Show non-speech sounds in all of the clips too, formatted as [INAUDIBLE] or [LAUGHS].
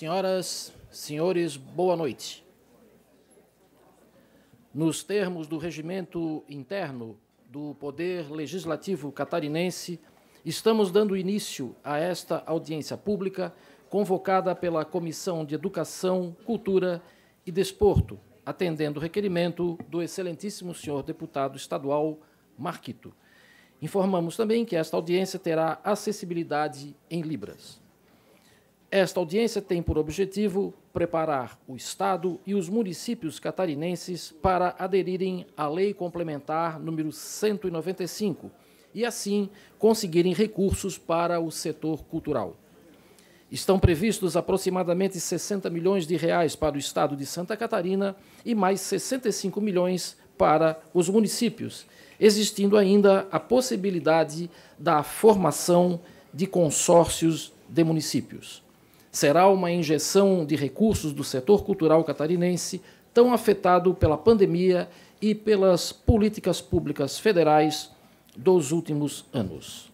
Senhoras, senhores, boa noite. Nos termos do regimento interno do Poder Legislativo Catarinense, estamos dando início a esta audiência pública convocada pela Comissão de Educação, Cultura e Desporto, atendendo o requerimento do excelentíssimo senhor deputado estadual Marquito. Informamos também que esta audiência terá acessibilidade em Libras. Esta audiência tem por objetivo preparar o Estado e os municípios catarinenses para aderirem à Lei Complementar número 195 e, assim, conseguirem recursos para o setor cultural. Estão previstos aproximadamente 60 milhões de reais para o Estado de Santa Catarina e mais 65 milhões para os municípios, existindo ainda a possibilidade da formação de consórcios de municípios será uma injeção de recursos do setor cultural catarinense, tão afetado pela pandemia e pelas políticas públicas federais dos últimos anos.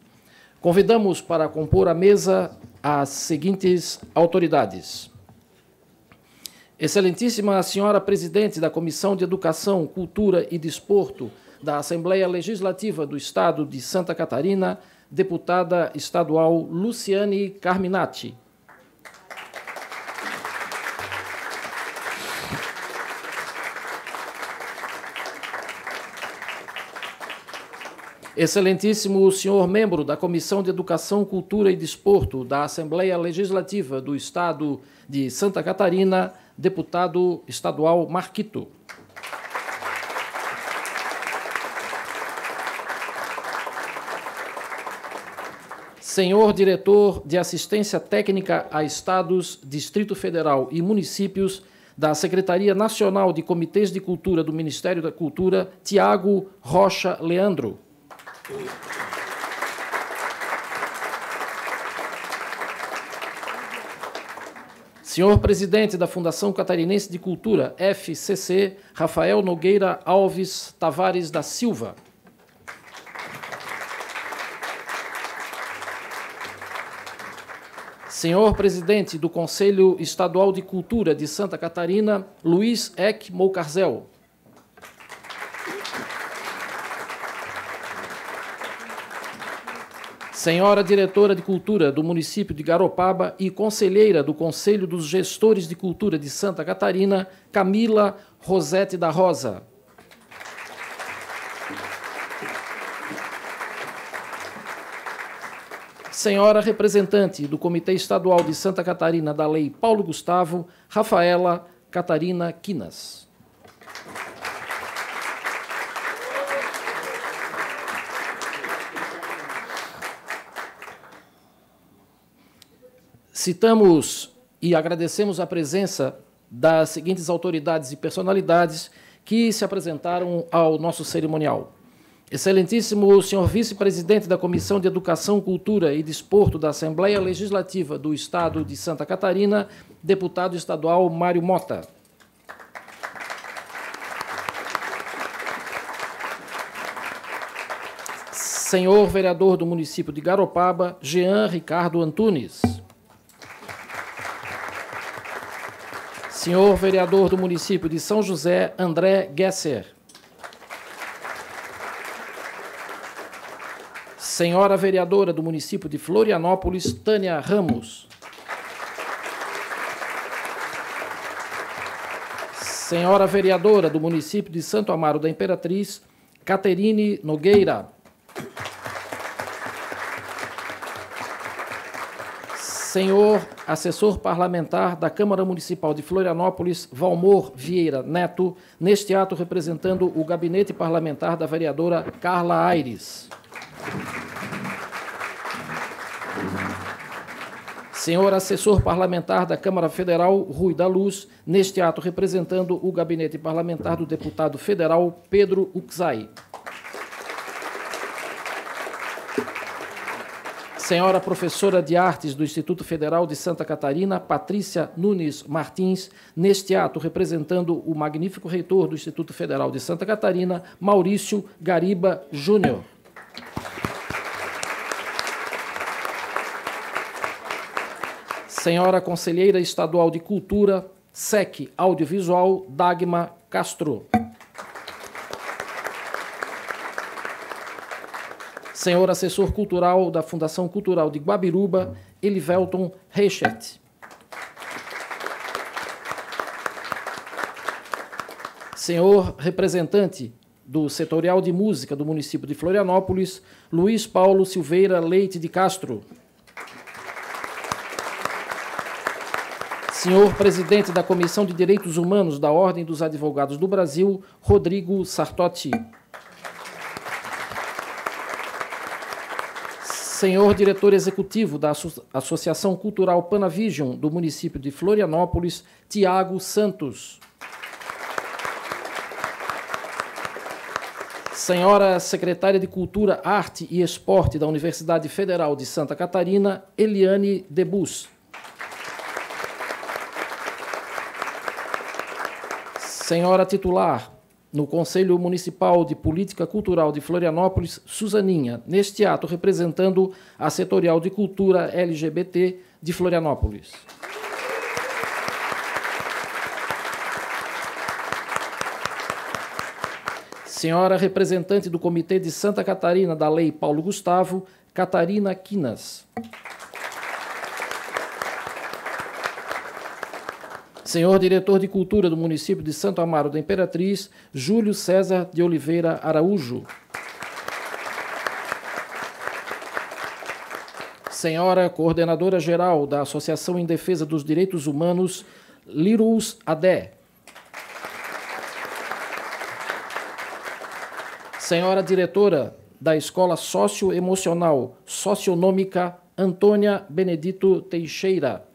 Convidamos para compor a mesa as seguintes autoridades. Excelentíssima senhora presidente da Comissão de Educação, Cultura e Desporto da Assembleia Legislativa do Estado de Santa Catarina, deputada estadual Luciane Carminati. Excelentíssimo senhor membro da Comissão de Educação, Cultura e Desporto da Assembleia Legislativa do Estado de Santa Catarina, deputado estadual Marquito. Senhor diretor de Assistência Técnica a Estados, Distrito Federal e Municípios da Secretaria Nacional de Comitês de Cultura do Ministério da Cultura, Tiago Rocha Leandro. Senhor presidente da Fundação Catarinense de Cultura, FCC, Rafael Nogueira Alves Tavares da Silva. Senhor presidente do Conselho Estadual de Cultura de Santa Catarina, Luiz Eck Moucarzel. Senhora diretora de Cultura do município de Garopaba e conselheira do Conselho dos Gestores de Cultura de Santa Catarina, Camila Rosete da Rosa. Senhora representante do Comitê Estadual de Santa Catarina da Lei Paulo Gustavo, Rafaela Catarina Quinas. Citamos e agradecemos a presença das seguintes autoridades e personalidades que se apresentaram ao nosso cerimonial. Excelentíssimo senhor vice-presidente da Comissão de Educação, Cultura e Desporto da Assembleia Legislativa do Estado de Santa Catarina, deputado estadual Mário Mota. Senhor vereador do município de Garopaba, Jean Ricardo Antunes. Senhor vereador do município de São José, André Gesser. Senhora vereadora do município de Florianópolis, Tânia Ramos. Senhora vereadora do município de Santo Amaro da Imperatriz, Caterine Nogueira. senhor assessor parlamentar da Câmara Municipal de Florianópolis, Valmor Vieira Neto, neste ato representando o gabinete parlamentar da vereadora Carla Aires. Senhor assessor parlamentar da Câmara Federal, Rui da Luz, neste ato representando o gabinete parlamentar do deputado federal Pedro Uxai. senhora professora de artes do Instituto Federal de Santa Catarina, Patrícia Nunes Martins, neste ato representando o magnífico reitor do Instituto Federal de Santa Catarina, Maurício Gariba Júnior. Senhora Conselheira Estadual de Cultura, SEC Audiovisual, Dagma Castro. senhor assessor cultural da Fundação Cultural de Guabiruba, Elivelton Reichert. Senhor representante do Setorial de Música do município de Florianópolis, Luiz Paulo Silveira Leite de Castro. Senhor presidente da Comissão de Direitos Humanos da Ordem dos Advogados do Brasil, Rodrigo Sartotti. senhor diretor executivo da Associação Cultural Panavision do município de Florianópolis, Tiago Santos. Senhora secretária de Cultura, Arte e Esporte da Universidade Federal de Santa Catarina, Eliane Debus. Senhora titular no Conselho Municipal de Política Cultural de Florianópolis, Suzaninha, neste ato representando a Setorial de Cultura LGBT de Florianópolis. Senhora representante do Comitê de Santa Catarina da Lei Paulo Gustavo, Catarina Quinas. Senhor diretor de Cultura do município de Santo Amaro da Imperatriz, Júlio César de Oliveira Araújo. Senhora coordenadora geral da Associação em Defesa dos Direitos Humanos, Lirus Adé. Senhora diretora da Escola Socioemocional Socionômica Antônia Benedito Teixeira.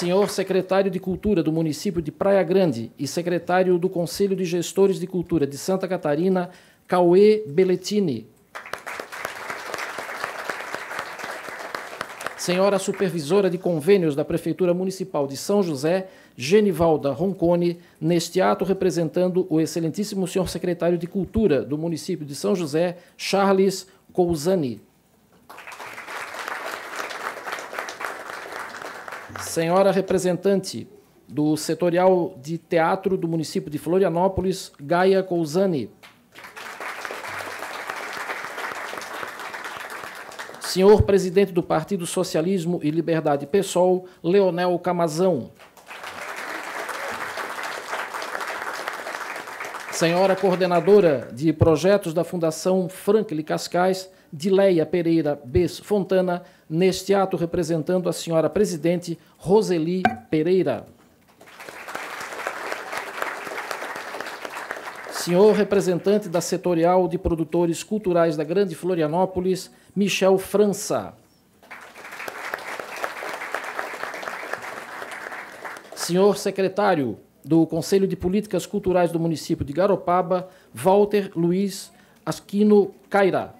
senhor secretário de Cultura do município de Praia Grande e secretário do Conselho de Gestores de Cultura de Santa Catarina, Cauê Belletini. Senhora supervisora de convênios da Prefeitura Municipal de São José, Genivalda Roncone, neste ato representando o excelentíssimo senhor secretário de Cultura do município de São José, Charles Cousani. senhora representante do setorial de teatro do município de Florianópolis, Gaia Cousani. Senhor presidente do Partido Socialismo e Liberdade Pessoal, Leonel Camazão. Senhora coordenadora de projetos da Fundação Franklin Cascais, Leia Pereira Bes Fontana, neste ato representando a senhora presidente Roseli Pereira. Senhor representante da Setorial de Produtores Culturais da Grande Florianópolis, Michel França. Senhor secretário do Conselho de Políticas Culturais do município de Garopaba, Walter Luiz Asquino Caira.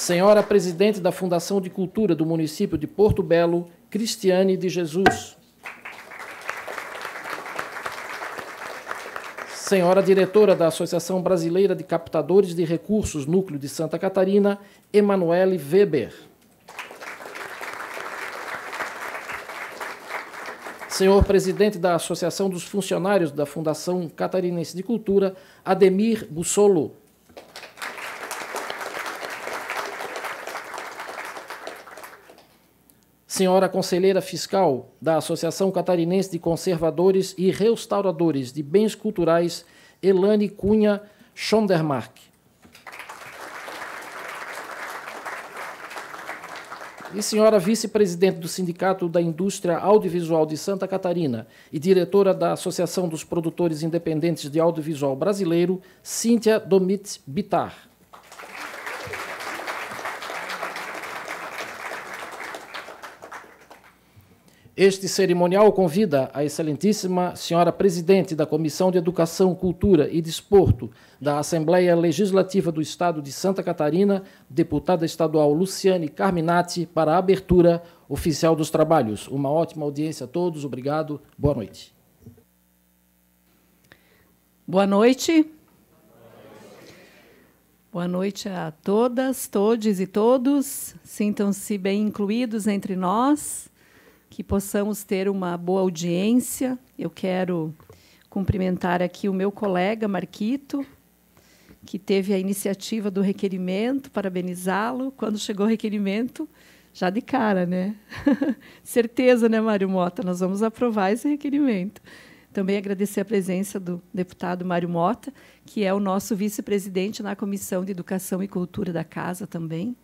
Senhora Presidente da Fundação de Cultura do município de Porto Belo, Cristiane de Jesus. Senhora Diretora da Associação Brasileira de Captadores de Recursos, Núcleo de Santa Catarina, Emanuele Weber. Senhor Presidente da Associação dos Funcionários da Fundação Catarinense de Cultura, Ademir Bussolo. senhora conselheira fiscal da Associação Catarinense de Conservadores e Restauradores de Bens Culturais, Elane Cunha Schondermark. E senhora vice-presidente do Sindicato da Indústria Audiovisual de Santa Catarina e diretora da Associação dos Produtores Independentes de Audiovisual Brasileiro, Cíntia Domit Bitar. Este cerimonial convida a excelentíssima senhora presidente da Comissão de Educação, Cultura e Desporto da Assembleia Legislativa do Estado de Santa Catarina, deputada estadual Luciane Carminati, para a abertura oficial dos trabalhos. Uma ótima audiência a todos, obrigado, boa noite. Boa noite. Boa noite a todas, todes e todos. Sintam-se bem incluídos entre nós que possamos ter uma boa audiência. Eu quero cumprimentar aqui o meu colega Marquito, que teve a iniciativa do requerimento, parabenizá-lo. Quando chegou o requerimento, já de cara, né? [LAUGHS] Certeza, né, Mário Mota? Nós vamos aprovar esse requerimento. Também agradecer a presença do deputado Mário Mota, que é o nosso vice-presidente na Comissão de Educação e Cultura da Casa também.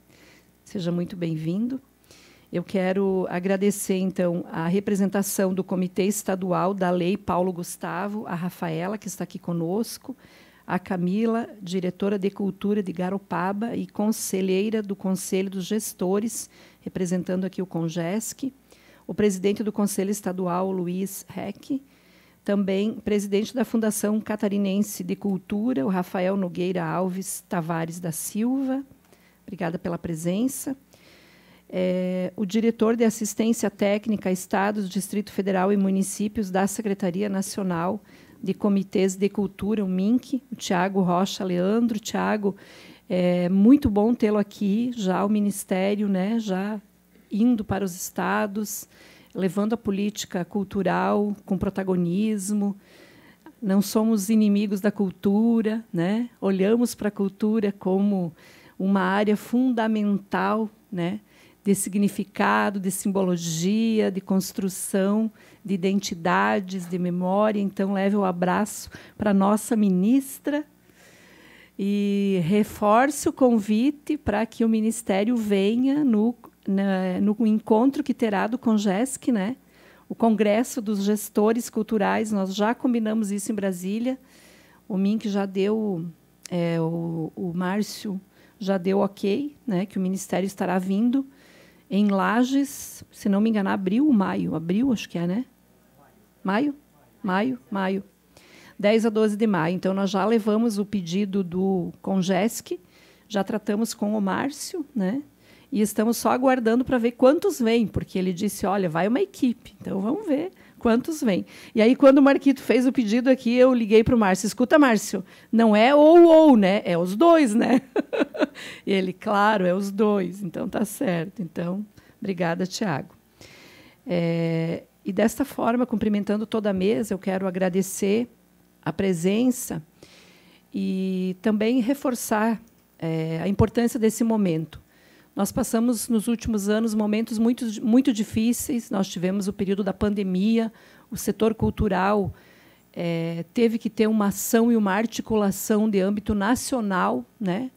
Seja muito bem-vindo. Eu quero agradecer, então, a representação do Comitê Estadual da Lei Paulo Gustavo, a Rafaela, que está aqui conosco, a Camila, diretora de Cultura de Garopaba e conselheira do Conselho dos Gestores, representando aqui o CONGESC, o presidente do Conselho Estadual, Luiz Reck, também presidente da Fundação Catarinense de Cultura, o Rafael Nogueira Alves Tavares da Silva, obrigada pela presença, é, o diretor de assistência técnica Estados, Distrito Federal e Municípios da Secretaria Nacional de Comitês de Cultura, o MINC, o Tiago Rocha Leandro. Tiago, é muito bom tê-lo aqui, já o Ministério, né, já indo para os estados, levando a política cultural com protagonismo. Não somos inimigos da cultura, né? olhamos para a cultura como uma área fundamental né? de significado, de simbologia, de construção de identidades, de memória. Então, leve o um abraço para nossa ministra e reforce o convite para que o ministério venha no, no encontro que terá do Congesc, né? o Congresso dos Gestores Culturais. Nós já combinamos isso em Brasília. O Mink já deu, é, o, o Márcio já deu ok, né, que o Ministério estará vindo em Lages, se não me engano, abril, maio. Abril, acho que é, né? Maio? Maio, maio. 10 a 12 de maio. Então, nós já levamos o pedido do Congesc, já tratamos com o Márcio, né? E estamos só aguardando para ver quantos vêm, porque ele disse: olha, vai uma equipe. Então, vamos ver quantos vêm. E aí, quando o Marquito fez o pedido aqui, eu liguei para o Márcio. Escuta, Márcio, não é ou ou, né? É os dois, né? [LAUGHS] e ele, claro, é os dois. Então, tá certo. Então, obrigada, Tiago. É, eh, e desta forma, cumprimentando toda a mesa, eu quero agradecer a presença e também reforçar é, a importância desse momento. Nós passamos nos últimos anos momentos muito, muito difíceis. Nós tivemos o período da pandemia, o setor cultural é, teve que ter uma ação e uma articulação de âmbito nacional, né?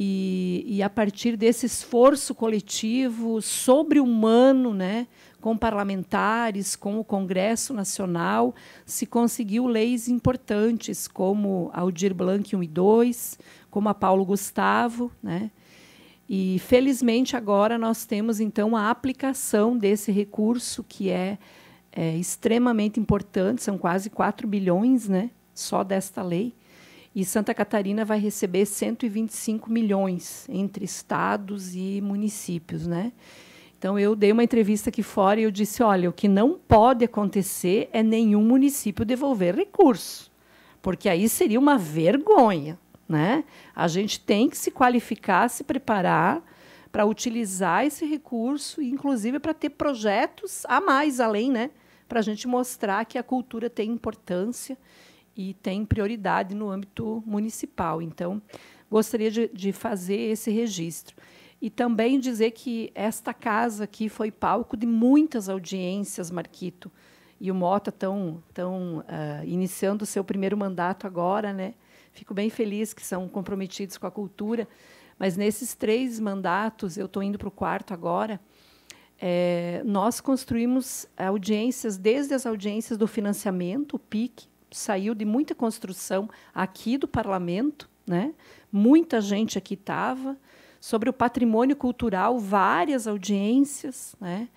E, e a partir desse esforço coletivo, sobre-humano, né, com parlamentares, com o Congresso Nacional, se conseguiu leis importantes, como a Aldir Blanc 1 e 2, como a Paulo Gustavo, né, e felizmente agora nós temos então a aplicação desse recurso que é, é extremamente importante, são quase 4 bilhões, né, só desta lei. E Santa Catarina vai receber 125 milhões entre estados e municípios, né? Então eu dei uma entrevista aqui fora e eu disse, olha, o que não pode acontecer é nenhum município devolver recurso, porque aí seria uma vergonha. Né? A gente tem que se qualificar, se preparar para utilizar esse recurso, inclusive para ter projetos a mais, além, né? para a gente mostrar que a cultura tem importância e tem prioridade no âmbito municipal. Então, gostaria de, de fazer esse registro. E também dizer que esta casa aqui foi palco de muitas audiências, Marquito. E o Mota estão uh, eh, iniciando o seu primeiro mandato agora, né? Fico bem feliz que são comprometidos com a cultura. Mas nesses três mandatos, eu estou indo para o quarto agora, é, nós construímos audiências, desde as audiências do financiamento, o PIC, saiu de muita construção aqui do parlamento, né? muita gente aqui estava, sobre o patrimônio cultural, várias audiências. Né?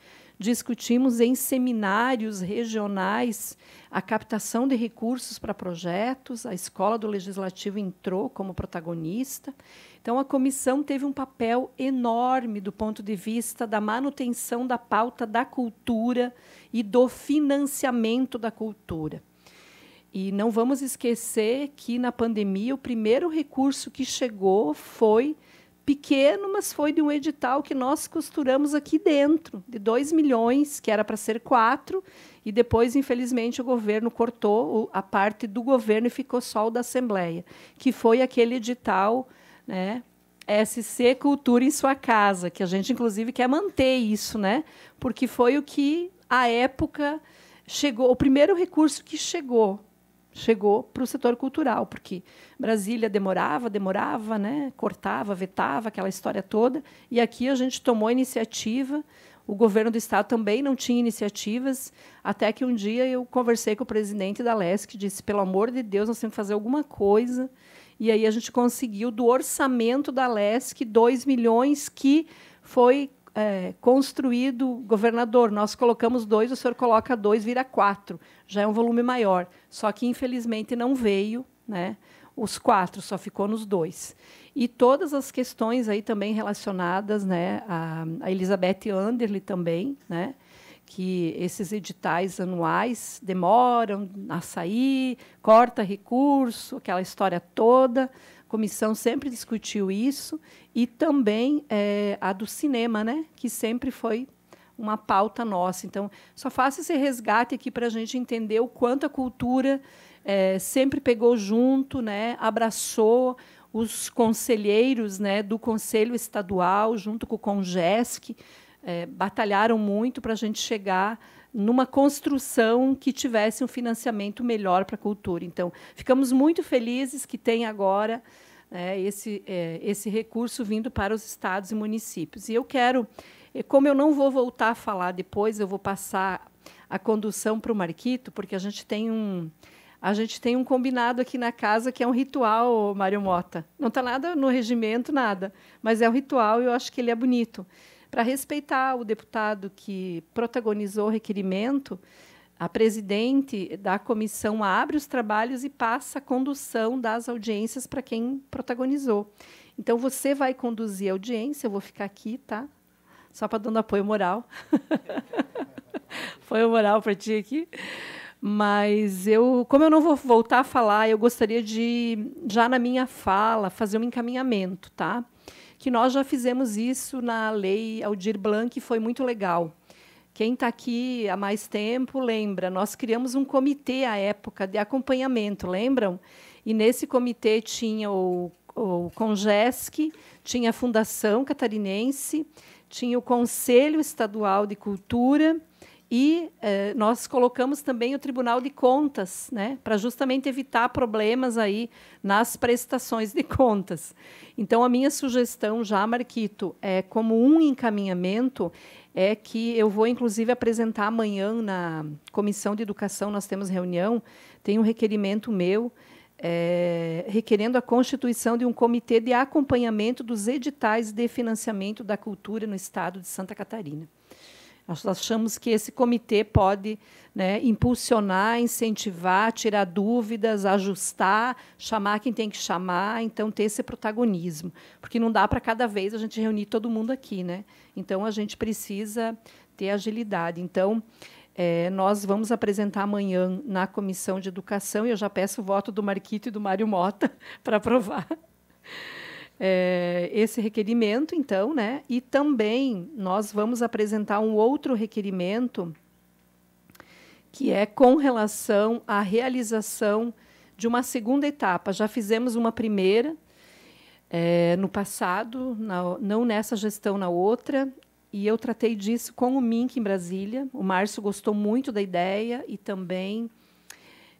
discutimos em seminários regionais a captação de recursos para projetos, a Escola do Legislativo entrou como protagonista. Então, a comissão teve um papel enorme do ponto de vista da manutenção da pauta da cultura e do financiamento da cultura. E não vamos esquecer que, na pandemia, o primeiro recurso que chegou foi pequeno, mas foi de um edital que nós costuramos aqui dentro, de 2 milhões, que era para ser 4, e depois, infelizmente, o governo cortou a parte do governo e ficou só o da Assembleia, que foi aquele edital né, SC Cultura em Sua Casa, que a gente, inclusive, quer manter isso, né? porque foi o que, à época, chegou, o primeiro recurso que chegou chegou para o setor cultural, porque Brasília demorava, demorava, né? cortava, vetava aquela história toda, e aqui a gente tomou iniciativa. O governo do estado também não tinha iniciativas, até que um dia eu conversei com o presidente da LESC, e disse: pelo amor de Deus, nós temos que fazer alguma coisa. E aí a gente conseguiu do orçamento da LESC 2 milhões que foi é, construído, governador, nós colocamos dois, o senhor coloca dois, vira quatro. Já é um volume maior. Só que, infelizmente, não veio né, os quatro, só ficou nos dois. E todas as questões aí também relacionadas, né, a, a Elizabeth Anderle também, né, que esses editais anuais demoram a sair, corta recurso, aquela história toda comissão sempre discutiu isso e também é, a do cinema, né? Que sempre foi uma pauta nossa. Então, só faça esse resgate aqui para a gente entender o quanto a cultura é, sempre pegou junto, né? Abraçou os conselheiros, né? Do Conselho Estadual, junto com o Congesc, é, batalharam muito para a gente chegar numa construção que tivesse um financiamento melhor para a cultura. Então, ficamos muito felizes que tem agora né, esse, é, esse recurso vindo para os estados e municípios. E eu quero, é, como eu não vou voltar a falar depois, eu vou passar a condução para o Marquito, porque a gente tem um. A gente tem um combinado aqui na casa que é um ritual, Mário Mota. Não está nada no regimento, nada, mas é um ritual e eu acho que ele é bonito. Para respeitar o deputado que protagonizou o requerimento, a presidente da comissão abre os trabalhos e passa a condução das audiências para quem protagonizou. Então, você vai conduzir a audiência, eu vou ficar aqui, tá? Só para dando apoio moral. Foi [LAUGHS] moral para ti aqui. Mas eu, como eu não vou voltar a falar, eu gostaria de já na minha fala fazer um encaminhamento, tá? que nós já fizemos isso na lei Aldir Blanc, que foi muito legal. Quem está aqui há mais tempo lembra, nós criamos um comitê à época de acompanhamento, lembram? E nesse comitê tinha o, o CONGESC, tinha a Fundação Catarinense, tinha o Conselho Estadual de Cultura, e eh, nós colocamos também o Tribunal de Contas, né, para justamente evitar problemas aí nas prestações de contas. Então, a minha sugestão já, Marquito, é como um encaminhamento é que eu vou inclusive apresentar amanhã na comissão de educação nós temos reunião, tem um requerimento meu é, requerendo a constituição de um comitê de acompanhamento dos editais de financiamento da cultura no estado de Santa Catarina. Nós achamos que esse comitê pode né, impulsionar, incentivar, tirar dúvidas, ajustar, chamar quem tem que chamar, então ter esse protagonismo. Porque não dá para cada vez a gente reunir todo mundo aqui. Né? Então, a gente precisa ter agilidade. Então, é, nós vamos apresentar amanhã na Comissão de Educação, e eu já peço o voto do Marquito e do Mário Mota [LAUGHS] para aprovar é, esse requerimento, então, né? E também nós vamos apresentar um outro requerimento que é com relação à realização de uma segunda etapa. Já fizemos uma primeira é, no passado, na, não nessa gestão, na outra, e eu tratei disso com o MINC em Brasília. O Márcio gostou muito da ideia e também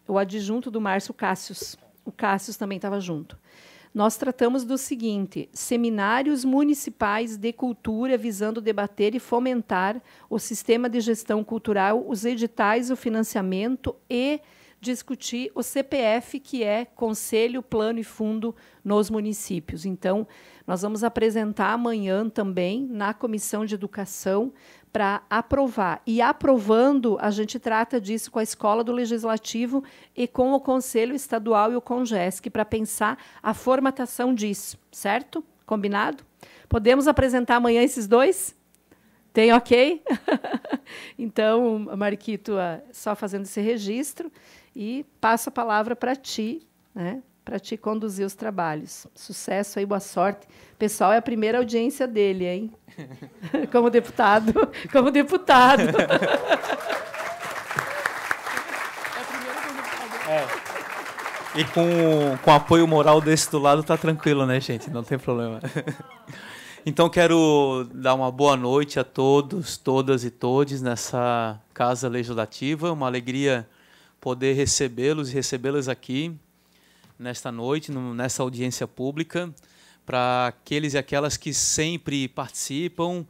o adjunto do Márcio, Cássius. O Cássius também estava junto nós tratamos do seguinte: seminários municipais de cultura visando debater e fomentar o sistema de gestão cultural, os editais, o financiamento e discutir o CPF, que é Conselho, Plano e Fundo nos municípios. Então, nós vamos apresentar amanhã também na Comissão de Educação para aprovar. E aprovando, a gente trata disso com a Escola do Legislativo e com o Conselho Estadual e o CONGESC para pensar a formatação disso, certo? Combinado? Podemos apresentar amanhã esses dois? Tem ok? [LAUGHS] então, Marquito, ah, só fazendo esse registro e passo a palavra para ti, né, para te conduzir os trabalhos. Sucesso aí, boa sorte. Pessoal, é a primeira audiência dele, hein? [LAUGHS] Como deputado. Como deputado. [LAUGHS] É. E com, com apoio moral desse do lado tá tranquilo, né, gente? Não tem problema. [LAUGHS] Então quero dar uma boa noite a todos, todas e todes nessa casa legislativa. Uma alegria poder recebê-los e recebê-las aqui nesta noite, nessa audiência pública, para aqueles e aquelas que sempre participam.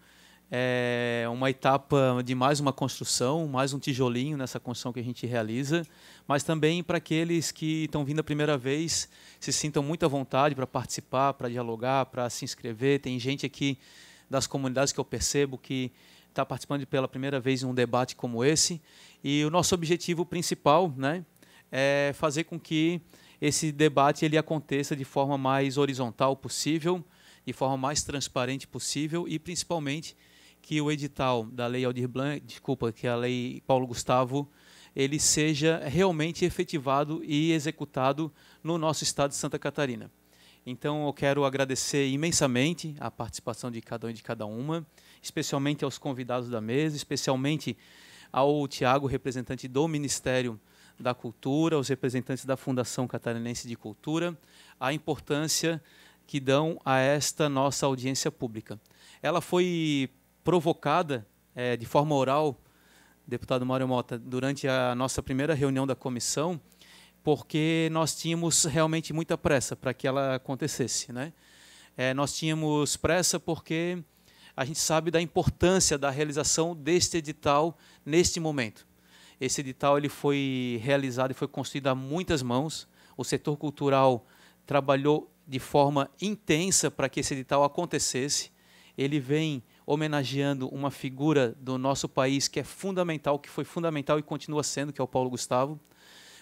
É uma etapa de mais uma construção, mais um tijolinho nessa construção que a gente realiza, mas também para aqueles que estão vindo a primeira vez, se sintam muito à vontade para participar, para dialogar, para se inscrever. Tem gente aqui das comunidades que eu percebo que está participando pela primeira vez em um debate como esse. E o nosso objetivo principal né, é fazer com que esse debate ele aconteça de forma mais horizontal possível, de forma mais transparente possível e principalmente que o edital da lei Aldir Blanc, desculpa, que a lei Paulo Gustavo, ele seja realmente efetivado e executado no nosso estado de Santa Catarina. Então eu quero agradecer imensamente a participação de cada um e de cada uma, especialmente aos convidados da mesa, especialmente ao Tiago, representante do Ministério da Cultura, os representantes da Fundação Catarinense de Cultura, a importância que dão a esta nossa audiência pública. Ela foi provocada é, de forma oral, deputado Mário Mota, durante a nossa primeira reunião da comissão, porque nós tínhamos realmente muita pressa para que ela acontecesse. Né? É, nós tínhamos pressa porque a gente sabe da importância da realização deste edital neste momento. Esse edital ele foi realizado e foi construído a muitas mãos. O setor cultural trabalhou de forma intensa para que esse edital acontecesse. Ele vem homenageando uma figura do nosso país que é fundamental, que foi fundamental e continua sendo, que é o Paulo Gustavo.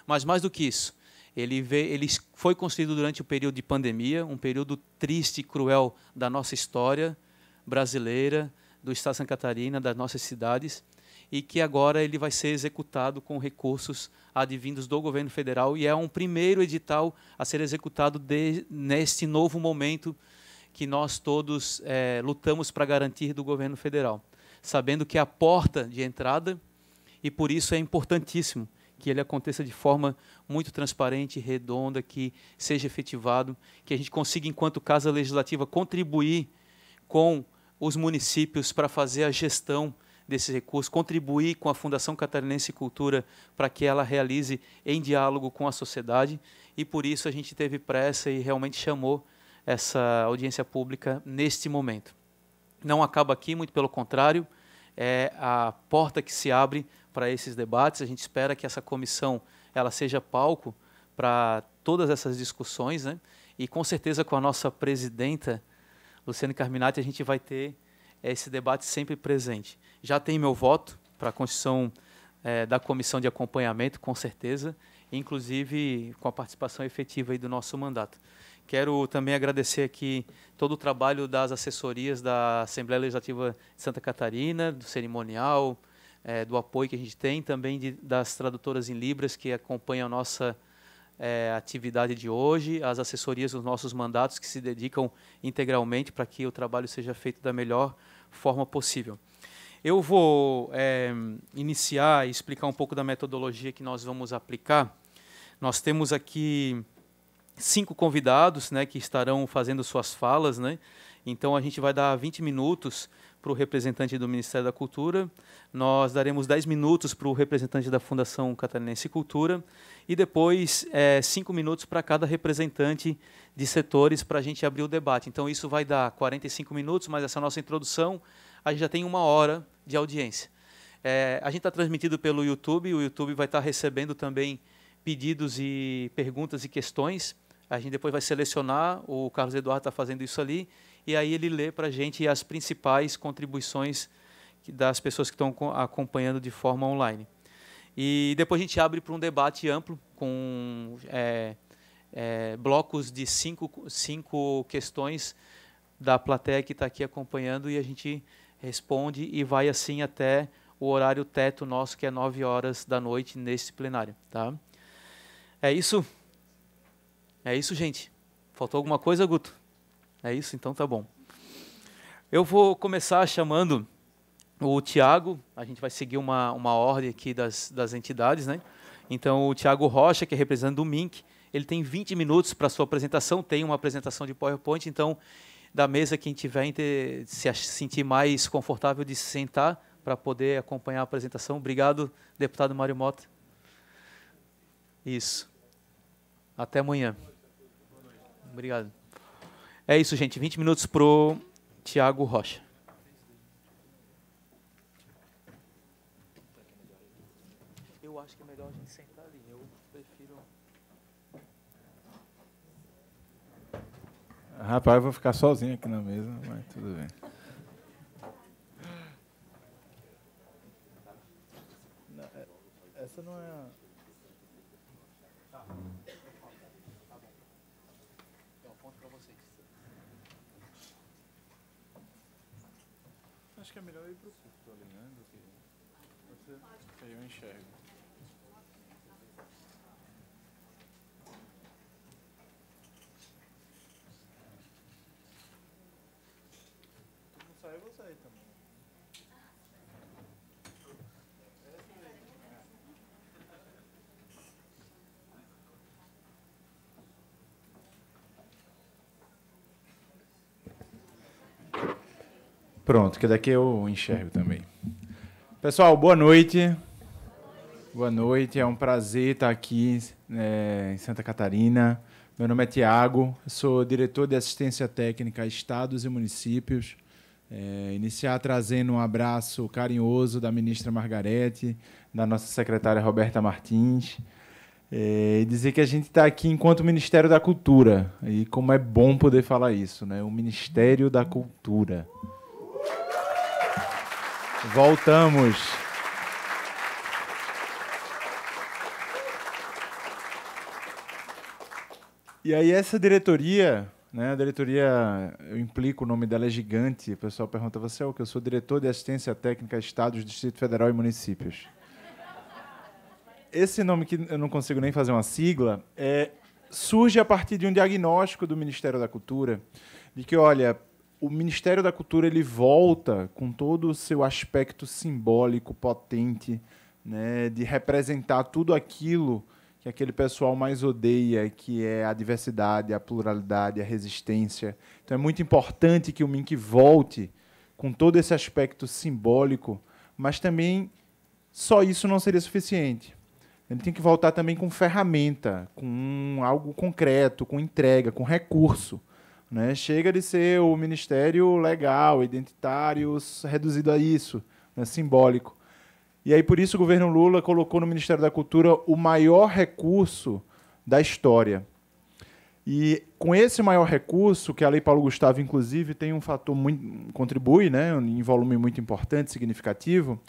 Mas mais do que isso, ele, veio, ele foi construído durante o período de pandemia, um período triste e cruel da nossa história brasileira, do Estado de Santa Catarina, das nossas cidades e que agora ele vai ser executado com recursos advindos do governo federal e é um primeiro edital a ser executado de, neste novo momento que nós todos é, lutamos para garantir do governo federal, sabendo que é a porta de entrada e por isso é importantíssimo que ele aconteça de forma muito transparente, redonda, que seja efetivado, que a gente consiga, enquanto Casa Legislativa, contribuir com os municípios para fazer a gestão desses recursos, contribuir com a Fundação Catarinense Cultura para que ela realize em diálogo com a sociedade. E por isso a gente teve pressa e realmente chamou essa audiência pública neste momento. Não acaba aqui, muito pelo contrário, é a porta que se abre para esses debates. A gente espera que essa comissão ela seja palco para todas essas discussões, né? E com certeza com a nossa presidenta Luciane Carminati a gente vai ter é esse debate sempre presente. Já tem meu voto para a constituição é, da comissão de acompanhamento, com certeza, inclusive com a participação efetiva do nosso mandato. Quero também agradecer aqui todo o trabalho das assessorias da Assembleia Legislativa de Santa Catarina, do cerimonial, é, do apoio que a gente tem, também de, das tradutoras em Libras que acompanham a nossa é, atividade de hoje, as assessorias dos nossos mandatos que se dedicam integralmente para que o trabalho seja feito da melhor forma possível. Eu vou é, iniciar e explicar um pouco da metodologia que nós vamos aplicar. Nós temos aqui cinco convidados né, que estarão fazendo suas falas. Né? Então, a gente vai dar 20 minutos para o representante do Ministério da Cultura, nós daremos 10 minutos para o representante da Fundação Catarinense Cultura e depois 5 é, minutos para cada representante de setores para a gente abrir o debate. Então, isso vai dar 45 minutos, mas essa nossa introdução, a gente já tem uma hora de audiência. É, a gente está transmitido pelo YouTube, o YouTube vai estar tá recebendo também pedidos e perguntas e questões. A gente depois vai selecionar, o Carlos Eduardo está fazendo isso ali, e aí ele lê para a gente as principais contribuições das pessoas que estão acompanhando de forma online. E depois a gente abre para um debate amplo com é, é, blocos de cinco, cinco questões da plateia que está aqui acompanhando e a gente responde e vai assim até o horário teto nosso, que é 9 horas da noite nesse plenário. Tá? É isso? É isso, gente. Faltou alguma coisa, Guto? É isso? Então tá bom. Eu vou começar chamando o Tiago, a gente vai seguir uma, uma ordem aqui das, das entidades, né? Então, o Tiago Rocha, que é representante do MINC, ele tem 20 minutos para sua apresentação, tem uma apresentação de PowerPoint, então, da mesa, quem tiver se sentir mais confortável de se sentar para poder acompanhar a apresentação. Obrigado, deputado Mário Mota. Isso. Até amanhã. Obrigado. É isso, gente. 20 minutos pro Tiago Rocha. Eu acho que é melhor a gente sentar ali. Eu prefiro. Rapaz, eu vou ficar sozinho aqui na mesa, mas tudo bem. É- essa não é a... Pronto, que daqui eu enxergo também. Pessoal, boa noite. Boa noite, é um prazer estar aqui é, em Santa Catarina. Meu nome é Tiago, sou diretor de assistência técnica a estados e municípios. É, iniciar trazendo um abraço carinhoso da ministra Margarete, da nossa secretária Roberta Martins, é, e dizer que a gente está aqui enquanto Ministério da Cultura, e como é bom poder falar isso, né? o Ministério da Cultura. Voltamos. E aí essa diretoria, né, a diretoria, eu implico, o nome dela é gigante. O pessoal pergunta, você é o que? Eu sou diretor de assistência técnica a estados, Distrito Federal e municípios. Esse nome que eu não consigo nem fazer uma sigla, é, surge a partir de um diagnóstico do Ministério da Cultura, de que, olha, o Ministério da Cultura ele volta com todo o seu aspecto simbólico potente, né, de representar tudo aquilo que aquele pessoal mais odeia, que é a diversidade, a pluralidade, a resistência. Então é muito importante que o Mink volte com todo esse aspecto simbólico, mas também só isso não seria suficiente. Ele tem que voltar também com ferramenta, com algo concreto, com entrega, com recurso. Né? Chega de ser o ministério legal, identitário, reduzido a isso, né? simbólico. E aí, por isso, o governo Lula colocou no Ministério da Cultura o maior recurso da história. E com esse maior recurso, que a Lei Paulo Gustavo, inclusive, tem um fator muito. contribui, né, em volume muito importante, significativo,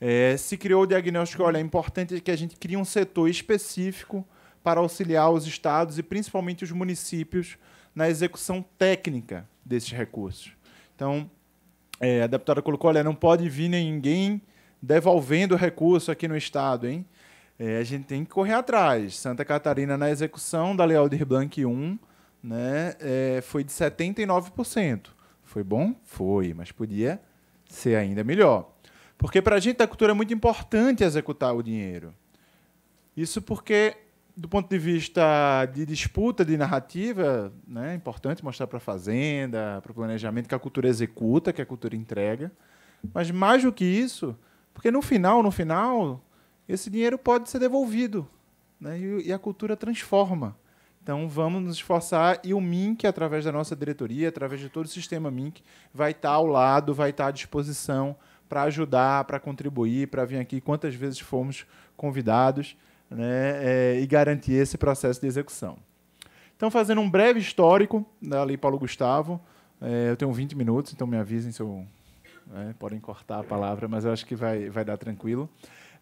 é, se criou o diagnóstico: olha, é importante que a gente crie um setor específico para auxiliar os estados e principalmente os municípios na execução técnica desses recursos. Então, é, a deputada colocou, olha, não pode vir ninguém devolvendo recurso aqui no Estado, hein? É, a gente tem que correr atrás. Santa Catarina, na execução da Leal de Blanc 1, né, é, foi de 79%. Foi bom? Foi, mas podia ser ainda melhor. Porque para a gente da cultura é muito importante executar o dinheiro. Isso porque do ponto de vista de disputa de narrativa, né, é importante mostrar para a Fazenda, para o planejamento que a cultura executa, que a cultura entrega. Mas mais do que isso, porque no final, no final, esse dinheiro pode ser devolvido. Né, e, e a cultura transforma. Então vamos nos esforçar e o MINC, através da nossa diretoria, através de todo o sistema MINC, vai estar ao lado, vai estar à disposição para ajudar, para contribuir, para vir aqui quantas vezes fomos convidados né, é, e garantir esse processo de execução. Então, fazendo um breve histórico da né, Lei Paulo Gustavo, é, eu tenho 20 minutos, então me avisem se eu. É, podem cortar a palavra, mas eu acho que vai, vai dar tranquilo.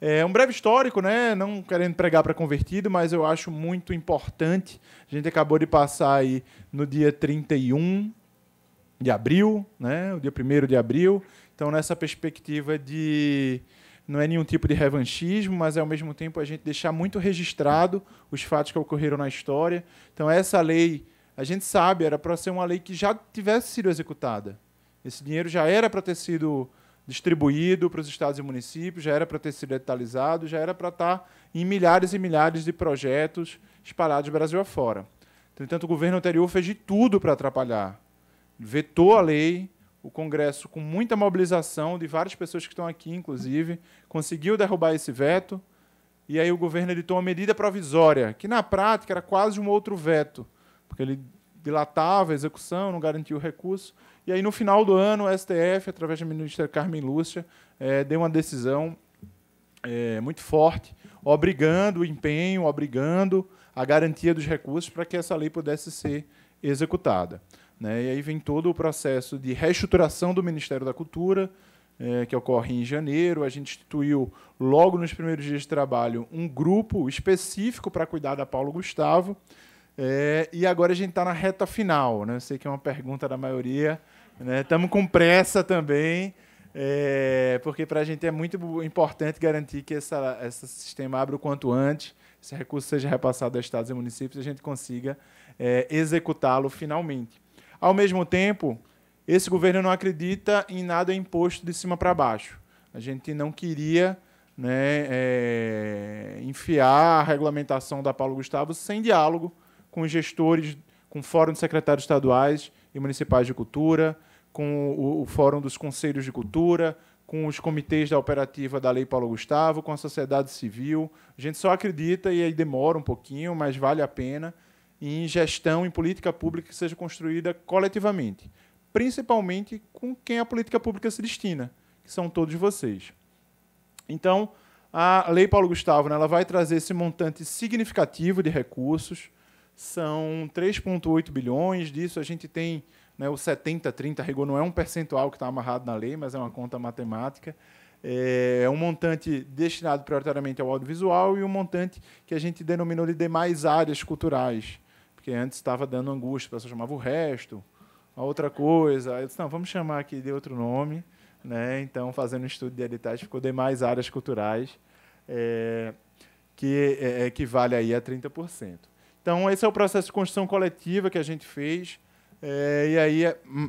É um breve histórico, né? Não querendo pregar para convertido, mas eu acho muito importante. A gente acabou de passar aí no dia 31 de abril, né? O dia 1 de abril. Então, nessa perspectiva de não é nenhum tipo de revanchismo, mas é ao mesmo tempo a gente deixar muito registrado os fatos que ocorreram na história. Então essa lei, a gente sabe, era para ser uma lei que já tivesse sido executada. Esse dinheiro já era para ter sido distribuído para os estados e municípios, já era para ter sido detalhado, já era para estar tá em milhares e milhares de projetos espalhados Brasil afora. Entretanto, o governo anterior fez de tudo para atrapalhar. Vetou a lei, o Congresso, com muita mobilização de várias pessoas que estão aqui, inclusive, conseguiu derrubar esse veto. E aí o governo editou uma medida provisória, que na prática era quase um outro veto, porque ele dilatava a execução, não garantia o recurso. E aí, no final do ano, o STF, através da ministra Carmen Lúcia, é, deu uma decisão é, muito forte, obrigando o empenho, obrigando a garantia dos recursos para que essa lei pudesse ser executada. Né? E aí vem todo o processo de reestruturação do Ministério da Cultura, é, que ocorre em janeiro. A gente instituiu, logo nos primeiros dias de trabalho, um grupo específico para cuidar da Paulo Gustavo. É, e agora a gente está na reta final. Né? Eu sei que é uma pergunta da maioria. Estamos né? com pressa também, é, porque para a gente é muito importante garantir que essa, esse sistema abra o quanto antes, esse recurso seja repassado a estados e municípios e a gente consiga é, executá-lo finalmente. Ao mesmo tempo, esse governo não acredita em nada imposto de cima para baixo. A gente não queria né, é, enfiar a regulamentação da Paulo Gustavo sem diálogo com gestores, com o Fórum de Secretários Estaduais e Municipais de Cultura, com o, o Fórum dos Conselhos de Cultura, com os comitês da operativa da Lei Paulo Gustavo, com a sociedade civil. A gente só acredita, e aí demora um pouquinho, mas vale a pena, em gestão em política pública que seja construída coletivamente, principalmente com quem a política pública se destina, que são todos vocês. Então, a Lei Paulo Gustavo né, ela vai trazer esse montante significativo de recursos, são 3,8 bilhões, disso a gente tem né, o 70-30, rigor não é um percentual que está amarrado na lei, mas é uma conta matemática, é, é um montante destinado prioritariamente ao audiovisual e um montante que a gente denominou de demais áreas culturais, porque antes estava dando angústia, o pessoal chamava o resto, a outra coisa. Aí eu disse, não, vamos chamar aqui de outro nome. Né? Então, fazendo um estudo de editais, ficou demais áreas culturais, é, que é, eh, equivale eh, aí a 30%. Então, esse é o processo de construção coletiva que a gente fez. É, e aí, hum,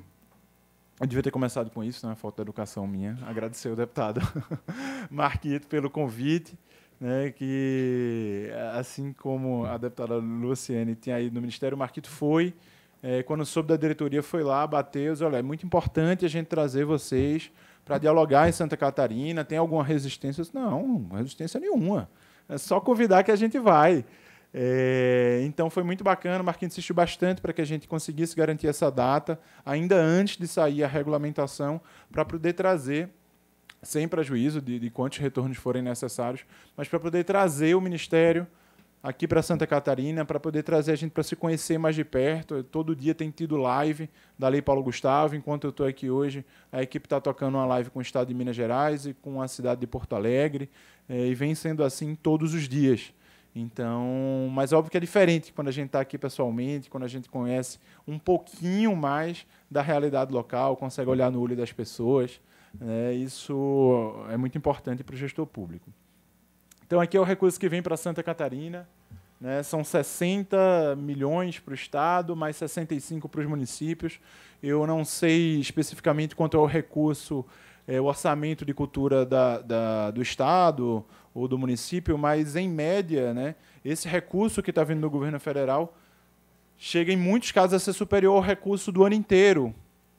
eu devia ter começado com isso, não é falta de educação minha. Agradecer o deputado [LAUGHS] Marquito pelo convite né, que assim como a deputada Luciane tinha ido no Ministério, o Marquito foi, é, quando soube da diretoria, foi lá, bateu, disse, olha, é muito importante a gente trazer vocês para dialogar em Santa Catarina, tem alguma resistência? Disse, não, resistência nenhuma, é só convidar que a gente vai. É, então foi muito bacana, o Marquinhos insistiu bastante para que a gente conseguisse garantir essa data, ainda antes de sair a regulamentação, para poder trazer sem prejuízo de, de quantos retornos forem necessários, mas para poder trazer o Ministério aqui para Santa Catarina para poder trazer a gente para se conhecer mais de perto. Todo dia tem tido live da Lei Paulo Gustavo. Enquanto eu estou aqui hoje, a equipe está tocando uma live com o Estado de Minas Gerais e com a cidade de Porto Alegre. É, e vem sendo assim todos os dias. Então, mas óbvio que é diferente quando a gente está aqui pessoalmente, quando a gente conhece um pouquinho mais da realidade local, consegue olhar no olho das pessoas. É, isso é muito importante para o gestor público. Então, aqui é o recurso que vem para Santa Catarina. Né, são 60 milhões para o Estado, mais 65 para os municípios. Eu não sei especificamente quanto é o recurso, é, o orçamento de cultura da, da, do Estado ou do município, mas, em média, né, esse recurso que está vindo do governo federal chega, em muitos casos, a ser superior ao recurso do ano inteiro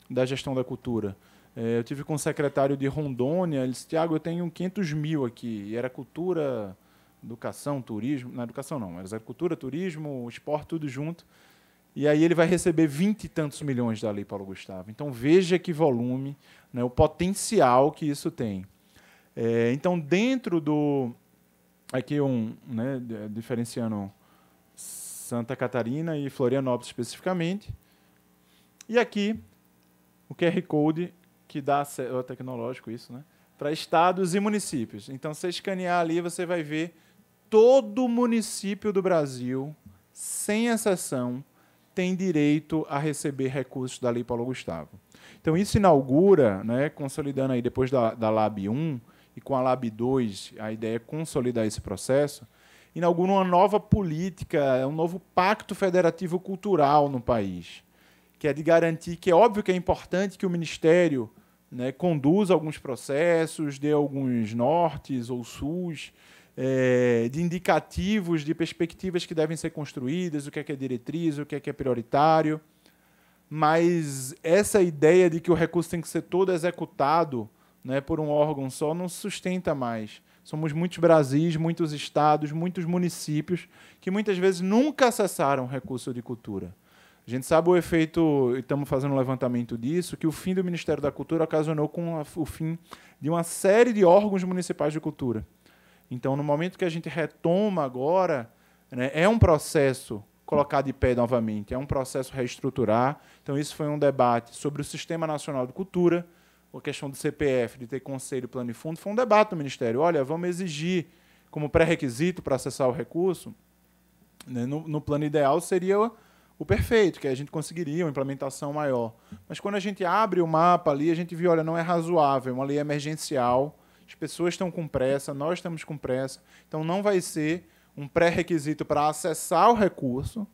da gestão da cultura. É, eu tive com o secretário de Rondônia, ele disse, Tiago, eu tenho 500 mil aqui, e era cultura, educação, turismo, não, educação não, era cultura, turismo, esporte, tudo junto, e aí ele vai receber 20 e tantos milhões da Lei Paulo Gustavo. Então veja que volume, né, o potencial que isso tem. É, então, dentro do... Aqui, um, né, diferenciando Santa Catarina e Florianópolis especificamente, e aqui o QR Code que dá acesso, é tecnológico isso, né? Para estados e municípios. Então, você escanear ali, você vai ver todo município do Brasil, sem exceção, tem direito a receber recursos da Lei Paulo Gustavo. Então, isso inaugura, né, consolidando aí depois da, da Lab 1 e com a Lab 2, a ideia é consolidar esse processo, inaugura uma nova política, um novo pacto federativo cultural no país que é de garantir que é óbvio que é importante que o Ministério né, conduza alguns processos, dê alguns nortes ou sus, é, de indicativos, de perspectivas que devem ser construídas, o que é que é diretriz, o que é que é prioritário. Mas essa ideia de que o recurso tem que ser todo executado né, por um órgão só não sustenta mais. Somos muitos Brasis, muitos estados, muitos municípios que muitas vezes nunca acessaram recurso de cultura. A gente sabe o efeito, e estamos fazendo um levantamento disso, que o fim do Ministério da Cultura ocasionou com o fim de uma série de órgãos municipais de cultura. Então, no momento que a gente retoma agora, né, é um processo colocar de pé novamente, é um processo reestruturar. Então, isso foi um debate sobre o Sistema Nacional de Cultura, a questão do CPF, de ter conselho, plano e fundo, foi um debate no Ministério. Olha, vamos exigir como pré-requisito para acessar o recurso, né, no, no plano ideal seria o perfeito, que a gente conseguiria uma implementação maior. Mas quando a gente abre o mapa ali, a gente vê, olha, não é razoável, é uma lei emergencial, as pessoas estão com pressa, nós estamos com pressa, então não vai ser um pré-requisito para acessar o recurso,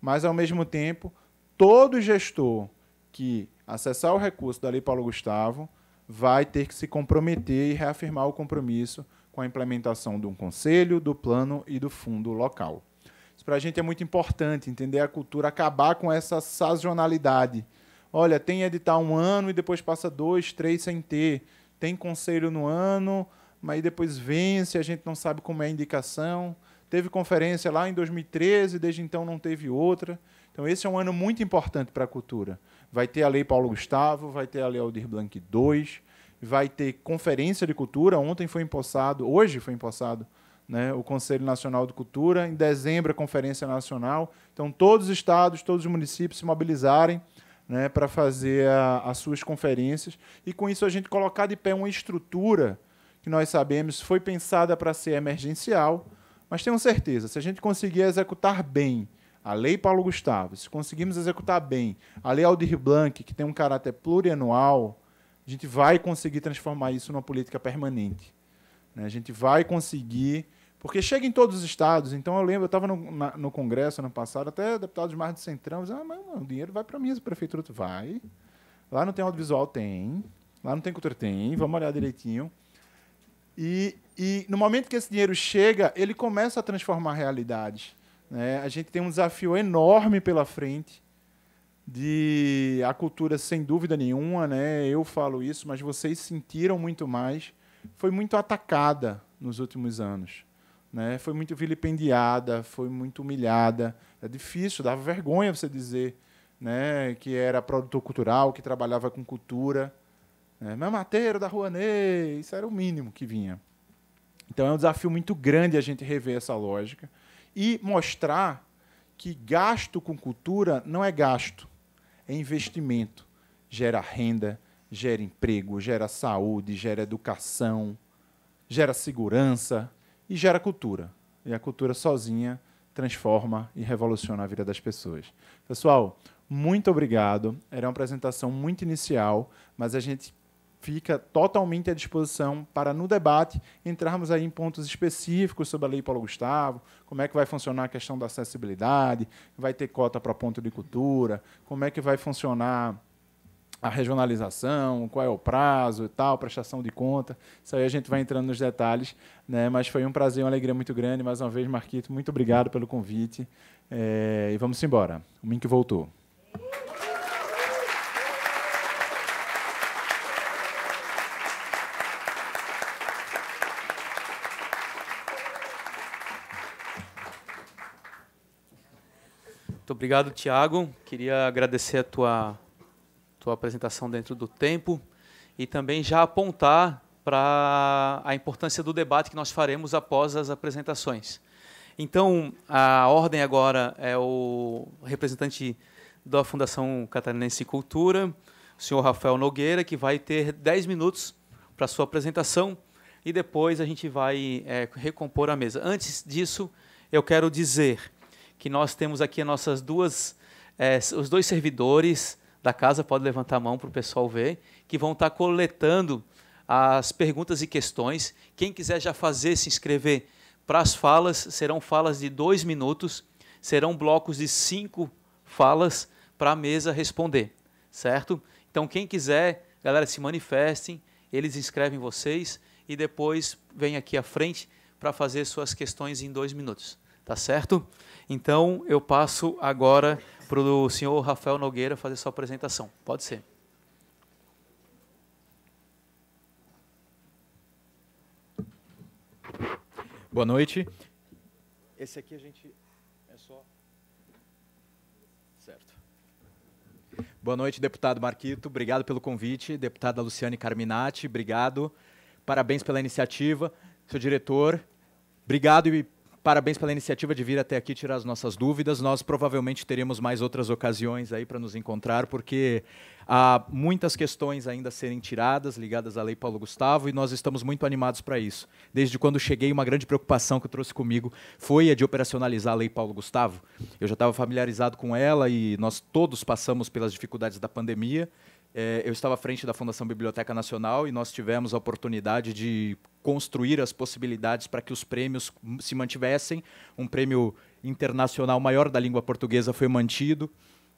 mas ao mesmo tempo, todo gestor que acessar o recurso da Lei Paulo Gustavo vai ter que se comprometer e reafirmar o compromisso com a implementação de um conselho, do plano e do fundo local. Isso para a gente é muito importante, entender a cultura, acabar com essa sazonalidade. Olha, tem editar um ano e depois passa dois, três sem ter. Tem conselho no ano, mas depois vence, a gente não sabe como é a indicação. Teve conferência lá em 2013, desde então não teve outra. Então, esse é um ano muito importante para a cultura. Vai ter a Lei Paulo Gustavo, vai ter a Lei Aldir Blanc II, vai ter conferência de cultura. Ontem foi empossado, hoje foi empossado né, o Conselho Nacional de Cultura, em dezembro a Conferência Nacional. Então, todos os estados, todos os municípios se mobilizarem né, para fazer a, as suas conferências e, com isso, a gente colocar de pé uma estrutura que nós sabemos foi pensada para ser emergencial, mas tenho certeza, se a gente conseguir executar bem a Lei Paulo Gustavo, se conseguirmos executar bem a Lei Aldir Blanc, que tem um caráter plurianual, a gente vai conseguir transformar isso numa política permanente. Né? A gente vai conseguir porque chega em todos os estados. Então eu lembro, eu estava no, no Congresso ano passado, até deputados mais do Centrão diziam, ah, mas o dinheiro vai para mim, a prefeitura vai. Lá não tem audiovisual? Tem. Lá não tem cultura? Tem. Vamos olhar direitinho. E, e no momento que esse dinheiro chega, ele começa a transformar realidades. Né? A gente tem um desafio enorme pela frente de a cultura, sem dúvida nenhuma, né? eu falo isso, mas vocês sentiram muito mais, foi muito atacada nos últimos anos. Né? Foi muito vilipendiada, foi muito humilhada. É difícil, dava vergonha você dizer né, que era produtor cultural, que trabalhava com cultura. Né? Mas mateiro da Rua Ney, isso era o mínimo que vinha. Então é um desafio muito grande a gente rever essa lógica e mostrar que gasto com cultura não é gasto, é investimento. Gera renda, gera emprego, gera saúde, gera educação, gera segurança, e gera cultura. E a cultura sozinha transforma e revoluciona a vida das pessoas. Pessoal, muito obrigado. Era uma apresentação muito inicial, mas a gente fica totalmente à disposição para, no debate, entrarmos aí em pontos específicos sobre a Lei Paulo Gustavo, como é que vai funcionar a questão da acessibilidade, vai ter cota para ponto de cultura, como é que vai funcionar a regionalização, qual é o prazo e tal, prestação de conta. Isso aí a gente vai entrando nos detalhes, né? Mas foi um prazer, uma alegria muito grande. Mais uma vez, Marquito, muito obrigado pelo convite. É, e vamos embora. O Mink voltou. Muito obrigado, Tiago. Queria agradecer a tua tua apresentação dentro do tempo e também já apontar para a importância do debate que nós faremos após as apresentações. Então, a ordem agora é o representante da Fundação Catarinense Cultura, o senhor Rafael Nogueira, que vai ter 10 minutos para sua apresentação e depois a gente vai é, recompor a mesa. Antes disso, eu quero dizer que nós temos aqui nossas duas, é, os dois servidores da casa pode levantar a mão para o pessoal ver, que vão estar tá coletando as perguntas e questões. Quem quiser já fazer, se inscrever para as falas, serão falas de dois minutos, serão blocos de cinco falas para a mesa responder, certo? Então, quem quiser, galera, se manifestem, eles inscrevem vocês e depois vem aqui à frente para fazer suas questões em dois minutos, tá certo? Então, eu passo agora para o senhor Rafael Nogueira fazer sua apresentação. Pode ser. Boa noite. Esse aqui a gente é só. Certo. Boa noite, deputado Marquito. Obrigado pelo convite. Deputada Luciane Carminati, obrigado. Parabéns pela iniciativa. Seu diretor, obrigado e Parabéns pela iniciativa de vir até aqui tirar as nossas dúvidas. Nós provavelmente teremos mais outras ocasiões aí para nos encontrar, porque há muitas questões ainda a serem tiradas ligadas à Lei Paulo Gustavo e nós estamos muito animados para isso. Desde quando cheguei, uma grande preocupação que eu trouxe comigo foi a de operacionalizar a Lei Paulo Gustavo. Eu já estava familiarizado com ela e nós todos passamos pelas dificuldades da pandemia. É, eu estava à frente da Fundação Biblioteca Nacional e nós tivemos a oportunidade de construir as possibilidades para que os prêmios se mantivessem. Um prêmio internacional maior da língua portuguesa foi mantido.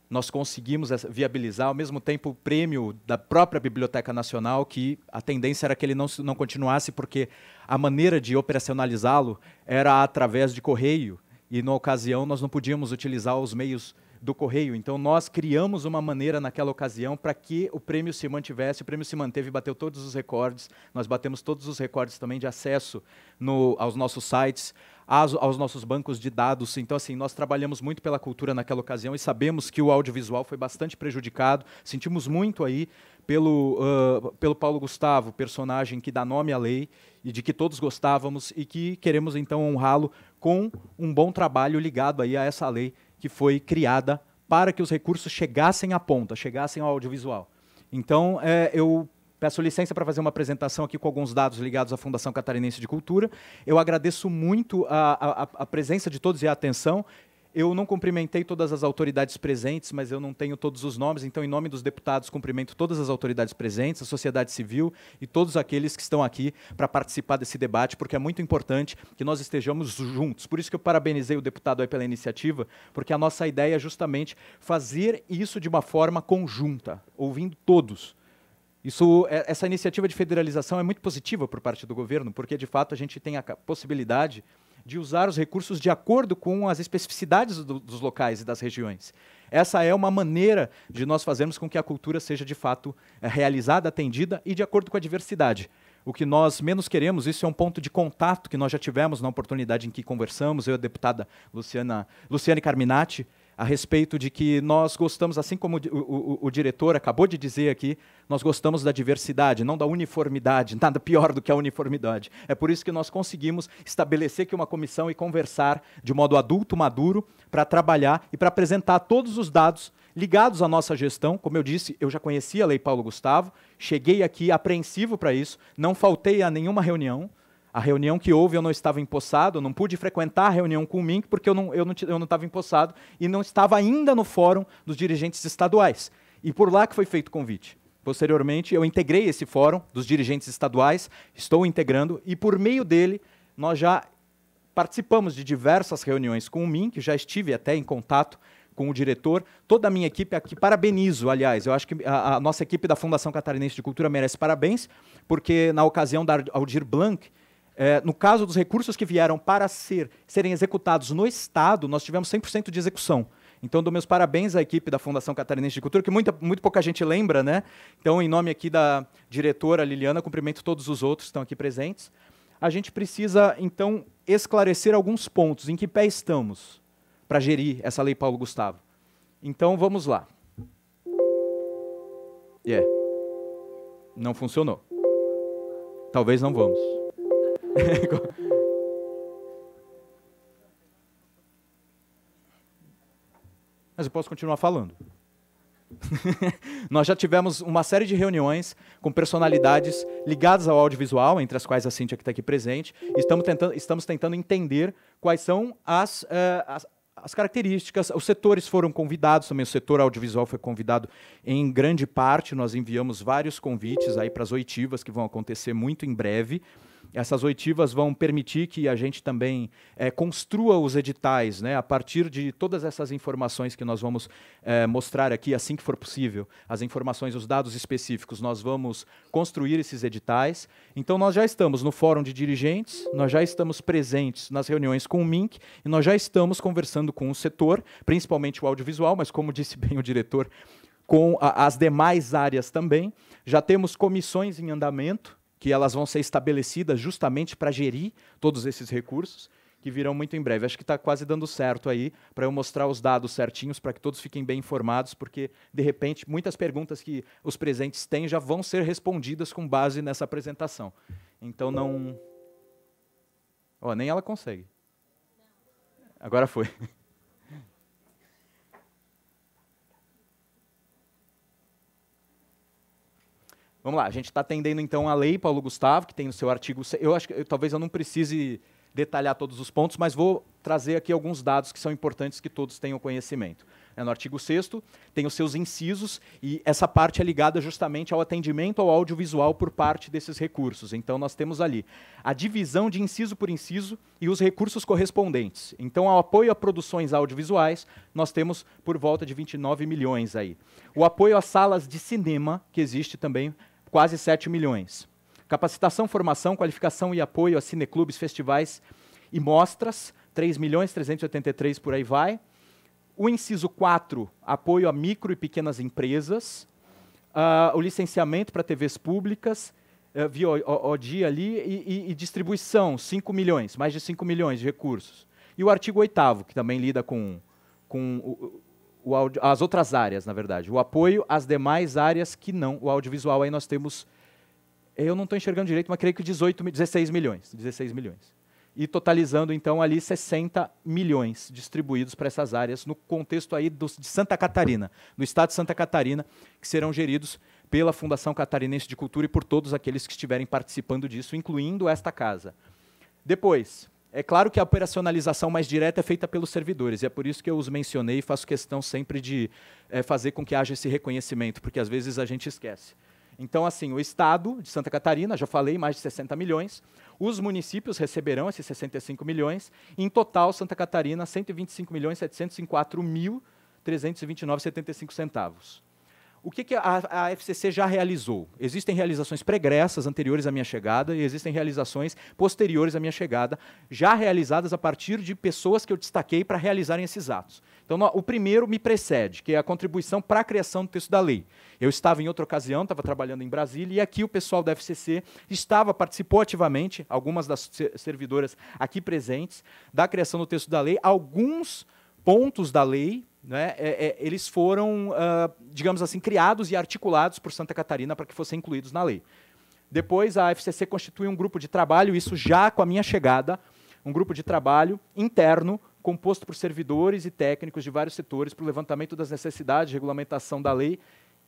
Nós conseguimos viabilizar, ao mesmo tempo, o prêmio da própria Biblioteca Nacional, que a tendência era que ele não, não continuasse, porque a maneira de operacionalizá-lo era através de correio. E, na ocasião, nós não podíamos utilizar os meios do Correio. Então, nós criamos uma maneira naquela ocasião para que o prêmio se mantivesse. O prêmio se manteve, bateu todos os recordes. Nós batemos todos os recordes também de acesso no, aos nossos sites, aos, aos nossos bancos de dados. Então, assim, nós trabalhamos muito pela cultura naquela ocasião e sabemos que o audiovisual foi bastante prejudicado. Sentimos muito aí pelo, uh, pelo Paulo Gustavo, personagem que dá nome à lei e de que todos gostávamos e que queremos então honrá-lo com um bom trabalho ligado aí a essa lei que foi criada para que os recursos chegassem à ponta, chegassem ao audiovisual. Então, é, eu peço licença para fazer uma apresentação aqui com alguns dados ligados à Fundação Catarinense de Cultura. Eu agradeço muito a, a, a presença de todos e a atenção. Eu não cumprimentei todas as autoridades presentes, mas eu não tenho todos os nomes, então, em nome dos deputados, cumprimento todas as autoridades presentes, a sociedade civil e todos aqueles que estão aqui para participar desse debate, porque é muito importante que nós estejamos juntos. Por isso que eu parabenizei o deputado aí pela iniciativa, porque a nossa ideia é justamente fazer isso de uma forma conjunta, ouvindo todos. Isso, é, essa iniciativa de federalização é muito positiva por parte do governo, porque de fato a gente tem a possibilidade de usar os recursos de acordo com as especificidades do, dos locais e das regiões. Essa é uma maneira de nós fazermos com que a cultura seja de fato eh, realizada, atendida e de acordo com a diversidade. O que nós menos queremos, isso é um ponto de contato que nós já tivemos na oportunidade em que conversamos, eu e a deputada Luciana, Luciane Carminati, a respeito de que nós gostamos, assim como o, o, o, diretor acabou de dizer aqui, nós gostamos da diversidade, não da uniformidade, [LAUGHS] nada pior do que a uniformidade. É por isso que nós conseguimos estabelecer aqui uma comissão e conversar de modo adulto, maduro, para trabalhar e para apresentar todos os dados ligados à nossa gestão. Como eu disse, eu já conhecia a Lei Paulo Gustavo, cheguei aqui apreensivo para isso, não faltei a nenhuma reunião, a reunião que houve eu não estava empossado, não pude frequentar a reunião com o Mink porque eu não eu não eu não estava empossado e não estava ainda no fórum dos dirigentes estaduais. E por lá que foi feito o convite. Posteriormente, eu integrei esse fórum dos dirigentes estaduais, estou integrando e por meio dele nós já participamos de diversas reuniões com o Mink, já estive até em contato com o diretor, toda a minha equipe aqui. Parabenizo, aliás, eu acho que a, a nossa equipe da Fundação Catarinense de Cultura merece parabéns, porque na ocasião da Aldir Blanc, é, no caso dos recursos que vieram para ser, serem executados no Estado, nós tivemos 100% de execução. Então, dou meus parabéns à equipe da Fundação Catarinense de Cultura, que muita, muito pouca gente lembra, né? Então, em nome aqui da diretora Liliana, cumprimento todos os outros que estão aqui presentes. A gente precisa, então, esclarecer alguns pontos. Em que pé estamos para gerir essa lei Paulo Gustavo? Então, vamos lá. Yeah. É. Não funcionou. Talvez não vamos. É Mas eu posso continuar falando. [LAUGHS] Nós já tivemos uma série de reuniões com personalidades ligadas ao audiovisual, entre as quais a Cíntia que está aqui presente. Estamos tentando, estamos tentando entender quais são as, uh, as, as características, os setores foram convidados também, o setor audiovisual foi convidado em grande parte. Nós enviamos vários convites aí para as oitivas que vão acontecer muito em breve. Essas oitivas vão permitir que a gente também é, construa os editais né, a partir de todas essas informações que nós vamos é, mostrar aqui assim que for possível. As informações, os dados específicos, nós vamos construir esses editais. Então, nós já estamos no fórum de dirigentes, nós já estamos presentes nas reuniões com o MINC e nós já estamos conversando com o setor, principalmente o audiovisual, mas como disse [LAUGHS] bem o diretor, com a, as demais áreas também. Já temos comissões em andamento, que elas vão ser estabelecidas justamente para gerir todos esses recursos que virão muito em breve. Acho que está quase dando certo aí para eu mostrar os dados certinhos para que todos fiquem bem informados, porque de repente muitas perguntas que os presentes têm já vão ser respondidas com base nessa apresentação. Então não, oh, nem ela consegue. Agora foi. [LAUGHS] Vamos lá, a gente está atendendo então a lei, Paulo Gustavo, que tem no seu artigo. Eu acho que eu, talvez eu não precise detalhar todos os pontos, mas vou trazer aqui alguns dados que são importantes que todos tenham conhecimento. É no artigo 6 tem os seus incisos e essa parte é ligada justamente ao atendimento ao audiovisual por parte desses recursos. Então nós temos ali a divisão de inciso por inciso e os recursos correspondentes. Então ao apoio a produções audiovisuais, nós temos por volta de 29 milhões aí. O apoio às salas de cinema, que existe também quase 7 milhões. Capacitação, formação, qualificação e apoio a cineclubes, festivais e mostras, 3 milhões 383 por aí vai. O inciso 4, apoio a micro e pequenas empresas. Uh, o licenciamento para TVs públicas, uh, via ODI ali, e, e, e, distribuição, 5 milhões, mais de 5 milhões de recursos. E o artigo 8 que também lida com, com audio, as outras áreas, na verdade, o apoio às demais áreas que não o audiovisual. Aí nós temos, eu não estou enxergando direito, mas creio que 18, 16 milhões, 16 milhões. E totalizando, então, ali 60 milhões distribuídos para essas áreas no contexto aí do, de Santa Catarina, no estado de Santa Catarina, que serão geridos pela Fundação Catarinense de Cultura e por todos aqueles que estiverem participando disso, incluindo esta casa. Depois, é claro que a operacionalização mais direta é feita pelos servidores, e é por isso que eu os mencionei e faço questão sempre de é, fazer com que haja esse reconhecimento, porque às vezes a gente esquece. Então, assim, o Estado de Santa Catarina, já falei, mais de 60 milhões. Os municípios receberão esses 65 milhões. Em total, Santa Catarina, 125 milhões 704 mil 329,75 centavos. O que, que a, a FCC já realizou? Existem realizações pregressas anteriores à minha chegada e existem realizações posteriores à minha chegada, já realizadas a partir de pessoas que eu destaquei para realizarem esses atos. Então, no, o primeiro me precede, que é a contribuição para a criação do texto da lei. Eu estava em outra ocasião, estava trabalhando em Brasília, e aqui o pessoal da FCC estava, participou ativamente, algumas das servidoras aqui presentes, da criação do texto da lei. Alguns pontos da lei né? É, é, eles foram, uh, digamos assim, criados e articulados por Santa Catarina para que fossem incluídos na lei. Depois, a FCC constitui um grupo de trabalho, isso já com a minha chegada, um grupo de trabalho interno composto por servidores e técnicos de vários setores para o levantamento das necessidades, regulamentação da lei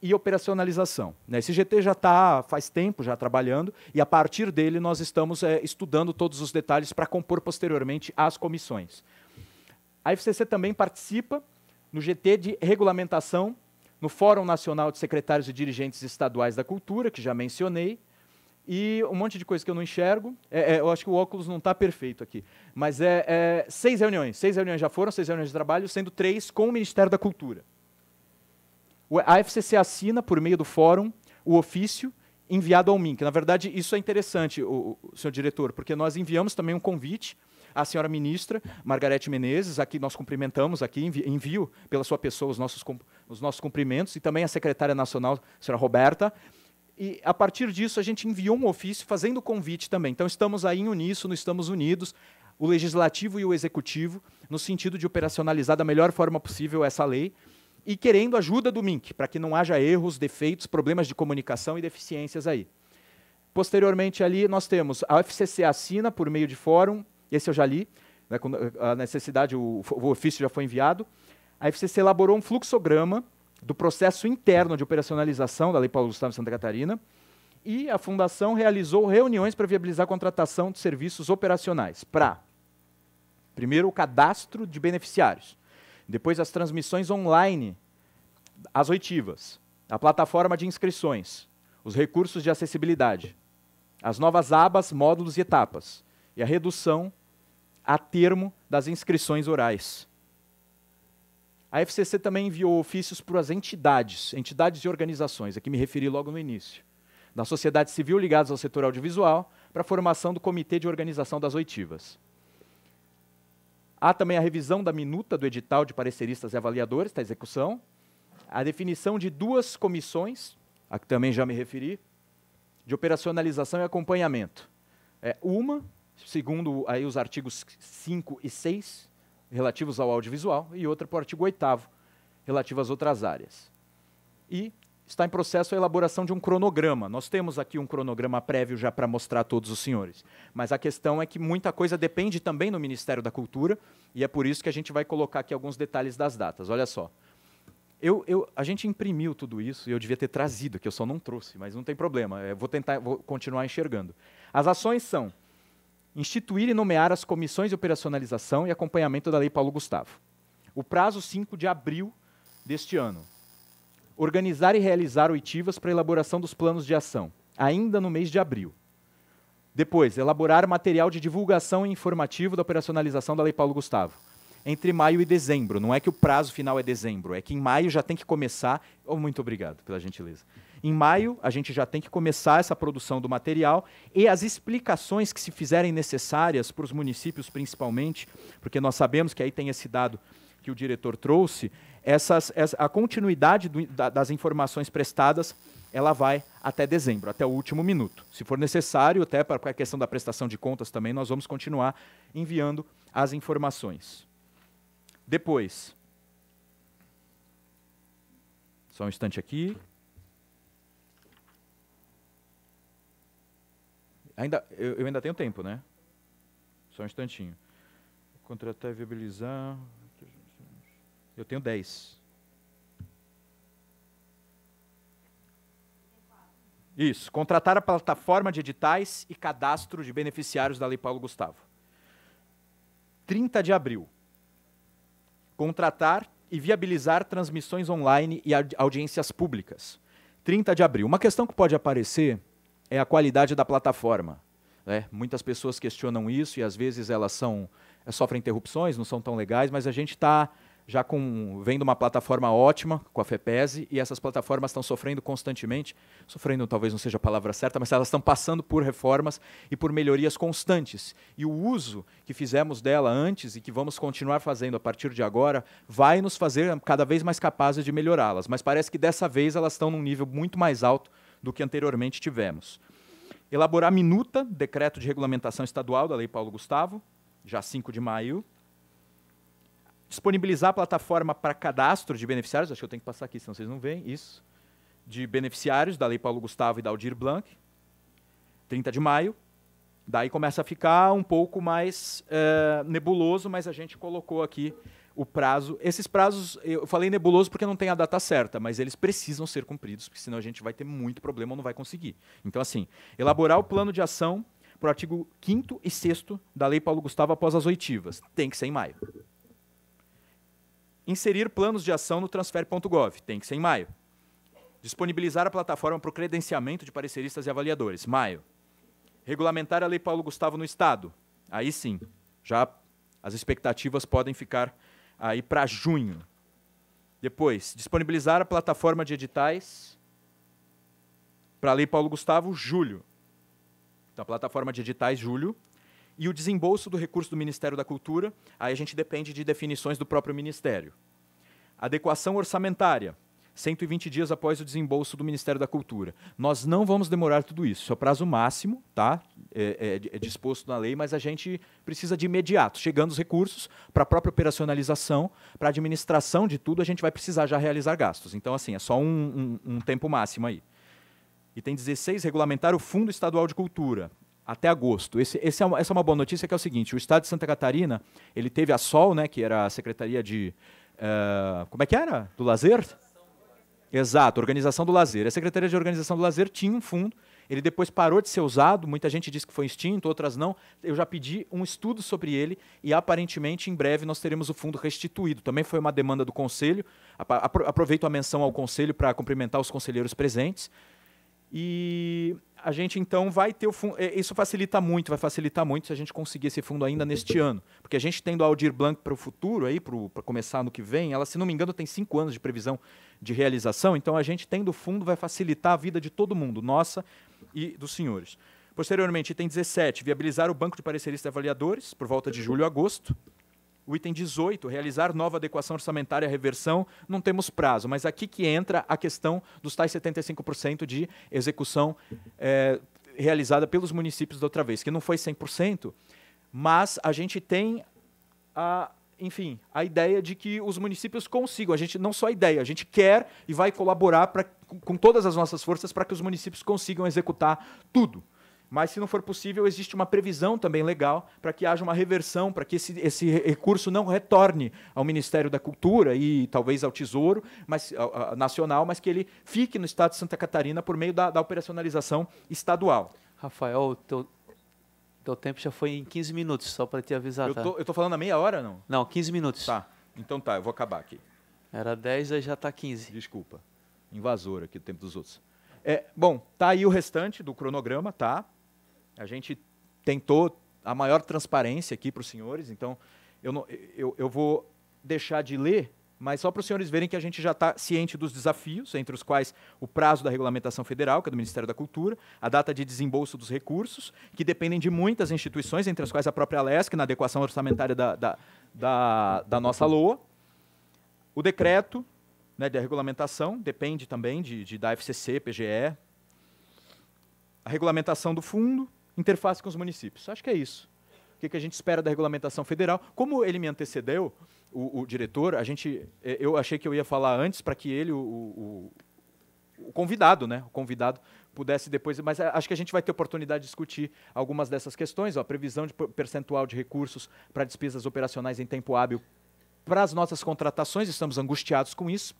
e operacionalização. Né? Esse GT já está faz tempo já trabalhando e a partir dele nós estamos é, estudando todos os detalhes para compor posteriormente as comissões. A FCC também participa no GT de regulamentação, no Fórum Nacional de Secretários e Dirigentes Estaduais da Cultura, que já mencionei, e um monte de coisa que eu não enxergo. É, é, eu acho que o óculos não está perfeito aqui. Mas é, é, seis reuniões. Seis reuniões já foram, seis reuniões de trabalho, sendo três com o Ministério da Cultura. a FCC assina, por meio do fórum, o ofício enviado ao MINC. Na verdade, isso é interessante, o, o senhor diretor, porque nós enviamos também um convite a senhora ministra Margarete Menezes, aqui nós cumprimentamos aqui, envio pela sua pessoa os nossos, os nossos cumprimentos, e também a secretária nacional, a senhora Roberta. E a partir disso a gente enviou um ofício fazendo convite também. Então estamos aí em uníssono, estamos unidos, o legislativo e o executivo, no sentido de operacionalizar da melhor forma possível essa lei e querendo ajuda do MINC, para que não haja erros, defeitos, problemas de comunicação e deficiências aí. Posteriormente ali nós temos a FCC assina por meio de fórum, esse eu já li, né, quando eh, a necessidade, o, o ofício já foi enviado. A FCC elaborou um fluxograma do processo interno de operacionalização da Lei Paulo Gustavo de Santa Catarina e a Fundação realizou reuniões para viabilizar a contratação de serviços operacionais para, primeiro, o cadastro de beneficiários, depois as transmissões online, as oitivas, a plataforma de inscrições, os recursos de acessibilidade, as novas abas, módulos e etapas e a redução a termo das inscrições orais. A FCC também enviou ofícios para as entidades, entidades e organizações, a que me referi logo no início, da sociedade civil ligadas ao setor audiovisual, para a formação do Comitê de Organização das Oitivas. Há também a revisão da minuta do edital de pareceristas e avaliadores, da execução, a definição de duas comissões, a que também já me referi, de operacionalização e acompanhamento. É, uma segundo aí os artigos 5 e 6, relativos ao audiovisual, e outra para o artigo 8 relativo às outras áreas. E está em processo a elaboração de um cronograma. Nós temos aqui um cronograma prévio já para mostrar a todos os senhores. Mas a questão é que muita coisa depende também do Ministério da Cultura, e é por isso que a gente vai colocar aqui alguns detalhes das datas. Olha só. Eu, eu, a gente imprimiu tudo isso e eu devia ter trazido, que eu só não trouxe, mas não tem problema. Eu vou tentar, vou continuar enxergando. As ações são instituir e nomear as comissões de operacionalização e acompanhamento da Lei Paulo Gustavo. O prazo 5 de abril deste ano. Organizar e realizar oitivas para elaboração dos planos de ação, ainda no mês de abril. Depois, elaborar material de divulgação e informativo da operacionalização da Lei Paulo Gustavo. Entre maio e dezembro. Não é que o prazo final é dezembro, é que em maio já tem que começar. Oh, muito obrigado pela gentileza. Em maio, a gente já tem que começar essa produção do material e as explicações que se fizerem necessárias para os municípios, principalmente, porque nós sabemos que aí tem esse dado que o diretor trouxe, essas, essa, a continuidade do, da, das informações prestadas ela vai até dezembro, até o último minuto. Se for necessário, até para a questão da prestação de contas também, nós vamos continuar enviando as informações. Depois. Só um instante aqui. Ainda, eu, eu ainda tenho tempo, né? Só um instantinho. Contratar e viabilizar. Eu tenho 10. Isso, contratar a plataforma de editais e cadastro de beneficiários da Lei Paulo Gustavo. 30 de abril. Contratar e viabilizar transmissões online e audiências públicas. 30 de abril. Uma questão que pode aparecer é a qualidade da plataforma. Né? Muitas pessoas questionam isso e às vezes elas são eh, sofrem interrupções, não são tão legais, mas a gente está já com vendo uma plataforma ótima com a FEPESE e essas plataformas estão sofrendo constantemente, sofrendo talvez não seja a palavra certa, mas elas estão passando por reformas e por melhorias constantes. E o uso que fizemos dela antes e que vamos continuar fazendo a partir de agora vai nos fazer cada vez mais capazes de melhorá-las, mas parece que dessa vez elas estão num nível muito mais alto do que anteriormente tivemos. Elaborar minuta, decreto de regulamentação estadual da Lei Paulo Gustavo, já 5 de maio. Disponibilizar a plataforma para cadastro de beneficiários, acho que eu tenho que passar aqui, senão vocês não veem isso, de beneficiários da Lei Paulo Gustavo e da Aldir Blanc, 30 de maio. Daí começa a ficar um pouco mais uh, nebuloso, mas a gente colocou aqui o prazo. Esses prazos, eu falei nebuloso porque não tem a data certa, mas eles precisam ser cumpridos, porque senão a gente vai ter muito problema ou não vai conseguir. Então, assim, elaborar o plano de ação para o artigo 5 e 6 da Lei Paulo Gustavo após as oitivas. Tem que ser em maio. Inserir planos de ação no transfer.gov. Tem que ser em maio. Disponibilizar a plataforma para o credenciamento de pareceristas e avaliadores. Maio. Regulamentar a Lei Paulo Gustavo no Estado. Aí sim, já as expectativas podem ficar aí para junho. Depois, disponibilizar a plataforma de editais para a Lei Paulo Gustavo, julho. Então, a plataforma de editais, julho. E o desembolso do recurso do Ministério da Cultura, aí a gente depende de definições do próprio Ministério. Adequação orçamentária, 120 dias após o desembolso do Ministério da Cultura. Nós não vamos demorar tudo isso, isso é o prazo máximo, tá? É, é, é, é disposto na lei, mas a gente precisa de imediato, chegando os recursos para a própria operacionalização, para a administração de tudo, a gente vai precisar já realizar gastos. Então, assim, é só um, um, um tempo máximo aí. E tem 16, regulamentar o Fundo Estadual de Cultura até agosto. Esse, esse é uma, essa é uma boa notícia que é o seguinte: o Estado de Santa Catarina ele teve a Sol, né, que era a Secretaria de uh, como é que era do Lazer, Exato, organização do lazer. A Secretaria de Organização do Lazer tinha um fundo, ele depois parou de ser usado, muita gente diz que foi extinto, outras não. Eu já pedi um estudo sobre ele e aparentemente em breve nós teremos o fundo restituído. Também foi uma demanda do Conselho. Aproveito a menção ao Conselho para cumprimentar os conselheiros presentes. E a gente então vai ter o fundo. É, isso facilita muito, vai facilitar muito se a gente conseguir esse fundo ainda neste ano. Porque a gente tendo a Aldir Blanc para o futuro, aí, para começar no que vem, ela, se não me engano, tem cinco anos de previsão de realização. Então a gente tendo o fundo vai facilitar a vida de todo mundo, nossa e dos senhores. Posteriormente, tem 17, viabilizar o banco de pareceristas e avaliadores, por volta de julho a agosto. O item 18, realizar nova adequação orçamentária reversão, não temos prazo, mas aqui que entra a questão dos tais 75% de execução é, realizada pelos municípios da outra vez, que não foi 100%, mas a gente tem a, enfim, a ideia de que os municípios consigam. A gente não só a ideia, a gente quer e vai colaborar pra, com, com todas as nossas forças para que os municípios consigam executar tudo. Mas, se não for possível, existe uma previsão também legal para que haja uma reversão, para que esse, esse recurso não retorne ao Ministério da Cultura e talvez ao Tesouro mas, Nacional, mas que ele fique no Estado de Santa Catarina por meio da, da operacionalização estadual. Rafael, teu, teu tempo já foi em 15 minutos, só para te avisar. Eu tá? falando a meia hora, não? Não, 15 minutos. Tá, então tá, eu vou acabar aqui. Era 10, aí já está 15. Desculpa, invasor aqui do tempo dos outros. É, bom, tá aí o restante do cronograma, tá? A gente tentou a maior transparência aqui para os senhores, então eu, não, eu, eu vou deixar de ler, mas só para os senhores verem que a gente já está ciente dos desafios, entre os quais o prazo da regulamentação federal, que é do Ministério da Cultura, a data de desembolso dos recursos, que dependem de muitas instituições, entre as quais a própria LESC, na adequação orçamentária da, da, da, da nossa LOA, o decreto né, da regulamentação, depende também de, de da FCC, PGE, a regulamentação do fundo, interface com os municípios. Acho que é isso. O que, que a gente espera da regulamentação federal? Como ele me antecedeu, o, o diretor, a gente, eh, eu achei que eu ia falar antes para que ele, o, o, o convidado, né, o convidado pudesse depois, mas eh, acho que a gente vai ter oportunidade de discutir algumas dessas questões, ó, previsão de percentual de recursos para despesas operacionais em tempo hábil para as nossas contratações, estamos angustiados com isso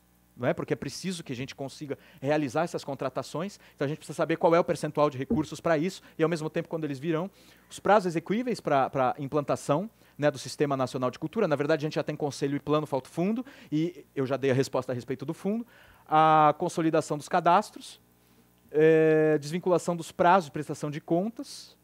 é porque é preciso que a gente consiga realizar essas contratações, então a gente precisa saber qual é o percentual de recursos para isso, e ao mesmo tempo, quando eles virão, os prazos execuíveis para implantação né, do Sistema Nacional de Cultura, na verdade a gente já tem conselho e plano, falta fundo, e eu já dei a resposta a respeito do fundo, a consolidação dos cadastros, é, desvinculação dos prazos de prestação de contas,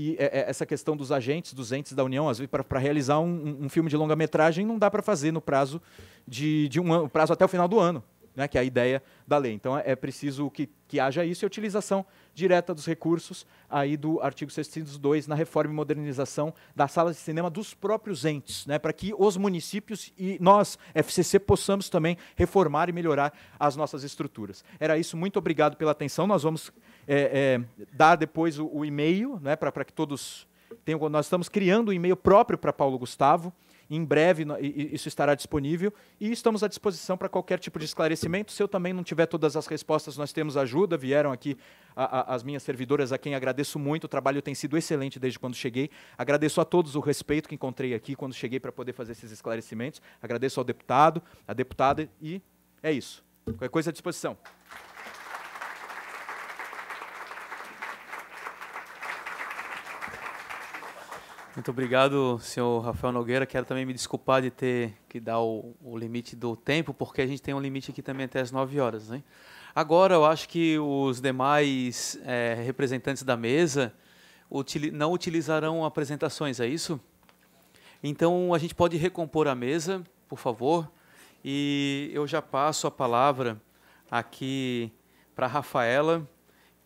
que é, é, essa questão dos agentes, dos entes da União, às vezes para realizar um, um, filme de longa metragem não dá para fazer no prazo de, de um ano, prazo até o final do ano, né, que é a ideia da lei. Então é, é preciso que, que haja isso e a utilização direta dos recursos aí do artigo 602 na reforma e modernização das salas de cinema dos próprios entes, né, para que os municípios e nós, FCC, possamos também reformar e melhorar as nossas estruturas. Era isso, muito obrigado pela atenção. Nós vamos é, é, dar depois o, o e-mail né, para que todos tenham. Nós estamos criando um e-mail próprio para Paulo Gustavo. Em breve isso estará disponível e estamos à disposição para qualquer tipo de esclarecimento. Se eu também não tiver todas as respostas, nós temos ajuda. Vieram aqui a, a, as minhas servidoras, a quem agradeço muito. O trabalho tem sido excelente desde quando cheguei. Agradeço a todos o respeito que encontrei aqui quando cheguei para poder fazer esses esclarecimentos. Agradeço ao deputado, à deputada e é isso. Qualquer coisa à disposição. Muito obrigado, senhor Rafael Nogueira. Quero também me desculpar de ter que dar o, o limite do tempo, porque a gente tem um limite aqui também até as 9 horas. Né? Agora, eu acho que os demais é, representantes da mesa util, não utilizarão apresentações, é isso? Então, a gente pode recompor a mesa, por favor. E eu já passo a palavra aqui para a Rafaela,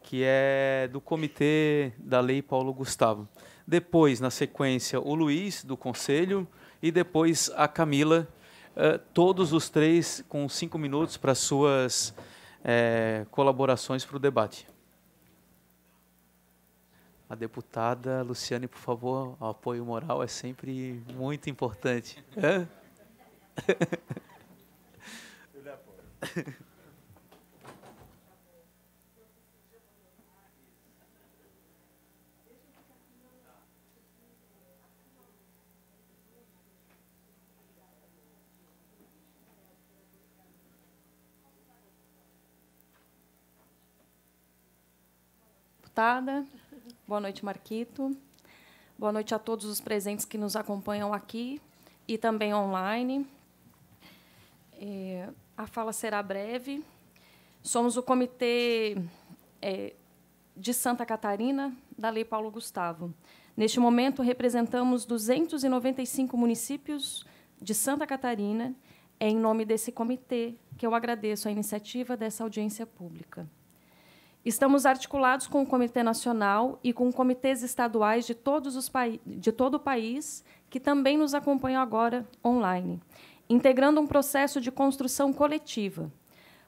que é do Comitê da Lei Paulo Gustavo depois, na sequência, o Luiz, do Conselho, e depois a Camila, eh, todos os três com cinco minutos para suas é, colaborações para o debate. A deputada Luciane, por favor, o apoio moral é sempre muito importante. [LAUGHS] Eu lhe apoio. [LAUGHS] deputada. Boa noite, Marquito. Boa noite a todos os presentes que nos acompanham aqui e também online. É, a fala será breve. Somos o Comitê é, de Santa Catarina da Lei Paulo Gustavo. Neste momento, representamos 295 municípios de Santa Catarina. É em nome desse comitê que eu agradeço a iniciativa dessa audiência pública. Estamos articulados com o Comitê Nacional e com comitês estaduais de, todos os de todo o país, que também nos acompanham agora online, integrando um processo de construção coletiva.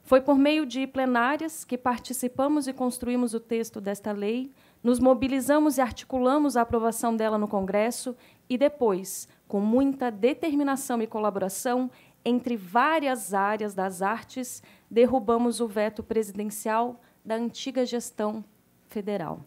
Foi por meio de plenárias que participamos e construímos o texto desta lei, nos mobilizamos e articulamos a aprovação dela no Congresso e depois, com muita determinação e colaboração, entre várias áreas das artes, derrubamos o veto presidencial da antiga gestão federal.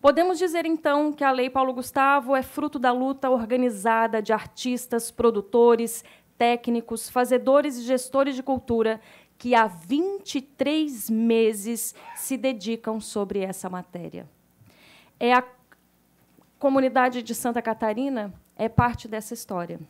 Podemos dizer, então, que a Lei Paulo Gustavo é fruto da luta organizada de artistas, produtores, técnicos, fazedores e gestores de cultura que há 23 meses se dedicam sobre essa matéria. É a comunidade de Santa Catarina é parte dessa história.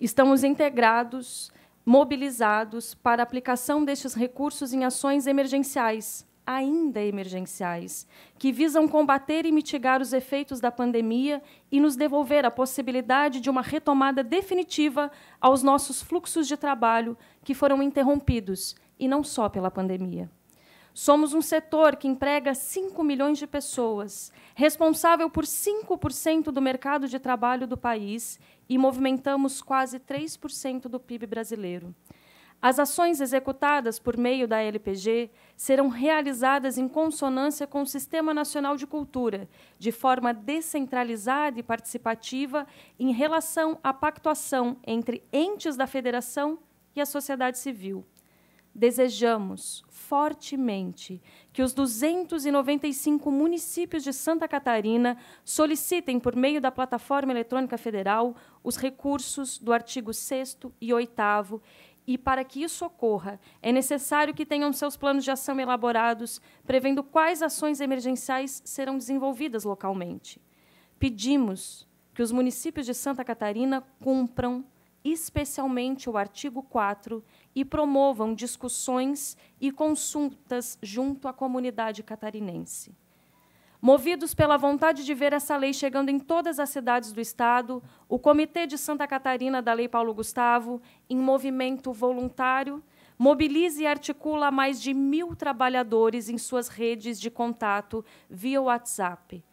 Estamos integrados mobilizados para aplicação destes recursos em ações emergenciais, ainda emergenciais, que visam combater e mitigar os efeitos da pandemia e nos devolver a possibilidade de uma retomada definitiva aos nossos fluxos de trabalho que foram interrompidos, e não só pela pandemia. Somos um setor que emprega 5 milhões de pessoas, responsável por 5% do mercado de trabalho do país e movimentamos quase 3% do PIB brasileiro. As ações executadas por meio da LPG serão realizadas em consonância com o Sistema Nacional de Cultura, de forma descentralizada e participativa em relação à pactuação entre entes da federação e a sociedade civil. Desejamos, fortemente que os 295 municípios de Santa Catarina solicitem, por meio da Plataforma Eletrônica Federal, os recursos do artigo 6 e 8 e para que isso ocorra, é necessário que tenham seus planos de ação elaborados, prevendo quais ações emergenciais serão desenvolvidas localmente. Pedimos que os municípios de Santa Catarina cumpram especialmente o artigo 4 e promovam discussões e consultas junto à comunidade catarinense. Movidos pela vontade de ver essa lei chegando em todas as cidades do Estado, o Comitê de Santa Catarina da Lei Paulo Gustavo, em movimento voluntário, mobiliza e articula mais de mil trabalhadores em suas redes de contato via WhatsApp,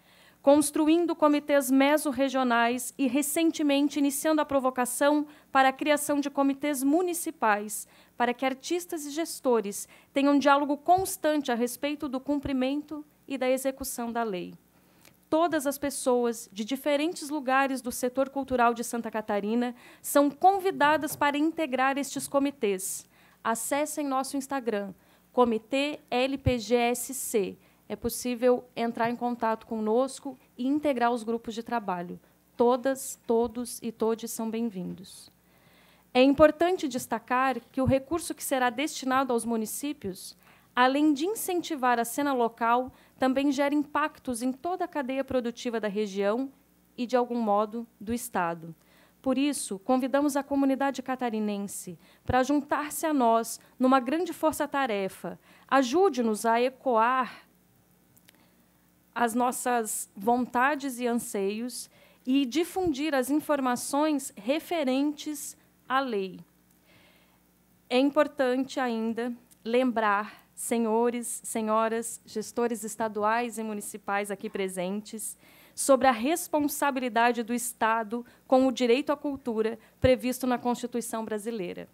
construindo comitês mesorregionais e, recentemente, iniciando a provocação para a criação de comitês municipais, para que artistas e gestores tenham um diálogo constante a respeito do cumprimento e da execução da lei. Todas as pessoas de diferentes lugares do setor cultural de Santa Catarina são convidadas para integrar estes comitês. Acessem nosso Instagram, Comitê LPGSC é possível entrar em contato conosco e integrar os grupos de trabalho. Todas, todos e todes são bem-vindos. É importante destacar que o recurso que será destinado aos municípios, além de incentivar a cena local, também gera impactos em toda a cadeia produtiva da região e, de algum modo, do Estado. Por isso, convidamos a comunidade catarinense para juntar-se a nós numa grande força-tarefa. Ajude-nos a ecoar as nossas vontades e anseios e difundir as informações referentes à lei. É importante ainda lembrar, senhores, senhoras, gestores estaduais e municipais aqui presentes, sobre a responsabilidade do Estado com o direito à cultura previsto na Constituição brasileira.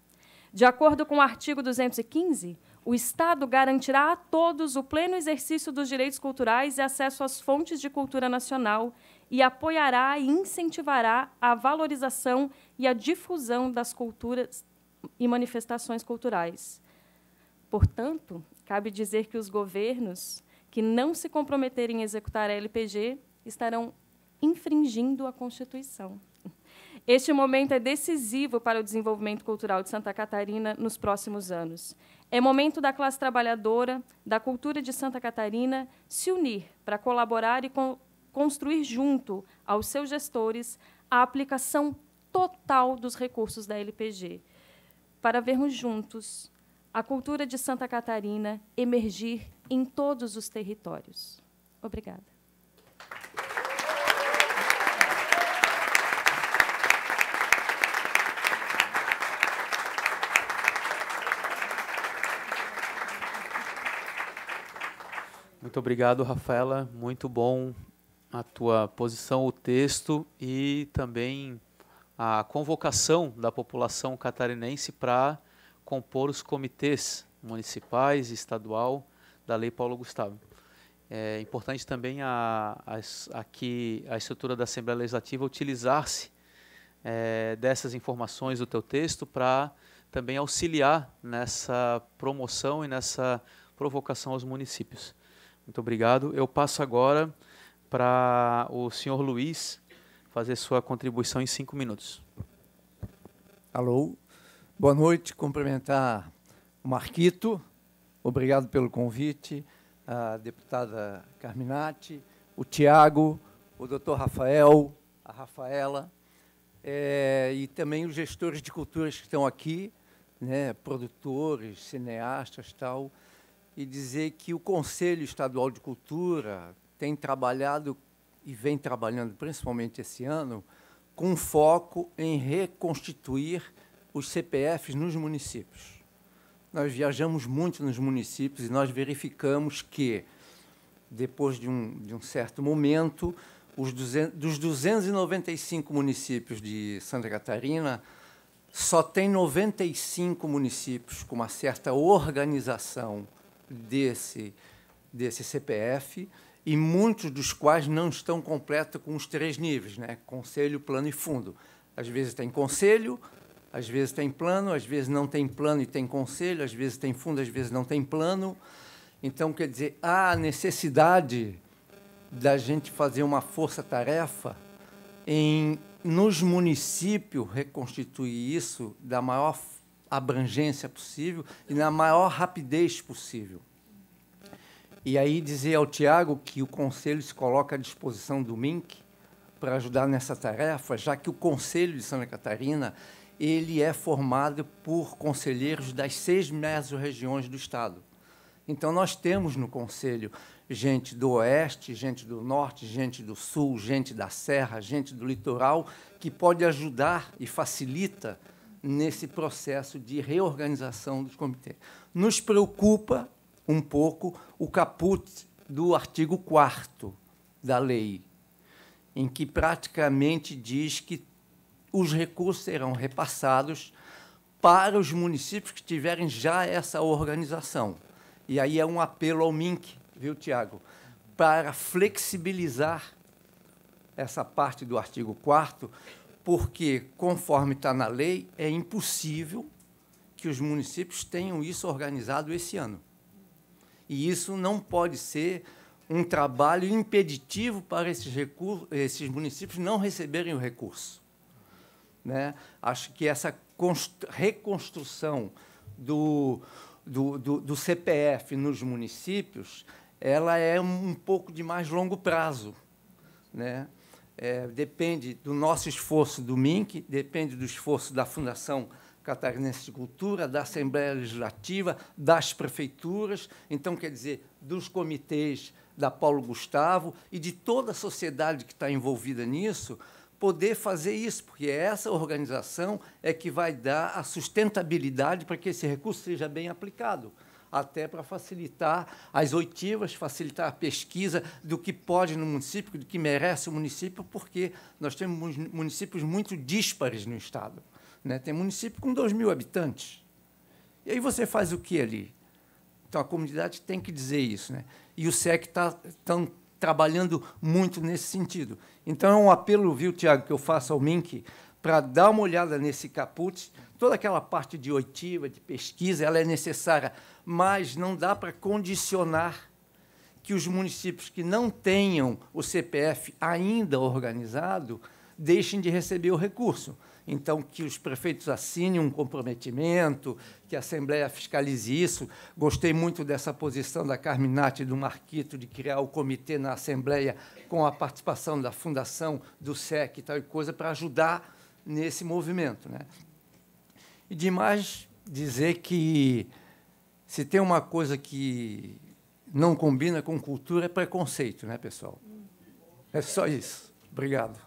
De acordo com o artigo 215, o Estado garantirá a todos o pleno exercício dos direitos culturais e acesso às fontes de cultura nacional e apoiará e incentivará a valorização e a difusão das culturas e manifestações culturais. Portanto, cabe dizer que os governos que não se comprometerem a executar a LPG estarão infringindo a Constituição. Este momento é decisivo para o desenvolvimento cultural de Santa Catarina nos próximos anos. É momento da classe trabalhadora, da cultura de Santa Catarina, se unir para colaborar e co construir junto aos seus gestores a aplicação total dos recursos da LPG, para vermos juntos a cultura de Santa Catarina emergir em todos os territórios. Obrigada. Muito obrigado, Rafaela. Muito bom a tua posição, o texto e também a convocação da população catarinense para compor os comitês municipais e estadual da Lei Paulo Gustavo. É importante também a, a, a que a estrutura da Assembleia Legislativa utilizar-se é, dessas informações do teu texto para também auxiliar nessa promoção e nessa provocação aos municípios. Muito obrigado. Eu passo agora para o senhor Luiz fazer sua contribuição em cinco minutos. Alô, boa noite. Cumprimentar o Marquito, obrigado pelo convite, a deputada Carminati, o Tiago, o doutor Rafael, a Rafaela, é, e também os gestores de culturas que estão aqui, né, produtores, cineastas, tal e dizer que o Conselho Estadual de Cultura tem trabalhado e vem trabalhando, principalmente esse ano, com foco em reconstituir os CPFs nos municípios. Nós viajamos muito nos municípios e nós verificamos que, depois de um, de um certo momento, os 200, dos 295 municípios de Santa Catarina, só tem 95 municípios com uma certa organização desse, desse CPF e muitos dos quais não estão completos com os três níveis, né? conselho, plano e fundo. Às vezes tem conselho, às vezes tem plano, às vezes não tem plano e tem conselho, às vezes tem fundo, às vezes não tem plano. Então, quer dizer, há a necessidade da gente fazer uma força-tarefa em nos municípios reconstituir isso da maior forma abrangência possível e na maior rapidez possível. E aí dizer ao Tiago que o Conselho se coloca à disposição do MINC para ajudar nessa tarefa, já que o Conselho de Santa Catarina ele é formado por conselheiros das seis mesorregiões do Estado. Então, nós temos no Conselho gente do Oeste, gente do Norte, gente do Sul, gente da Serra, gente do Litoral, que pode ajudar e facilita nesse processo de reorganização dos comitês. Nos preocupa um pouco o caput do artigo 4 da lei, em que praticamente diz que os recursos serão repassados para os municípios que tiverem já essa organização. E aí é um apelo ao MINC, viu, Tiago, para flexibilizar essa parte do artigo 4 porque, conforme está na lei, é impossível que os municípios tenham isso organizado esse ano. E isso não pode ser um trabalho impeditivo para esses, recursos, esses municípios não receberem o recurso. Né? Acho que essa reconstrução do, do, do, do CPF nos municípios ela é um pouco de mais longo prazo. Né? é, depende do nosso esforço do MINC, depende do esforço da Fundação Catarinense de Cultura, da Assembleia Legislativa, das prefeituras, então, quer dizer, dos comitês da Paulo Gustavo e de toda a sociedade que está envolvida nisso, poder fazer isso, porque é essa organização é que vai dar a sustentabilidade para que esse recurso seja bem aplicado até para facilitar as oitivas, facilitar a pesquisa do que pode no município, do que merece o município, porque nós temos municípios muito díspares no Estado. Né? Tem município com 2 mil habitantes. E aí você faz o que ali? Então, a comunidade tem que dizer isso. Né? E o SEC está trabalhando muito nesse sentido. Então, é um apelo, viu, Tiago, que eu faço ao MINC, para dar uma olhada nesse caput. Toda aquela parte de oitiva, de pesquisa, ela é necessária, mas não dá para condicionar que os municípios que não tenham o CPF ainda organizado deixem de receber o recurso. Então, que os prefeitos assinem um comprometimento, que a Assembleia fiscalize isso. Gostei muito dessa posição da Carminati e do Marquito de criar o comitê na Assembleia com a participação da Fundação, do SEC e tal e coisa, para ajudar nesse movimento. Né? E demais dizer que se tem uma coisa que não combina com cultura é preconceito, né, pessoal? É só isso. Obrigado.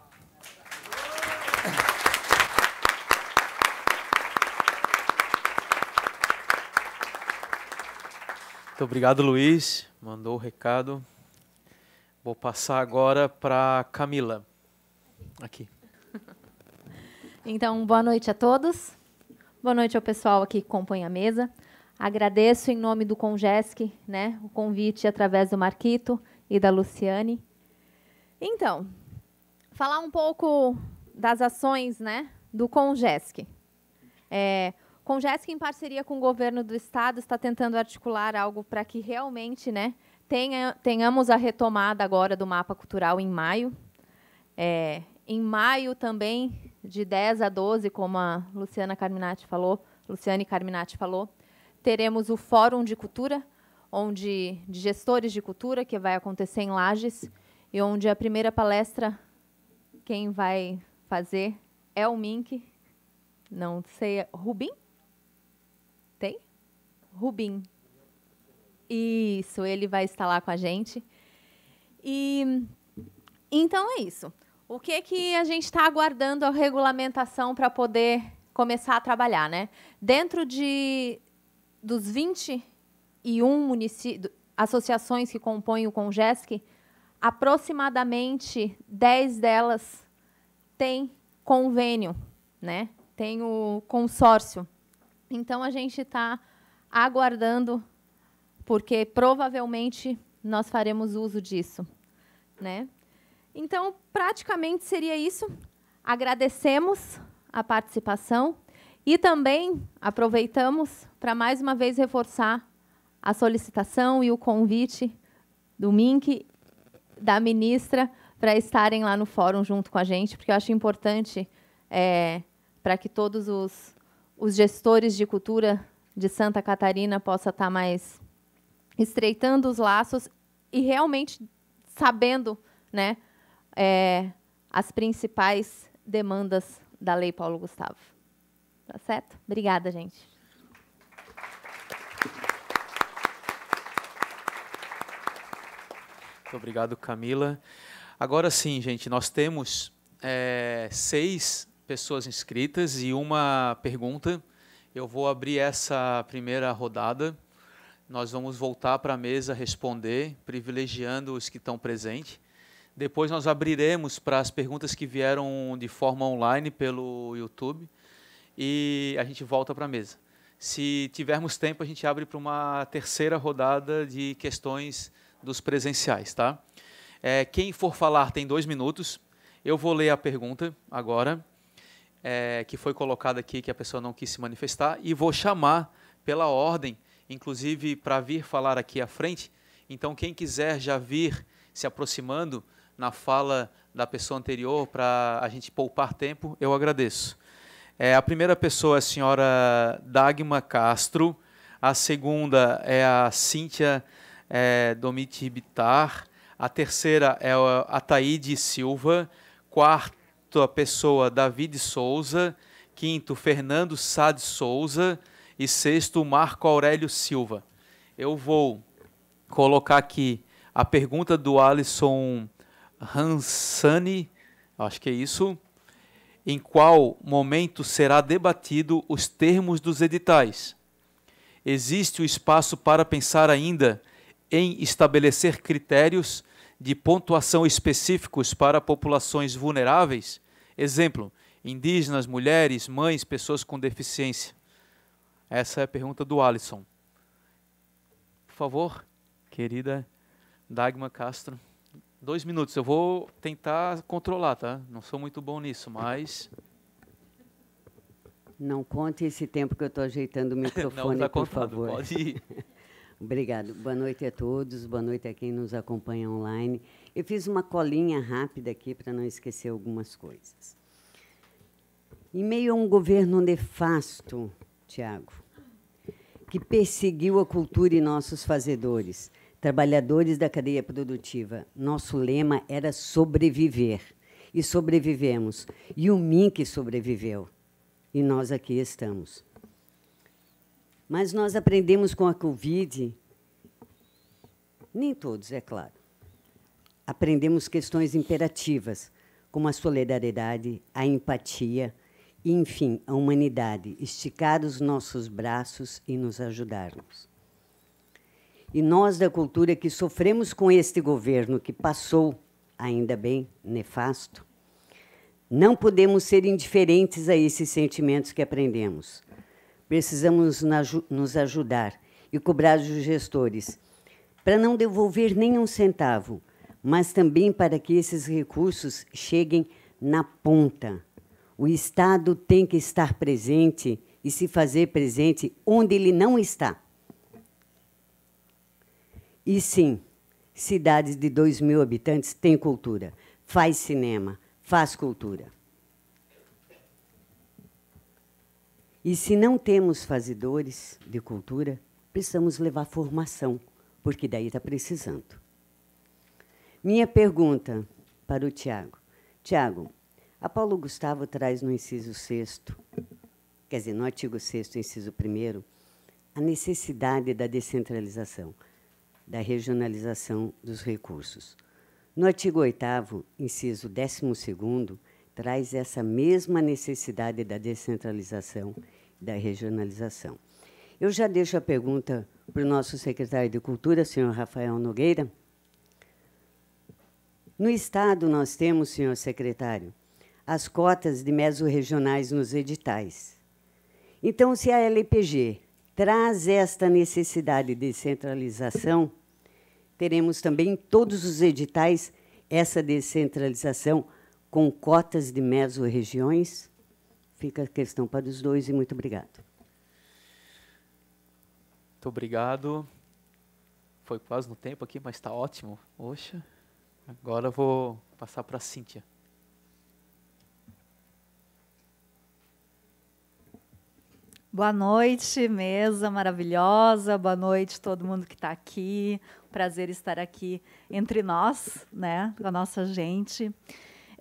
Muito obrigado, Luiz. Mandou o recado. Vou passar agora para Camila. Aqui. Então, boa noite a todos. Boa noite ao pessoal aqui que compõe a mesa. Agradeço em nome do Congesc, né, o convite através do Marquito e da Luciane. Então, falar um pouco das ações, né, do Congesc. É, Congesc, em parceria com o governo do estado, está tentando articular algo para que realmente, né, tenha, tenhamos a retomada agora do mapa cultural em maio. É, em maio também de 10 a 12, como a Luciana Carminati falou, Luciane Carminati falou, teremos o Fórum de Cultura, onde de gestores de cultura, que vai acontecer em Lages, e onde a primeira palestra quem vai fazer é o Mink, não sei, é Rubim? Tem? Rubim. Isso, ele vai estar lá com a gente. E então é isso. O que que a gente está aguardando a regulamentação para poder começar a trabalhar, né? Dentro de dos 21 municípios, associações que compõem o Congesc, aproximadamente 10 delas têm convênio, né? Tem o consórcio. Então a gente está aguardando, porque provavelmente nós faremos uso disso, né? Então, praticamente seria isso. Agradecemos a participação e também aproveitamos para mais uma vez reforçar a solicitação e o convite do MINC, da ministra, para estarem lá no fórum junto com a gente, porque eu acho importante é, para que todos os, os gestores de cultura de Santa Catarina possa estar tá mais estreitando os laços e realmente sabendo, né, é, as principais demandas da Lei Paulo Gustavo. Tá certo? Obrigada, gente. Muito obrigado, Camila. Agora sim, gente, nós temos é, seis pessoas inscritas e uma pergunta. Eu vou abrir essa primeira rodada. Nós vamos voltar para a mesa responder, privilegiando os que estão presentes. Depois nós abriremos para as perguntas que vieram de forma online pelo YouTube e a gente volta para a mesa. Se tivermos tempo, a gente abre para uma terceira rodada de questões dos presenciais, tá? É, quem for falar tem dois minutos. Eu vou ler a pergunta agora, é, que foi colocada aqui, que a pessoa não quis se manifestar, e vou chamar pela ordem, inclusive para vir falar aqui à frente. Então, quem quiser já vir se aproximando, na fala da pessoa anterior para a gente poupar tempo, eu agradeço. É, a primeira pessoa é a senhora Dagma Castro, a segunda é a Cíntia é, Domiti Bitar, a terceira é a Ataíde Silva, quarta pessoa David Souza, quinto Fernando Sá de Souza e sexto Marco Aurélio Silva. Eu vou colocar aqui a pergunta do Alisson Hansani, acho que é isso, em qual momento será debatido os termos dos editais. Existe o espaço para pensar ainda em estabelecer critérios de pontuação específicos para populações vulneráveis, exemplo, indígenas, mulheres, mães, pessoas com deficiência. Essa é a pergunta do Alisson. Por favor, querida Dagma Castro. Dois minutos, eu vou tentar controlar, tá? Não sou muito bom nisso, mas. Não conte esse tempo que eu estou ajeitando o [LAUGHS] microfone, Não, tá por favor. Pode ir. [LAUGHS] Obrigado. Boa noite a todos, boa noite a quem nos acompanha online. Eu fiz uma colinha rápida aqui para não esquecer algumas coisas. Em meio a um governo nefasto, Tiago, que perseguiu a cultura e nossos fazedores, Trabalhadores da cadeia produtiva, nosso lema era sobreviver. E sobrevivemos. E o MINC sobreviveu. E nós aqui estamos. Mas nós aprendemos com a Covid, nem todos, é claro. Aprendemos questões imperativas, como a solidariedade, a empatia e, enfim, a humanidade, esticar os nossos braços e nos ajudarmos. E nós da cultura que sofremos com este governo que passou, ainda bem, nefasto, não podemos ser indiferentes a esses sentimentos que aprendemos. Precisamos nos ajudar e cobrar dos gestores para não devolver nem um centavo, mas também para que esses recursos cheguem na ponta. O Estado tem que estar presente e se fazer presente onde ele não está. E sim, cidades de 2 mil habitantes têm cultura, faz cinema, faz cultura. E se não temos fazedores de cultura, precisamos levar formação, porque daí está precisando. Minha pergunta para o Tiago. Tiago, a Paulo Gustavo traz no inciso 6, quer dizer, no artigo 6, inciso 1, a necessidade da descentralização da regionalização dos recursos. No artigo 8, inciso 12, traz essa mesma necessidade da descentralização e da regionalização. Eu já deixo a pergunta para o nosso secretário de Cultura, senhor Rafael Nogueira. No Estado, nós temos, senhor secretário, as cotas de mesorregionais nos editais. Então, se a LPG traz esta necessidade de descentralização teremos também em todos os editais essa descentralização com cotas de mesorregiões? Fica a questão para os dois e muito obrigado. Muito obrigado. Foi quase no tempo aqui, mas está ótimo. Poxa. Agora vou passar para a Cíntia. Boa noite, mesa maravilhosa. Boa noite, todo mundo que está aqui prazer estar aqui entre nós, né, com a nossa gente.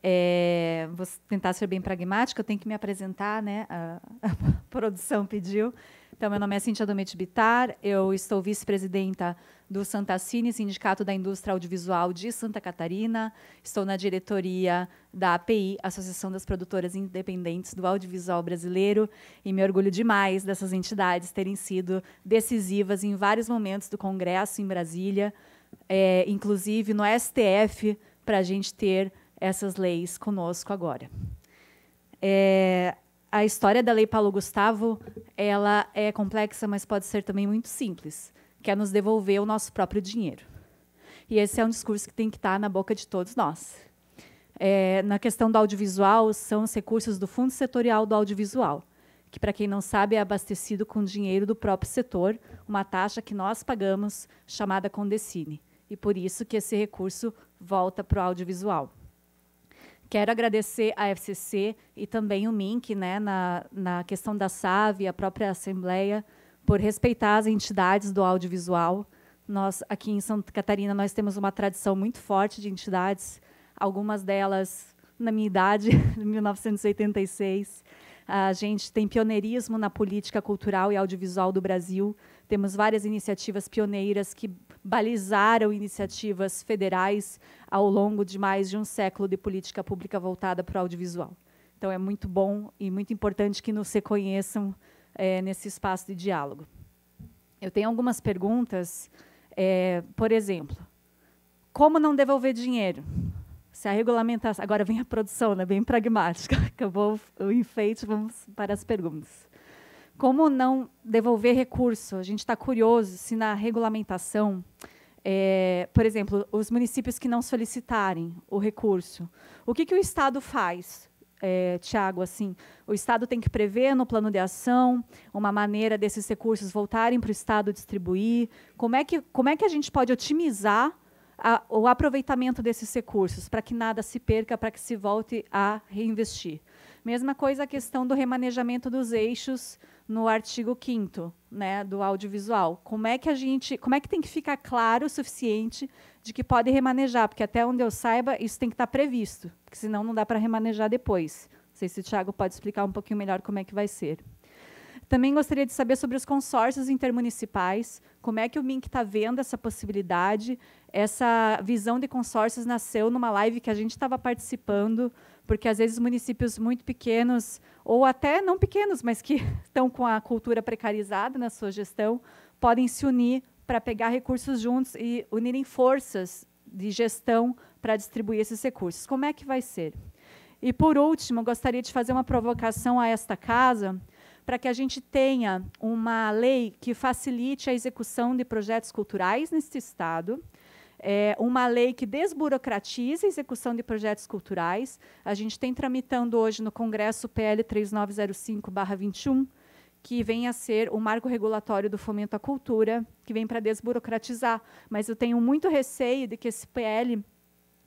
É, vou tentar ser bem pragmática, eu tenho que me apresentar, né? A, a [LAUGHS] produção pediu. Então, meu nome é Cintia Domete Bitar, eu estou vice-presidenta do Santacine, Sindicato da Indústria Audiovisual de Santa Catarina. Estou na diretoria da API, Associação das Produtoras Independentes do Audiovisual Brasileiro, e me orgulho demais dessas entidades terem sido decisivas em vários momentos do Congresso em Brasília, é, inclusive no STF, para a gente ter essas leis conosco agora. É, a história da Lei Paulo Gustavo ela é complexa, mas pode ser também muito simples quer nos devolver o nosso próprio dinheiro. E esse é um discurso que tem que estar na boca de todos nós. É, na questão do audiovisual, são os recursos do Fundo Setorial do Audiovisual, que, para quem não sabe, é abastecido com dinheiro do próprio setor, uma taxa que nós pagamos, chamada Condecine. E por isso que esse recurso volta para o audiovisual. Quero agradecer à FCC e também o MINC, né, na, na questão da SAVE, a própria Assembleia, por respeitar as entidades do audiovisual. Nós aqui em Santa Catarina nós temos uma tradição muito forte de entidades, algumas delas na minha idade, [LAUGHS] de 1986. A gente tem pioneirismo na política cultural e audiovisual do Brasil. Temos várias iniciativas pioneiras que balizaram iniciativas federais ao longo de mais de um século de política pública voltada para o audiovisual. Então, é muito bom e muito importante que nos reconheçam é, nesse espaço de diálogo. Eu tenho algumas perguntas, é, por exemplo, como não devolver dinheiro? Se a regulamentação. Agora vem a produção, né, bem pragmática. Acabou [LAUGHS] o enfeite, vamos para as perguntas. Como não devolver recurso? A gente está curioso se na regulamentação é, por exemplo, os municípios que não solicitarem o recurso, o que, que o Estado faz é, Tiago, assim, o Estado tem que prever no plano de ação uma maneira desses recursos voltarem para o Estado distribuir. Como é que, como é que a gente pode otimizar a, o aproveitamento desses recursos para que nada se perca, para que se volte a reinvestir? Mesma coisa a questão do remanejamento dos eixos no artigo 5 né, do audiovisual. Como é que a gente, como é que tem que ficar claro o suficiente de que pode remanejar, porque até onde eu saiba, isso tem que estar previsto porque senão não dá para remanejar depois. Não sei se o Tiago pode explicar um pouquinho melhor como é que vai ser. Também gostaria de saber sobre os consórcios intermunicipais, como é que o MINC está vendo essa possibilidade, essa visão de consórcios nasceu numa live que a gente estava participando, porque às vezes municípios muito pequenos, ou até não pequenos, mas que [LAUGHS] estão com a cultura precarizada na sua gestão, podem se unir para pegar recursos juntos e unirem forças de gestão para distribuir esses recursos. Como é que vai ser? E, por último, gostaria de fazer uma provocação a esta casa para que a gente tenha uma lei que facilite a execução de projetos culturais neste Estado, é uma lei que desburocratize a execução de projetos culturais. A gente tem tramitando hoje no Congresso o PL 3905-21, que vem a ser o marco regulatório do fomento à cultura, que vem para desburocratizar. Mas eu tenho muito receio de que esse PL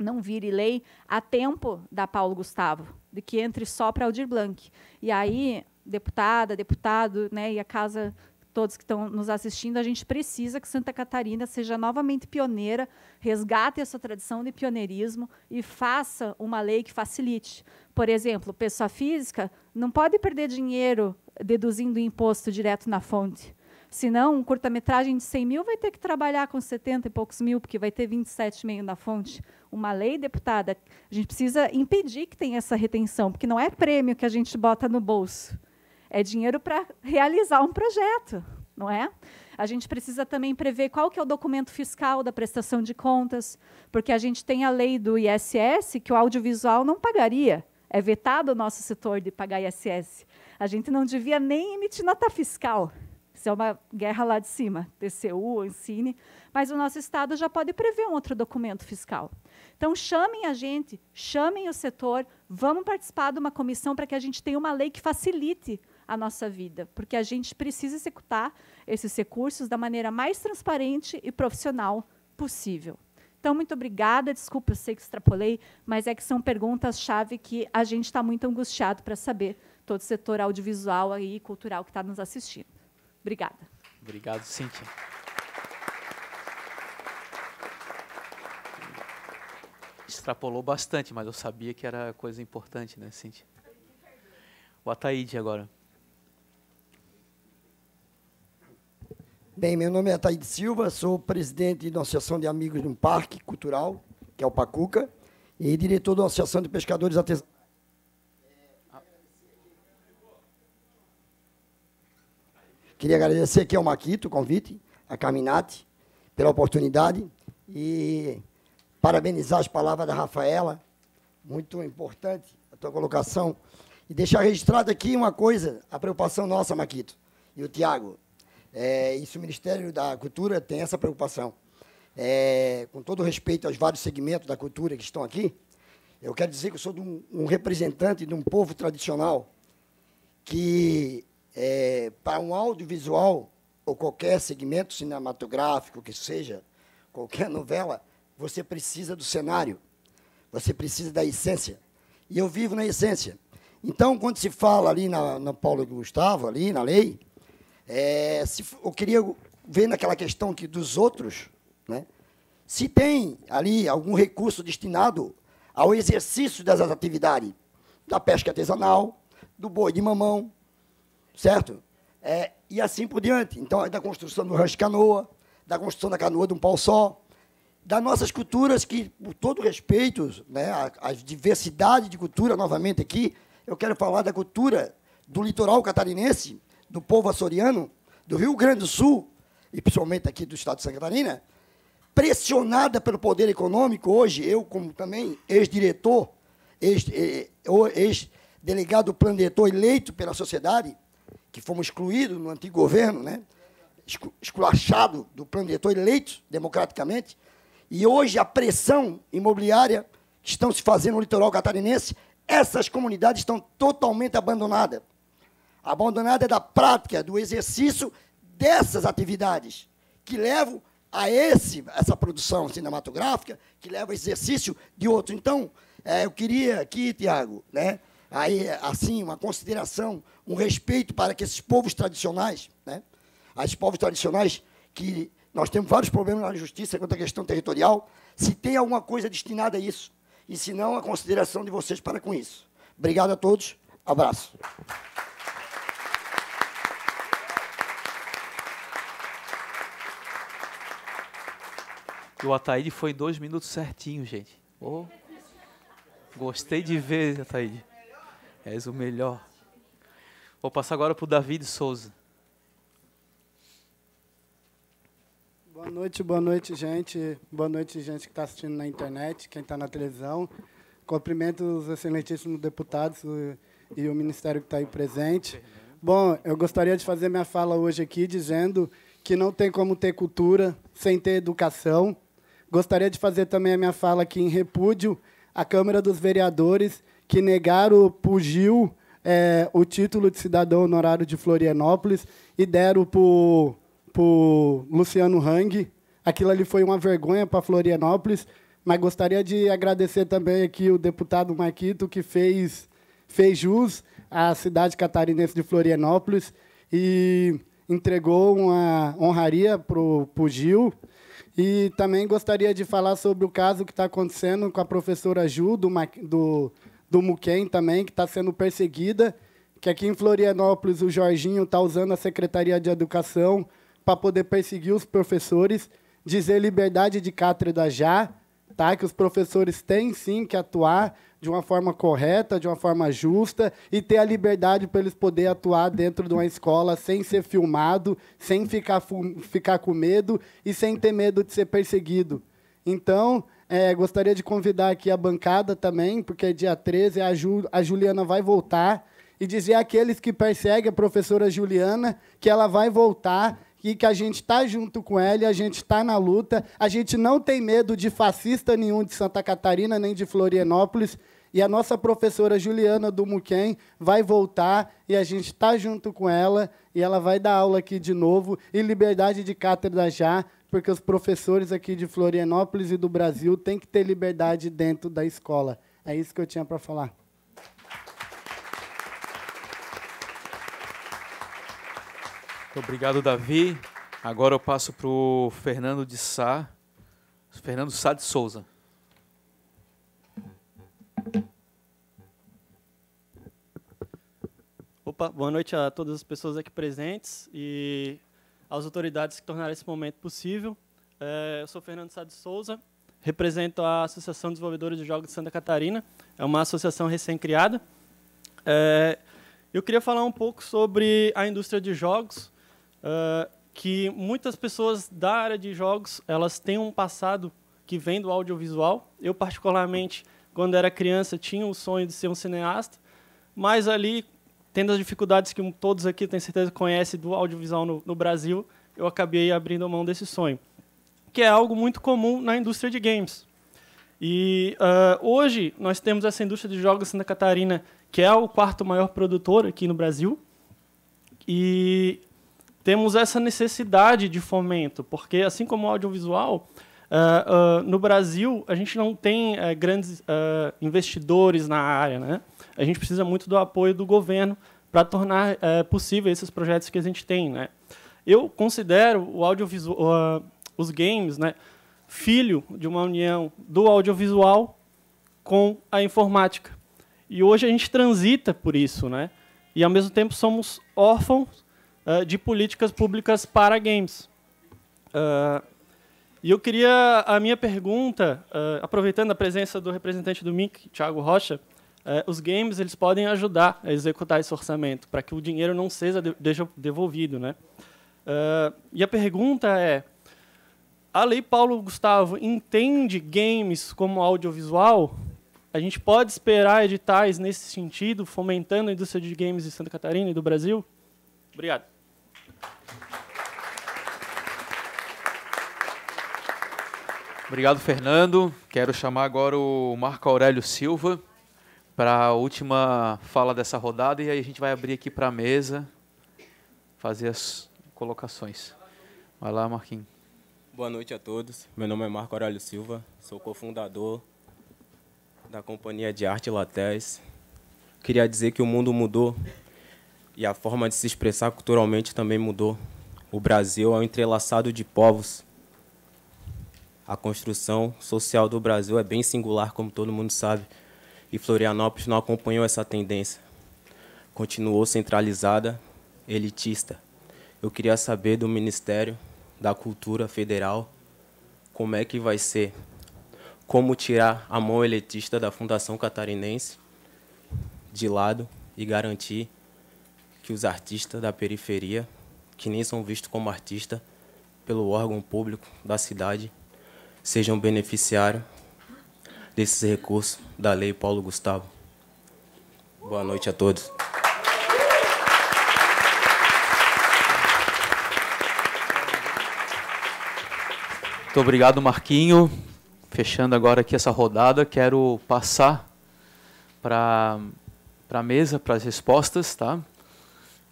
não vire lei a tempo da Paulo Gustavo, de que entre só para Aldir Blanc. E aí, deputada, deputado, né, e a casa todos que estão nos assistindo, a gente precisa que Santa Catarina seja novamente pioneira, resgate essa tradição de pioneirismo e faça uma lei que facilite. Por exemplo, pessoa física não pode perder dinheiro deduzindo imposto direto na fonte. Senão, um curta-metragem de 100 mil vai ter que trabalhar com 70 e poucos mil, porque vai ter 27,5 na fonte. Uma lei, deputada, a gente precisa impedir que tenha essa retenção, porque não é prêmio que a gente bota no bolso. É dinheiro para realizar um projeto, não é? A gente precisa também prever qual que é o documento fiscal da prestação de contas, porque a gente tem a lei do ISS que o audiovisual não pagaria. É vetado o nosso setor de pagar ISS. A gente não devia nem emitir nota fiscal. Isso é uma guerra lá de cima, TCU, Ensine, mas o nosso Estado já pode prever um outro documento fiscal. Então, chamem a gente, chamem o setor, vamos participar de uma comissão para que a gente tenha uma lei que facilite a nossa vida, porque a gente precisa executar esses recursos da maneira mais transparente e profissional possível. Então, muito obrigada. Desculpa, eu sei que extrapolei, mas é que são perguntas-chave que a gente está muito angustiado para saber, todo o setor audiovisual e cultural que está nos assistindo. Obrigada. Obrigado, Cintia. Extrapolou bastante, mas eu sabia que era coisa importante, né, Cintia? O Ataíde agora. Bem, meu nome é Ataíde Silva, sou presidente da Associação de Amigos de um Parque Cultural, que é o Pacuca, e diretor da Associação de Pescadores Artesanais Queria agradecer aqui ao Maquito o convite, a Caminati, pela oportunidade e parabenizar as palavras da Rafaela, muito importante a tua colocação. E deixar registrado aqui uma coisa, a preocupação nossa, Maquito, e o Tiago. É, isso o Ministério da Cultura tem essa preocupação. É, com todo respeito aos vários segmentos da cultura que estão aqui, eu quero dizer que eu sou um, um representante de um povo tradicional que é, para um audiovisual ou qualquer segmento cinematográfico que seja, qualquer novela, você precisa do cenário, você precisa da essência. E eu vivo na essência. Então, quando se fala ali na, na Paulo Gustavo, ali na lei, é, se, eu queria ver naquela questão que dos outros, né, se tem ali algum recurso destinado ao exercício das atividades, da pesca artesanal, do boi de mamão, certo? É, e assim por diante. Então, é da construção do rancho canoa, da construção da canoa de um pau só, das nossas culturas, que, por todo respeito, né, a, a, diversidade de cultura, novamente aqui, eu quero falar da cultura do litoral catarinense, do povo açoriano, do Rio Grande do Sul, e principalmente aqui do estado de Santa Catarina, pressionada pelo poder econômico hoje, eu, como também ex-diretor, eh, ex-delegado ex, ex eleito pela sociedade, que fomos excluídos no antigo governo, né? esculachado do plano diretor eleito democraticamente, e hoje a pressão imobiliária que estão se fazendo no litoral catarinense, essas comunidades estão totalmente abandonadas. Abandonadas é da prática, do exercício dessas atividades, que levam a esse, essa produção cinematográfica, que leva ao exercício de outro. Então, é, eu queria aqui, Tiago, né, aí, assim, uma consideração, um respeito para que esses povos tradicionais, né, esses povos tradicionais que nós temos vários problemas na justiça quanto à questão territorial, se tem alguma coisa destinada a isso, e se não, a consideração de vocês para com isso. Obrigado a todos, abraço. E o Ataíde foi em dois minutos certinho, gente. Oh. Gostei de ver, Ataíde. És o melhor. Vou passar agora para o David Souza. Boa noite, boa noite, gente. Boa noite, gente que está assistindo na internet, quem está na televisão. Cumprimento os excelentíssimos deputados e o ministério que está aí presente. Bom, eu gostaria de fazer minha fala hoje aqui dizendo que não tem como ter cultura sem ter educação. Gostaria de fazer também a minha fala aqui em repúdio à Câmara dos Vereadores que negaram para o Gil é, o título de cidadão honorário de Florianópolis e deram para o Luciano Hang. Aquilo ali foi uma vergonha para Florianópolis, mas gostaria de agradecer também aqui o deputado Marquito, que fez, fez jus à cidade catarinense de Florianópolis e entregou uma honraria para o Gil. E também gostaria de falar sobre o caso que está acontecendo com a professora Ju, do, do do Muquem também, que está sendo perseguida, que aqui em Florianópolis o Jorginho está usando a Secretaria de Educação para poder perseguir os professores, dizer liberdade de cátedra já, tá? que os professores têm sim que atuar de uma forma correta, de uma forma justa, e ter a liberdade para eles poderem atuar dentro de uma escola sem ser filmado, sem ficar, ficar com medo e sem ter medo de ser perseguido. Então, é, gostaria de convidar aqui a bancada também, porque é dia 13 a, Ju, a Juliana vai voltar. E dizer àqueles que perseguem a professora Juliana que ela vai voltar e que a gente está junto com ela, a gente está na luta, a gente não tem medo de fascista nenhum de Santa Catarina nem de Florianópolis. E a nossa professora Juliana do Muquem vai voltar e a gente está junto com ela e ela vai dar aula aqui de novo. E liberdade de cátedra já porque os professores aqui de Florianópolis e do Brasil têm que ter liberdade dentro da escola. É isso que eu tinha para falar. Muito obrigado, Davi. Agora eu passo para o Fernando de Sá. Fernando Sá de Souza. Opa, boa noite a todas as pessoas aqui presentes e às autoridades que tornaram esse momento possível. É, eu sou Fernando Sá de Souza, represento a Associação de Desenvolvedores de Jogos de Santa Catarina, é uma associação recém-criada. É, eu queria falar um pouco sobre a indústria de jogos, é, que muitas pessoas da área de jogos elas têm um passado que vem do audiovisual. Eu, particularmente, quando era criança, tinha o sonho de ser um cineasta, mas ali, tendo as dificuldades que todos aqui, tenho certeza, conhecem do audiovisual no, no Brasil, eu acabei abrindo mão desse sonho, que é algo muito comum na indústria de games. E uh, hoje nós temos essa indústria de jogos Santa Catarina, que é o quarto maior produtor aqui no Brasil, e temos essa necessidade de fomento, porque assim como o audiovisual, uh, uh, no Brasil a gente não tem eh, grandes investidores na área, né? a gente precisa muito do apoio do governo para tornar é, possível esses projetos que a gente tem. Né? Eu considero o audiovisual, uh, os games, né, filho de uma união do audiovisual com a informática. E hoje a gente transita por isso, né? E ao mesmo tempo somos órfãos uh, de políticas públicas para games. Uh, e eu queria a minha pergunta, aproveitando a presença do representante do MIC, Thiago Rocha, eh, os games eles podem ajudar a executar esse orçamento, para que o dinheiro não seja devolvido. Né? Uh, e a pergunta é, a Lei Paulo Gustavo entende games como audiovisual? A gente pode esperar editais nesse sentido, fomentando a indústria de games de Santa Catarina e do Brasil? Obrigado. Obrigado, Fernando. Quero chamar agora o Marco Aurélio Silva para a última fala dessa rodada e aí a gente vai abrir aqui para a mesa, fazer as colocações. Vai lá, Marquinhos. Boa noite a todos. Meu nome é Marco Aurélio Silva, sou cofundador da Companhia de Arte Latés. Queria dizer que o mundo mudou e a forma de se expressar culturalmente também mudou. O Brasil é um entrelaçado de povos. A construção social do Brasil é bem singular, como todo mundo sabe e Florianópolis não acompanhou essa tendência. Continuou centralizada, elitista. Eu queria saber do Ministério da Cultura Federal como é que vai ser, como tirar a mão elitista da Fundação Catarinense de lado e garantir que os artistas da periferia, que nem são vistos como artistas pelo órgão público da cidade, sejam beneficiários desses recursos da Lei Paulo Gustavo. Boa noite a todos. Muito obrigado, Marquinho. Fechando agora aqui essa rodada, quero passar para a mesa, para as respostas, tá?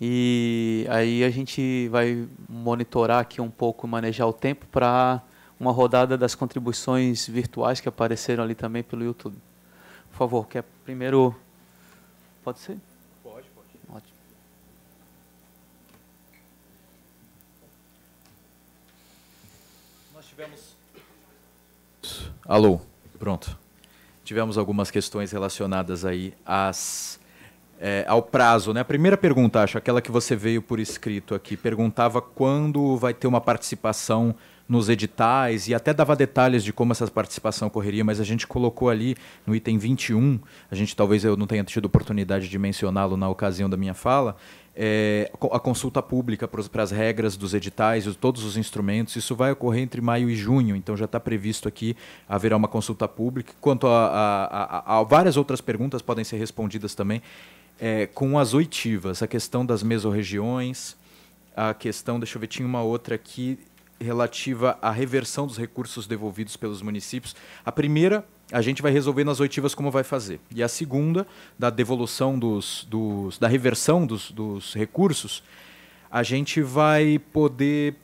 E aí a gente vai monitorar aqui um pouco, manejar o tempo para uma rodada das contribuições virtuais que apareceram ali também pelo YouTube. Por favor, quer primeiro. Pode ser? Pode, pode. Ótimo. Nós tivemos. Alô, pronto. Tivemos algumas questões relacionadas aí às. É, ao prazo, né? A primeira pergunta, acho, aquela que você veio por escrito aqui, perguntava quando vai ter uma participação nos editais e até dava detalhes de como essa participação ocorreria mas a gente colocou ali no item 21, a gente talvez eu não tenha tido oportunidade de mencioná-lo na ocasião da minha fala, é, a consulta pública para as regras dos editais, todos os instrumentos. Isso vai ocorrer entre maio e junho, então já está previsto aqui haverá uma consulta pública. Quanto a, a, a, a várias outras perguntas podem ser respondidas também é, com as oitivas, a questão das mesorregiões, a questão, deixa eu ver, tinha uma outra aqui relativa à reversão dos recursos devolvidos pelos municípios. A primeira, a gente vai resolver nas oitivas como vai fazer. E a segunda, da devolução dos, dos da reversão dos, dos recursos, a gente vai poder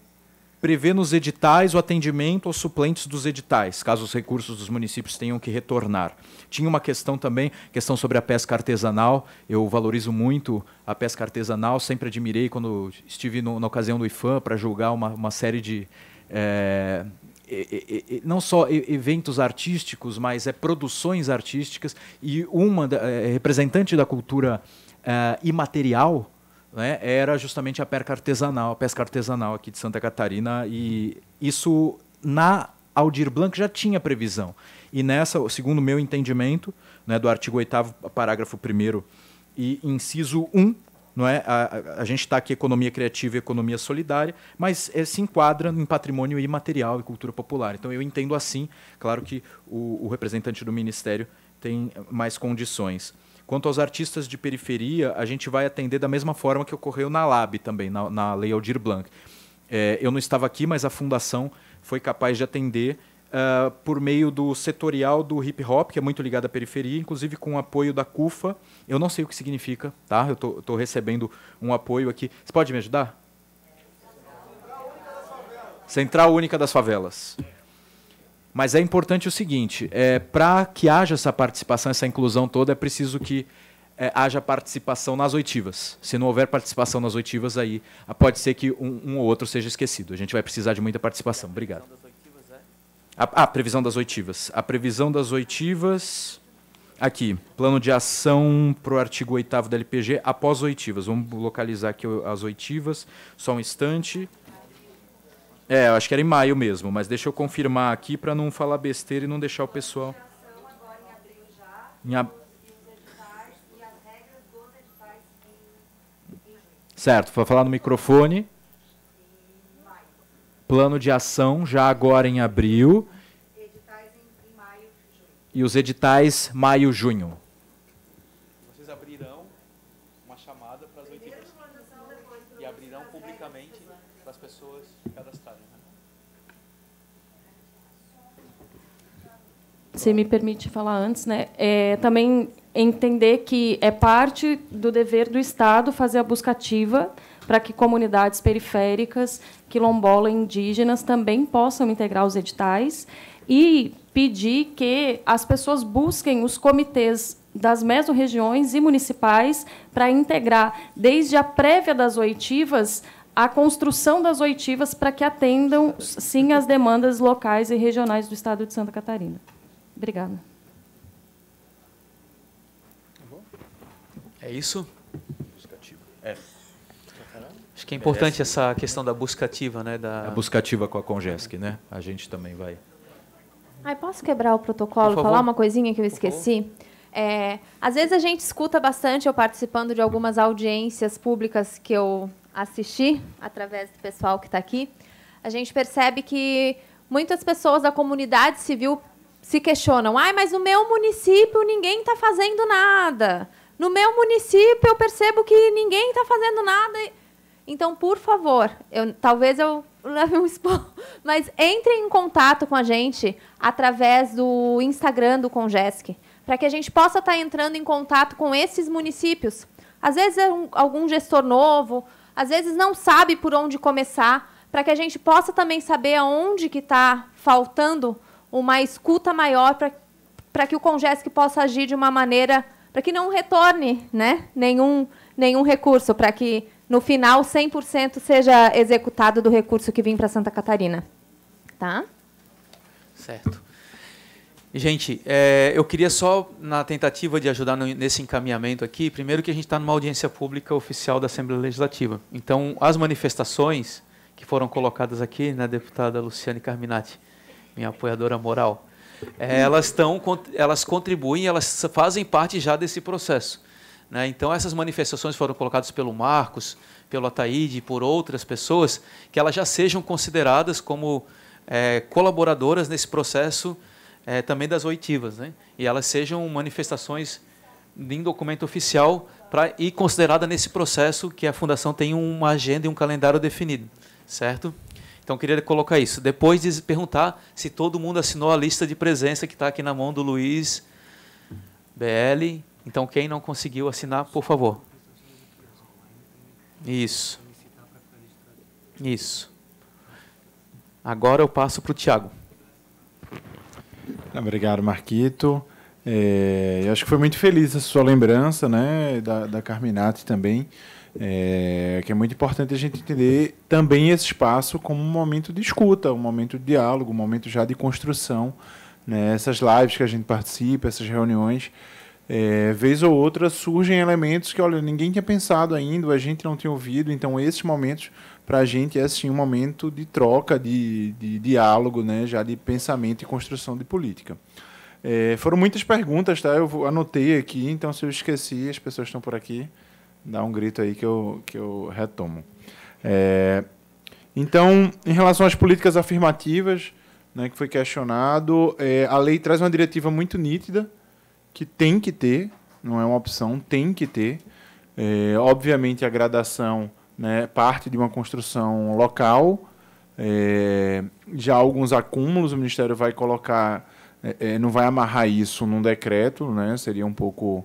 prevê nos editais o atendimento aos suplentes dos editais, caso os recursos dos municípios tenham que retornar. Tinha uma questão também, questão sobre a pesca artesanal. Eu valorizo muito a pesca artesanal, sempre admirei quando estive no, na ocasião do IFAM para julgar uma, uma série de. É, e, e, não só eventos artísticos, mas é produções artísticas e uma da, é, representante da cultura é, imaterial né, era justamente a pesca artesanal, a pesca artesanal aqui de Santa Catarina. E isso na Aldir Blanc já tinha previsão. E nessa, segundo o meu entendimento, né, do artigo 8 parágrafo 1 e inciso 1, não é? A, a, a gente está aqui economia criativa e economia solidária, mas é, se enquadra em patrimônio imaterial e cultura popular. Então eu entendo assim, claro que o, o representante do Ministério tem mais condições. Quanto aos artistas de periferia, a gente vai atender da mesma forma que ocorreu na LAB também, na, na Lei Aldir Blanc. É, eu não estava aqui, mas a fundação foi capaz de atender uh, por meio do setorial do hip hop, que é muito ligado à periferia, inclusive com o apoio da CUFA. Eu não sei o que significa, tá? Eu estou recebendo um apoio aqui. Você pode me ajudar? Central Única das Favelas. Central Única das Favelas. Mas é importante o seguinte: é, para que haja essa participação, essa inclusão toda, é preciso que é, haja participação nas oitivas. Se não houver participação nas oitivas, aí ah, pode ser que um, um ou outro seja esquecido. A gente vai precisar de muita participação. Obrigado. A, a previsão das oitivas. A previsão das oitivas. Aqui, plano de ação para o artigo 8 da LPG após oitivas. Vamos localizar aqui as oitivas. Só um instante. É, eu acho que era em maio mesmo, mas deixa eu confirmar aqui para não falar besteira e não deixar o pessoal. Em Certo, vou falar no microfone. Plano de ação já agora em abril. E os editais maio-junho. se me permite falar antes, né, é, também entender que é parte do dever do Estado fazer a busca ativa para que comunidades periféricas, quilombola indígenas também possam integrar os editais e pedir que as pessoas busquem os comitês das mesorregiões e municipais para integrar desde a prévia das oitivas a construção das oitivas para que atendam sim as demandas locais e regionais do estado de Santa Catarina. Obrigada. É isso? É. Acho que é importante essa questão da busca ativa, né? Da... A busca ativa com a Congesc, né? A gente também vai. Ai, posso quebrar o protocolo e falar uma coisinha que eu esqueci? É, às vezes a gente escuta bastante, eu participando de algumas audiências públicas que eu assisti, através do pessoal que está aqui, a gente percebe que muitas pessoas da comunidade civil se questionam: ai, mas no meu município ninguém está fazendo nada. No meu município eu percebo que ninguém está fazendo nada. Então, por favor, eu, talvez eu [LAUGHS] leve um spoiler, mas entre em contato com a gente através do Instagram do Congesc, para que a gente possa estar tá entrando em contato com esses municípios. Às vezes é um, algum gestor novo, às vezes não sabe por onde começar, para que a gente possa também saber aonde que está faltando uma escuta maior para que o CONGESC possa agir de uma maneira para que não retorne né, nenhum, nenhum recurso, para que no final 100% seja executado do recurso que vem para Santa Catarina. Tá? Certo. Gente, é, eu queria só, na tentativa de ajudar no, nesse encaminhamento aqui, primeiro que a gente está numa audiência pública oficial da Assembleia Legislativa. Então, as manifestações que foram colocadas aqui, na né, deputada Luciane Carminati, minha apoiadora moral, é, elas, estão, elas contribuem, elas fazem parte já desse processo. Né? Então, essas manifestações foram colocadas pelo Marcos, pelo Ataíde e por outras pessoas, que elas já sejam consideradas como é, colaboradoras nesse processo é, também das oitivas. Né? E elas sejam manifestações em documento oficial para e considerada nesse processo que a Fundação tem uma agenda e um calendário definido, certo? Então, queria colocar isso. Depois de perguntar se todo mundo assinou a lista de presença que está aqui na mão do Luiz BL. Então, quem não conseguiu assinar, por favor. Isso. Isso. Agora eu passo para o Tiago. Obrigado, Marquito. É, acho que foi muito feliz a sua lembrança, né, da, da Carminati também. É, que é muito importante a gente entender também esse espaço como um momento de escuta, um momento de diálogo, um momento já de construção. Né? Essas lives que a gente participa, essas reuniões, é, vez ou outra surgem elementos que, olha, ninguém tinha pensado ainda, a gente não tinha ouvido, então esses momentos, para a gente, é sim um momento de troca, de, de diálogo, né? já de pensamento e construção de política. É, foram muitas perguntas, tá? Eu anotei aqui, então se eu esqueci, as pessoas estão por aqui. Dá um grito aí que eu, que eu retomo. É, então, em relação às políticas afirmativas, né, que foi questionado, é, a lei traz uma diretiva muito nítida, que tem que ter, não é uma opção, tem que ter. É, obviamente, a gradação né, parte de uma construção local, é, já alguns acúmulos, o Ministério vai colocar, é, é, não vai amarrar isso num decreto, né, seria um pouco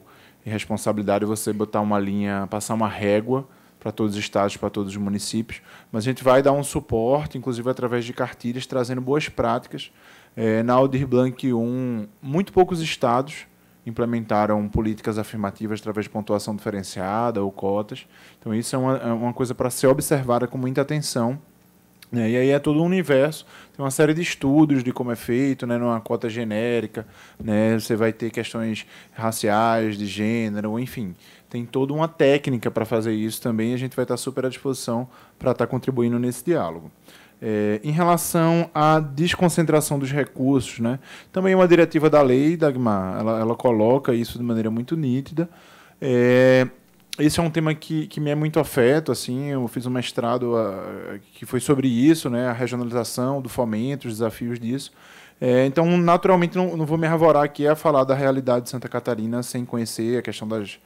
e responsabilidade é você botar uma linha, passar uma régua para todos os estados, para todos os municípios. Mas a gente vai dar um suporte, inclusive através de cartilhas, trazendo boas práticas. É, na Aldir Blanc 1, muito poucos estados implementaram políticas afirmativas através de pontuação diferenciada ou cotas. Então, isso é uma, é uma coisa para ser observada com muita atenção né? E aí é todo um universo, tem uma série de estudos de como é feito, né, numa cota genérica, né, você vai ter questões raciais, de gênero, enfim. Tem toda uma técnica para fazer isso também e a gente vai estar tá super à disposição para estar tá contribuindo nesse diálogo. É, em relação à desconcentração dos recursos, né? também é uma diretiva da lei, Dagmar, ela, ela coloca isso de maneira muito nítida. É, esse é um tema que, que me é muito afeto, assim, eu fiz um mestrado a, ah, que foi sobre isso, né, a regionalização do fomento, os desafios disso. É, então, naturalmente, não, não, vou me arvorar aqui a falar da realidade de Santa Catarina sem conhecer a questão das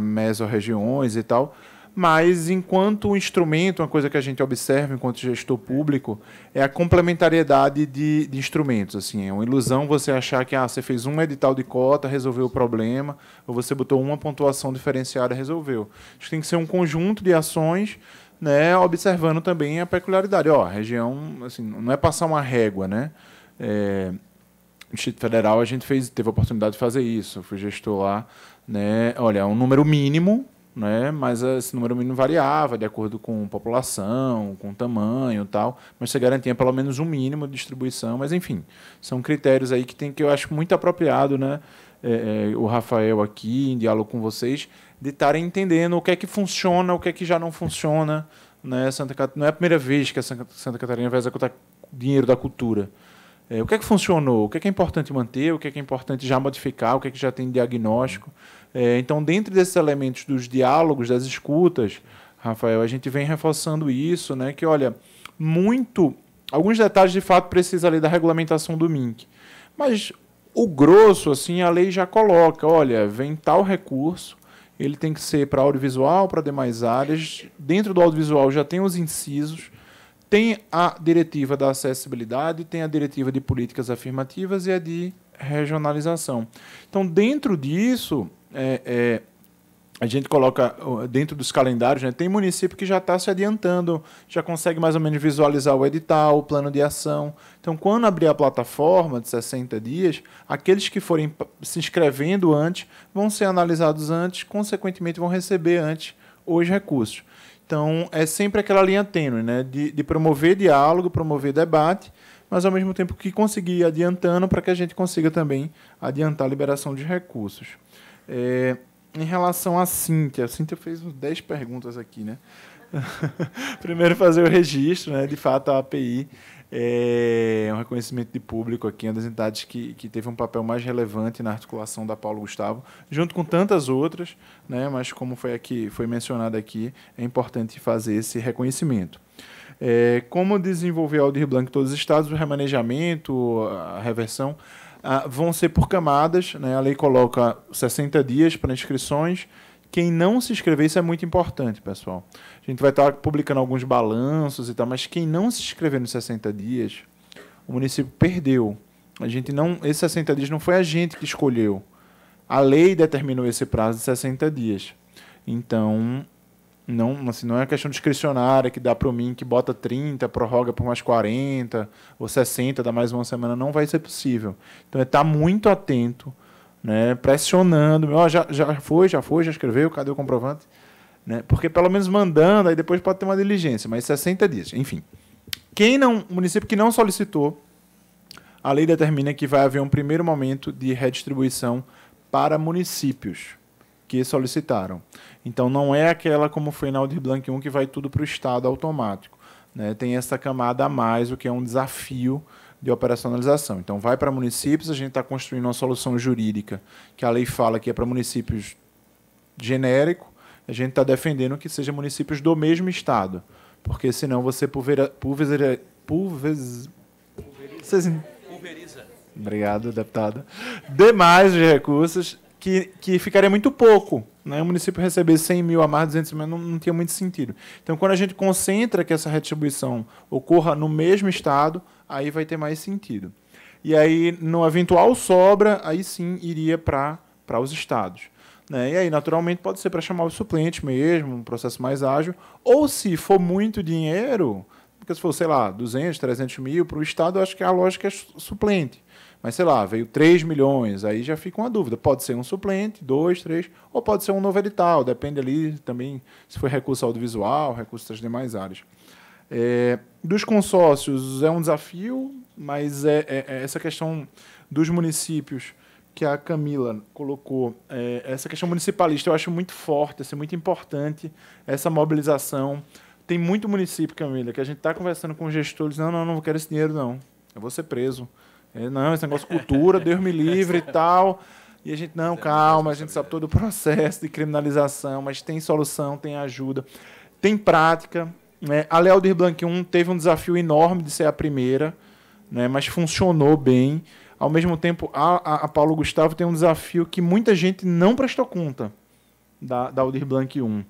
mesorregiões e tal, mas enquanto instrumento, uma coisa que a gente observa enquanto gestor público é a complementariedade de, de instrumentos. Assim, é uma ilusão você achar que ah, você fez um edital de cota, resolveu o problema, ou você botou uma pontuação diferenciada, resolveu. Acho que tem que ser um conjunto de ações né, observando também a peculiaridade. Ó, a região, assim, não é passar uma régua, né? É, no Distrito Federal a gente fez, teve a oportunidade de fazer isso, eu fui gestor lá, né? Olha, é um número mínimo né? mas eh, esse número mínimo variava de acordo com população, com tamanho tal, mas você garantia pelo menos um mínimo de distribuição, mas enfim, são critérios aí que tem que eu acho muito apropriado, né? É, é, o Rafael aqui, em diálogo com vocês, de estarem entendendo o que é que funciona, o que é que já não funciona. Né? Santa Cat... Não é a primeira vez que a Santa Catarina vai executar dinheiro da cultura. É, o que é que funcionou? O que é que é importante manter? O que é que é importante já modificar? O que é que já tem diagnóstico? É, então, dentro desses elementos dos diálogos, das escutas, Rafael, a gente vem reforçando isso, né? Que olha, muito. Alguns detalhes de fato precisam ali da regulamentação do MINC. Mas o grosso, assim, a lei já coloca: olha, vem tal recurso, ele tem que ser para audiovisual, para demais áreas. Dentro do audiovisual já tem os incisos, tem a diretiva da acessibilidade, tem a diretiva de políticas afirmativas e a de regionalização. Então, dentro disso, é, é, a gente coloca dentro dos calendários, né? tem município que já está se adiantando, já consegue mais ou menos visualizar o edital, o plano de ação. Então, quando abrir a plataforma de 60 dias, aqueles que forem se inscrevendo antes vão ser analisados antes, consequentemente, vão receber antes os recursos. Então, é sempre aquela linha tênue né? de, de promover diálogo, promover debate, mas ao mesmo tempo que conseguir ir adiantando para que a gente consiga também adiantar a liberação de recursos. É, em relação à Cíntia, a Cíntia fez uns 10 perguntas aqui, né? [LAUGHS] Primeiro fazer o registro, né? De fato, a API é um reconhecimento de público aqui, uma das entidades que, que teve um papel mais relevante na articulação da Paulo Gustavo, junto com tantas outras, né? Mas como foi aqui, foi mencionado aqui, é importante fazer esse reconhecimento. É, como desenvolver Aldir Blanc em todos os estados, o remanejamento, a reversão, ah, vão ser por camadas. Né? A lei coloca 60 dias para inscrições. Quem não se inscrever, isso é muito importante, pessoal. A gente vai estar publicando alguns balanços e tal, mas quem não se inscrever nos 60 dias, o município perdeu. A gente não, esses 60 dias não foi a gente que escolheu. A lei determinou esse prazo de 60 dias. Então, não, assim, não é uma questão discricionária que dá para mim que bota 30, prorroga por mais 40 ou 60, dá mais uma semana, não vai ser possível. Então é estar tá muito atento, né, pressionando, oh, já, já foi, já foi, já escreveu, cadê o comprovante? Né? Porque pelo menos mandando, aí depois pode ter uma diligência, mas 60 dias, enfim. Quem não, município que não solicitou, a lei determina que vai haver um primeiro momento de redistribuição para municípios que solicitaram. Então não é aquela como foi na Aldir Blanc 1 que vai tudo para o Estado automático. Né? Tem essa camada a mais, o que é um desafio de operacionalização. Então vai para municípios, a gente está construindo uma solução jurídica que a lei fala que é para municípios genérico, a gente está defendendo que seja municípios do mesmo estado, porque senão você pulvera, pulvera, pulveriza. Pulveriza. Obrigado, deputada. Demais os recursos que, que ficaria muito pouco. Né? O município receber 100 mil a mais, 200 mil, não, não tinha muito sentido. Então, quando a gente concentra que essa retribuição ocorra no mesmo estado, aí vai ter mais sentido. E aí, no eventual sobra, aí sim iria para os estados. Né? E aí, naturalmente, pode ser para chamar o suplente mesmo, um processo mais ágil. Ou se for muito dinheiro, porque se for, sei lá, 200, 300 mil para o Estado, eu acho que a lógica é suplente. Mas sei lá, veio 3 milhões, aí já fica uma dúvida. Pode ser um suplente, dois, três, ou pode ser um novo edital, depende ali também se foi recurso audiovisual, recurso das demais áreas. É, dos consórcios é um desafio, mas é, é, é, essa questão dos municípios que a Camila colocou, é, essa questão municipalista eu acho muito forte, assim, muito importante essa mobilização. Tem muito município, Camila, que a gente está conversando com gestores, não, não, não quero esse dinheiro não, eu vou ser preso é, não, esse negócio cultura, Deus me livre e tal. E a gente, não, é calma, a gente sabe todo o processo de criminalização, mas tem solução, tem ajuda, tem prática. Né? A Lealdir Blanc 1 teve um desafio enorme de ser a primeira, né? mas funcionou bem. Ao mesmo tempo, a, a, a Paulo Gustavo tem um desafio que muita gente não prestou conta da, da Aldir Blanc 1.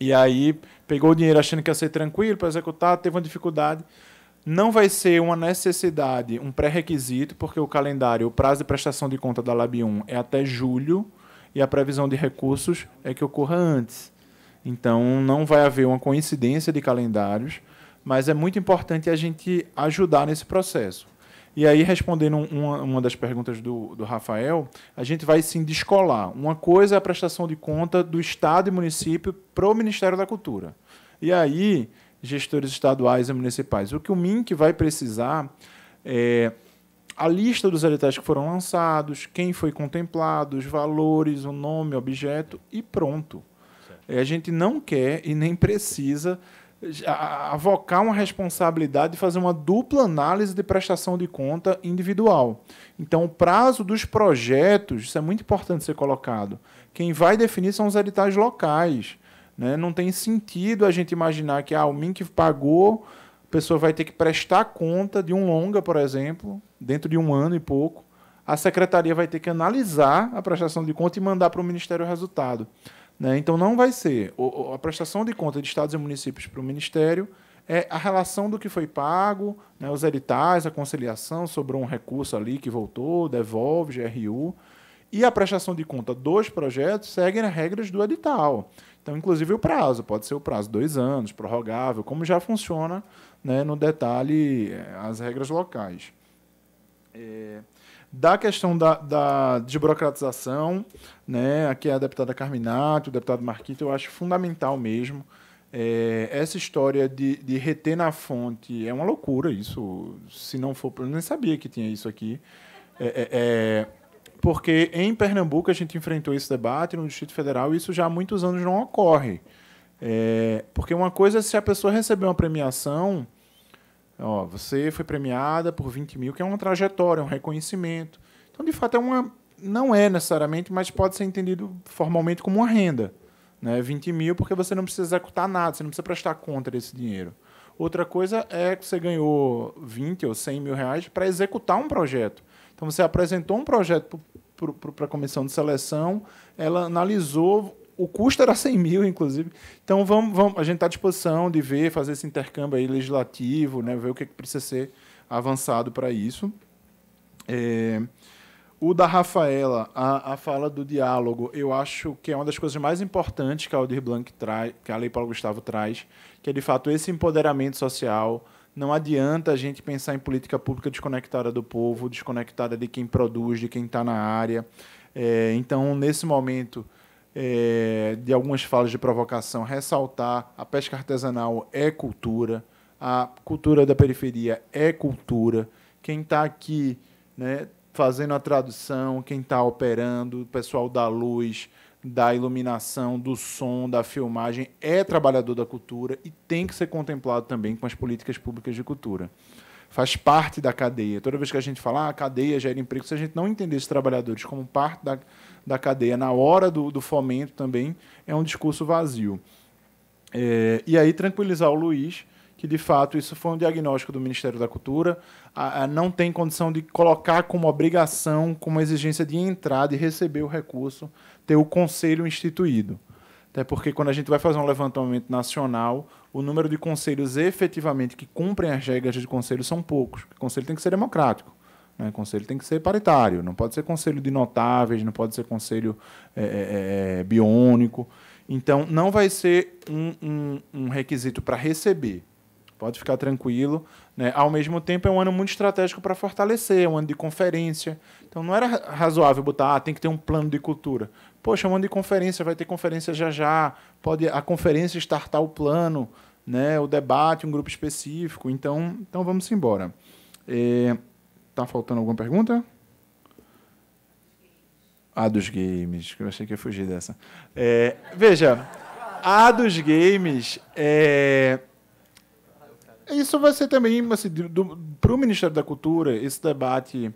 E aí pegou o dinheiro achando que ia ser tranquilo para executar, teve uma dificuldade. Não vai ser uma necessidade, um pré-requisito, porque o calendário, o prazo de prestação de conta da LAB1 é até julho e a previsão de recursos é que ocorra antes. Então, não vai haver uma coincidência de calendários, mas é muito importante a gente ajudar nesse processo. E aí, respondendo uma, uma das perguntas do, do Rafael, a gente vai sim descolar. Uma coisa é a prestação de conta do Estado e município para o Ministério da Cultura. E aí, gestores estaduais e municipais. O que o MINC vai precisar é a lista dos editais que foram lançados, quem foi contemplado, os valores, o nome, objeto e pronto. É, a gente não quer e nem precisa avocar uma responsabilidade de fazer uma dupla análise de prestação de conta individual. Então, o prazo dos projetos, isso é muito importante ser colocado. Quem vai definir são os editais locais. Né? Não tem sentido a gente imaginar que ah, o MINC pagou, a pessoa vai ter que prestar conta de um longa, por exemplo, dentro de um ano e pouco. A secretaria vai ter que analisar a prestação de conta e mandar para o Ministério o resultado. Né? Então, não vai ser. O, a prestação de conta de estados e municípios para o Ministério é a relação do que foi pago, né? os editais, a conciliação, sobrou um recurso ali que voltou, devolve, GRU. E a prestação de conta dos projetos segue as regras do edital. Então, inclusive o prazo, pode ser o prazo dois anos, prorrogável, como já funciona né, no detalhe eh, as regras locais. É, da questão da, da desburocratização, né, aqui é a deputada Carminato, o deputado Marquito, eu acho fundamental mesmo. É, essa história de, de, reter na fonte é uma loucura isso. Se não for, eu nem sabia que tinha isso aqui. É, é, porque em Pernambuco a gente enfrentou esse debate no Distrito Federal e isso já há muitos anos não ocorre. É, porque uma coisa é se a pessoa receber uma premiação, ó, você foi premiada por 20 mil, que é uma trajetória, um reconhecimento. Então, de fato, é uma, não é necessariamente, mas pode ser entendido formalmente como uma renda. Né? 20 mil, porque você não precisa executar nada, você não precisa prestar conta desse dinheiro. Outra coisa é que você ganhou 20 ou 100 mil reais para executar um projeto. Então, você apresentou um projeto para a comissão de seleção, ela analisou, o custo era 100 mil, inclusive. Então, vamos, vamos, a gente está à disposição de ver, fazer esse intercâmbio aí legislativo, né, ver o que, é que precisa ser avançado para isso. É, o da Rafaela, a, a, fala do diálogo, eu acho que é uma das coisas mais importantes que a Aldir Blanc traz, que a Lei Paulo Gustavo traz, que é de fato esse empoderamento social, não adianta a gente pensar em política pública desconectada do povo, desconectada de quem produz, de quem está na área. É, então, nesse momento é, de algumas falas de provocação, ressaltar a pesca artesanal é cultura, a cultura da periferia é cultura. Quem está aqui né, fazendo a tradução, quem está operando, o pessoal da luz, da iluminação, do som, da filmagem, é trabalhador da cultura e tem que ser contemplado também com as políticas públicas de cultura. Faz parte da cadeia. Toda vez que a gente fala ah, a cadeia gera emprego, se a gente não entender esses trabalhadores como parte da, da cadeia na hora do, do fomento também, é um discurso vazio. É, e aí tranquilizar o Luiz que de fato isso foi um diagnóstico do Ministério da Cultura, a, a não tem condição de colocar como obrigação, como exigência de entrada e receber o recurso ter o conselho instituído. Até porque quando a gente vai fazer um levantamento nacional, o número de conselhos efetivamente que cumprem as regras de conselho são poucos. O conselho tem que ser democrático. Né? O conselho tem que ser paritário. Não pode ser conselho de notáveis, não pode ser conselho é é, é, é, biônico. Então, não vai ser um, um, um requisito para receber. Pode ficar tranquilo. Né? Ao mesmo tempo, é um ano muito estratégico para fortalecer, é um ano de conferência. Então, não era razoável botar, ah, tem que ter um plano de cultura pô, chamando de conferência, vai ter conferência já já, pode a conferência startar o plano, né, o debate, um grupo específico. Então, então vamos embora. É, tá faltando alguma pergunta? A dos games, que eu achei que ia fugir dessa. É, veja, a dos games é isso vai ser também assim, para o Ministério da Cultura esse debate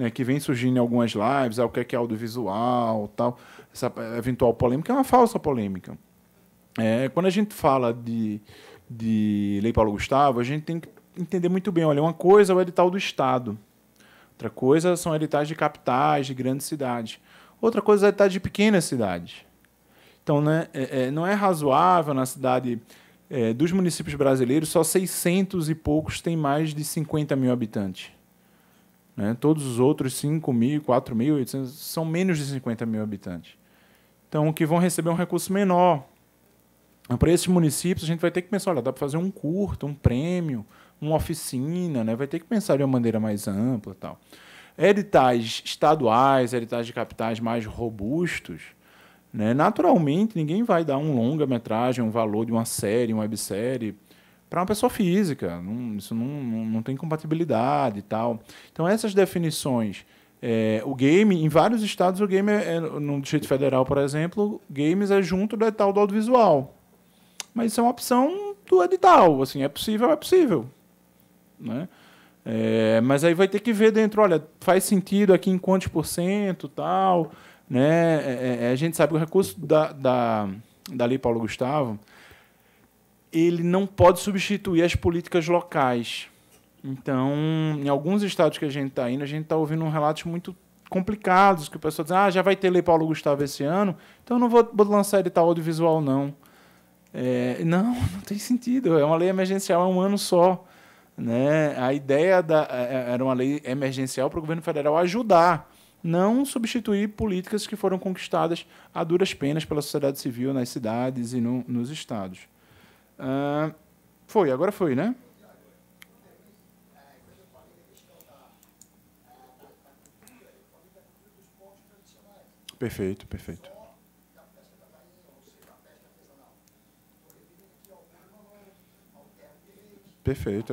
né, que vem surgindo em algumas lives, ah, o que é, que é audiovisual, tal, essa eventual polêmica é uma falsa polêmica. É, quando a gente fala de, de Lei Paulo Gustavo, a gente tem que entender muito bem, olha, uma coisa é o edital do Estado, outra coisa são editais de capitais, de grandes cidades, outra coisa é o edital de pequenas cidades. Então, né, é, é não é razoável na cidade é, dos municípios brasileiros, só 600 e poucos têm mais de 50 mil habitantes. Né? Todos os outros 5 mil, 4 mil, 800, são menos de 50 mil habitantes. Então, que vão receber é um recurso menor. Então, para esses municípios, a gente vai ter que pensar, olha, dá para fazer um curto, um prêmio, uma oficina, né? vai ter que pensar de uma maneira mais ampla tal. Editais estaduais, editais de capitais mais robustos, né? naturalmente ninguém vai dar um longa-metragem, um valor de uma série, uma websérie, para uma pessoa física. Não, isso não, não tem compatibilidade e tal. Então, essas definições. É, o game, em vários estados, o game, é, é, no Distrito Federal, por exemplo, games é junto do edital do audiovisual. Mas isso é uma opção do edital. Assim, é possível, é possível. Né? É, mas aí vai ter que ver dentro, olha, faz sentido aqui em quantos por cento tal. Né? É, é, a gente sabe que o recurso da, da, da Lei Paulo Gustavo ele não pode substituir as políticas locais. Então, em alguns estados que a gente está indo, a gente está ouvindo relatos muito complicados, que o pessoal diz, ah, já vai ter Lei Paulo Gustavo esse ano, então eu não vou, vou lançar edital audiovisual, não. É, não, [LAUGHS] não tem sentido, é uma lei emergencial, é um ano só. Né? A ideia da, é, é, era uma lei emergencial para o governo federal ajudar, não substituir políticas que foram conquistadas a duras penas pela sociedade civil nas cidades e no, nos estados. Ah, foi, agora foi, né? Perfeito, perfeito. Perfeito.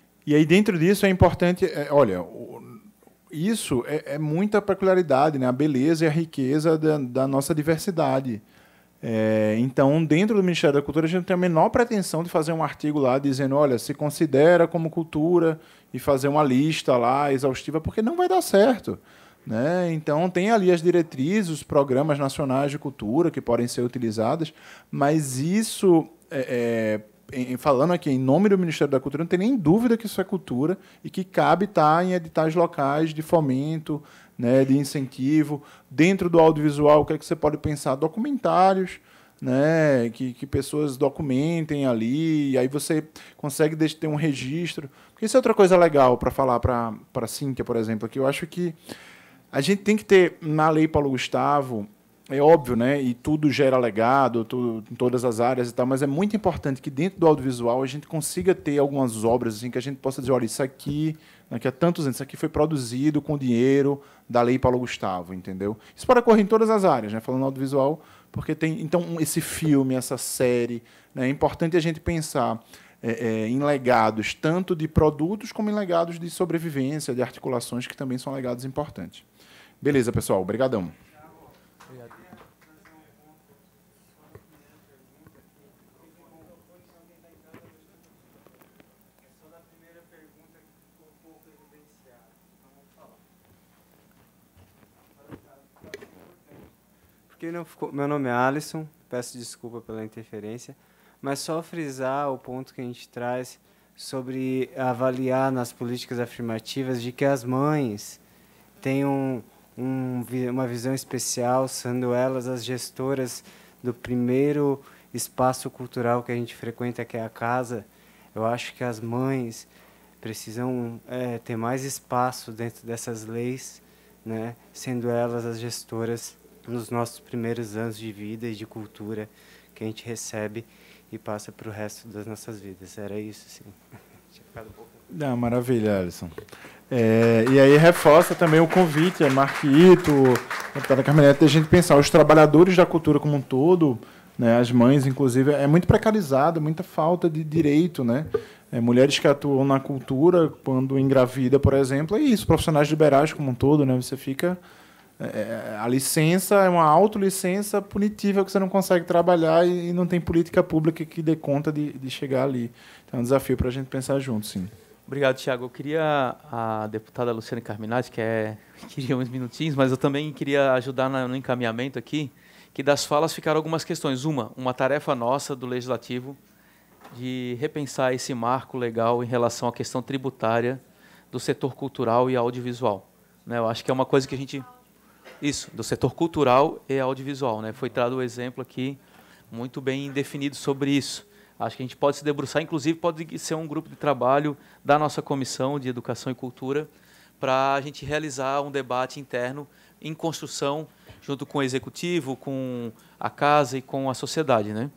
E aí, dentro disso, é importante. É, olha, isso é, é, muita peculiaridade, né? a beleza e a riqueza da, da nossa diversidade. É, então, dentro do Ministério da Cultura, a gente não tem a menor pretensão de fazer um artigo lá dizendo, olha, se considera como cultura e fazer uma lista lá exaustiva, porque não vai dar certo. Né? Então, tem ali as diretrizes, os programas nacionais de cultura que podem ser utilizados, mas isso é, é em, falando aqui em nome do Ministério da Cultura, não tem nem dúvida que isso é cultura e que cabe estar em editais locais de fomento, né, de incentivo. Dentro do audiovisual, o que, é que você pode pensar? Documentários, né, que, que pessoas documentem ali, e aí você consegue ter um registro. Porque isso é outra coisa legal para falar para a Cíntia, por exemplo, que eu acho que a gente tem que ter na lei Paulo Gustavo é óbvio, né? E tudo gera legado, tudo, em todas as áreas e tal, mas é muito importante que dentro do audiovisual a gente consiga ter algumas obras assim que a gente possa dizer, olha, isso aqui, daqui a tantos anos, isso aqui foi produzido com dinheiro da Lei Paulo Gustavo, entendeu? Isso para correr em todas as áreas, né? Falando audiovisual, porque tem então esse filme, essa série, né? é importante a gente pensar é, é, em legados tanto de produtos como em legados de sobrevivência, de articulações que também são legados importantes. Beleza, pessoal, obrigadão. não ficou. Meu nome é Alisson, peço desculpa pela interferência, mas só frisar o ponto que a gente traz sobre avaliar nas políticas afirmativas de que as mães tenham um, uma visão especial, sendo elas as gestoras do primeiro espaço cultural que a gente frequenta, que é a casa. Eu acho que as mães precisam é, ter mais espaço dentro dessas leis, né? sendo elas as gestoras nos nossos primeiros anos de vida e de cultura que a gente recebe e passa para o resto das nossas vidas. Era isso, sim. [LAUGHS] Tinha ficado um pouco. Não, maravilha, Alisson. É, e aí reforça também o convite, a é, Marquito, a deputada de a gente pensar os trabalhadores da cultura como um todo, né, as mães, inclusive, é muito precarizado, é muita falta de direito, né? É, mulheres que atuam na cultura, quando engravida, por exemplo, é isso, profissionais liberais como um todo, né? Você fica é, é, a licença é uma autolicença punitiva que você não consegue trabalhar e, e não tem política pública que dê conta de, de chegar ali. Então é um desafio para a gente pensar junto, sim. Obrigado, Tiago. Eu queria a deputada Luciana Carminati, que é, [LAUGHS] queria uns minutinhos, mas eu também queria ajudar no encaminhamento aqui, que das falas ficaram algumas questões. Uma, uma tarefa nossa do Legislativo de repensar esse marco legal em relação à questão tributária do setor cultural e audiovisual. Né? Eu acho que é uma coisa que a gente isso, do setor cultural e audiovisual. Né? Foi dado um exemplo aqui muito bem definido sobre isso. Acho que a gente pode se debruçar, inclusive pode ser um grupo de trabalho da nossa comissão de educação e cultura para a gente realizar um debate interno em construção junto com o executivo, com a casa e com a sociedade, né?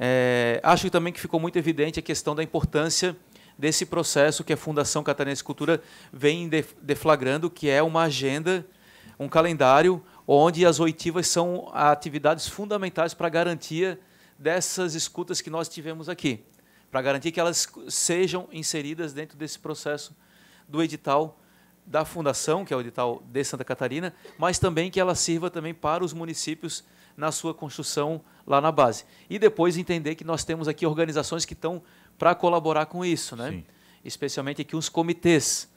É, acho também que ficou muito evidente a questão da importância desse processo que a Fundação Catarinense Cultura vem deflagrando, que é uma agenda um calendário onde as oitivas são atividades fundamentais para a garantia dessas escutas que nós tivemos aqui, para garantir que elas sejam inseridas dentro desse processo do edital da fundação, que é o edital de Santa Catarina, mas também que ela sirva também para os municípios na sua construção lá na base. E depois entender que nós temos aqui organizações que estão para colaborar com isso, né? Sim. Especialmente aqui uns comitês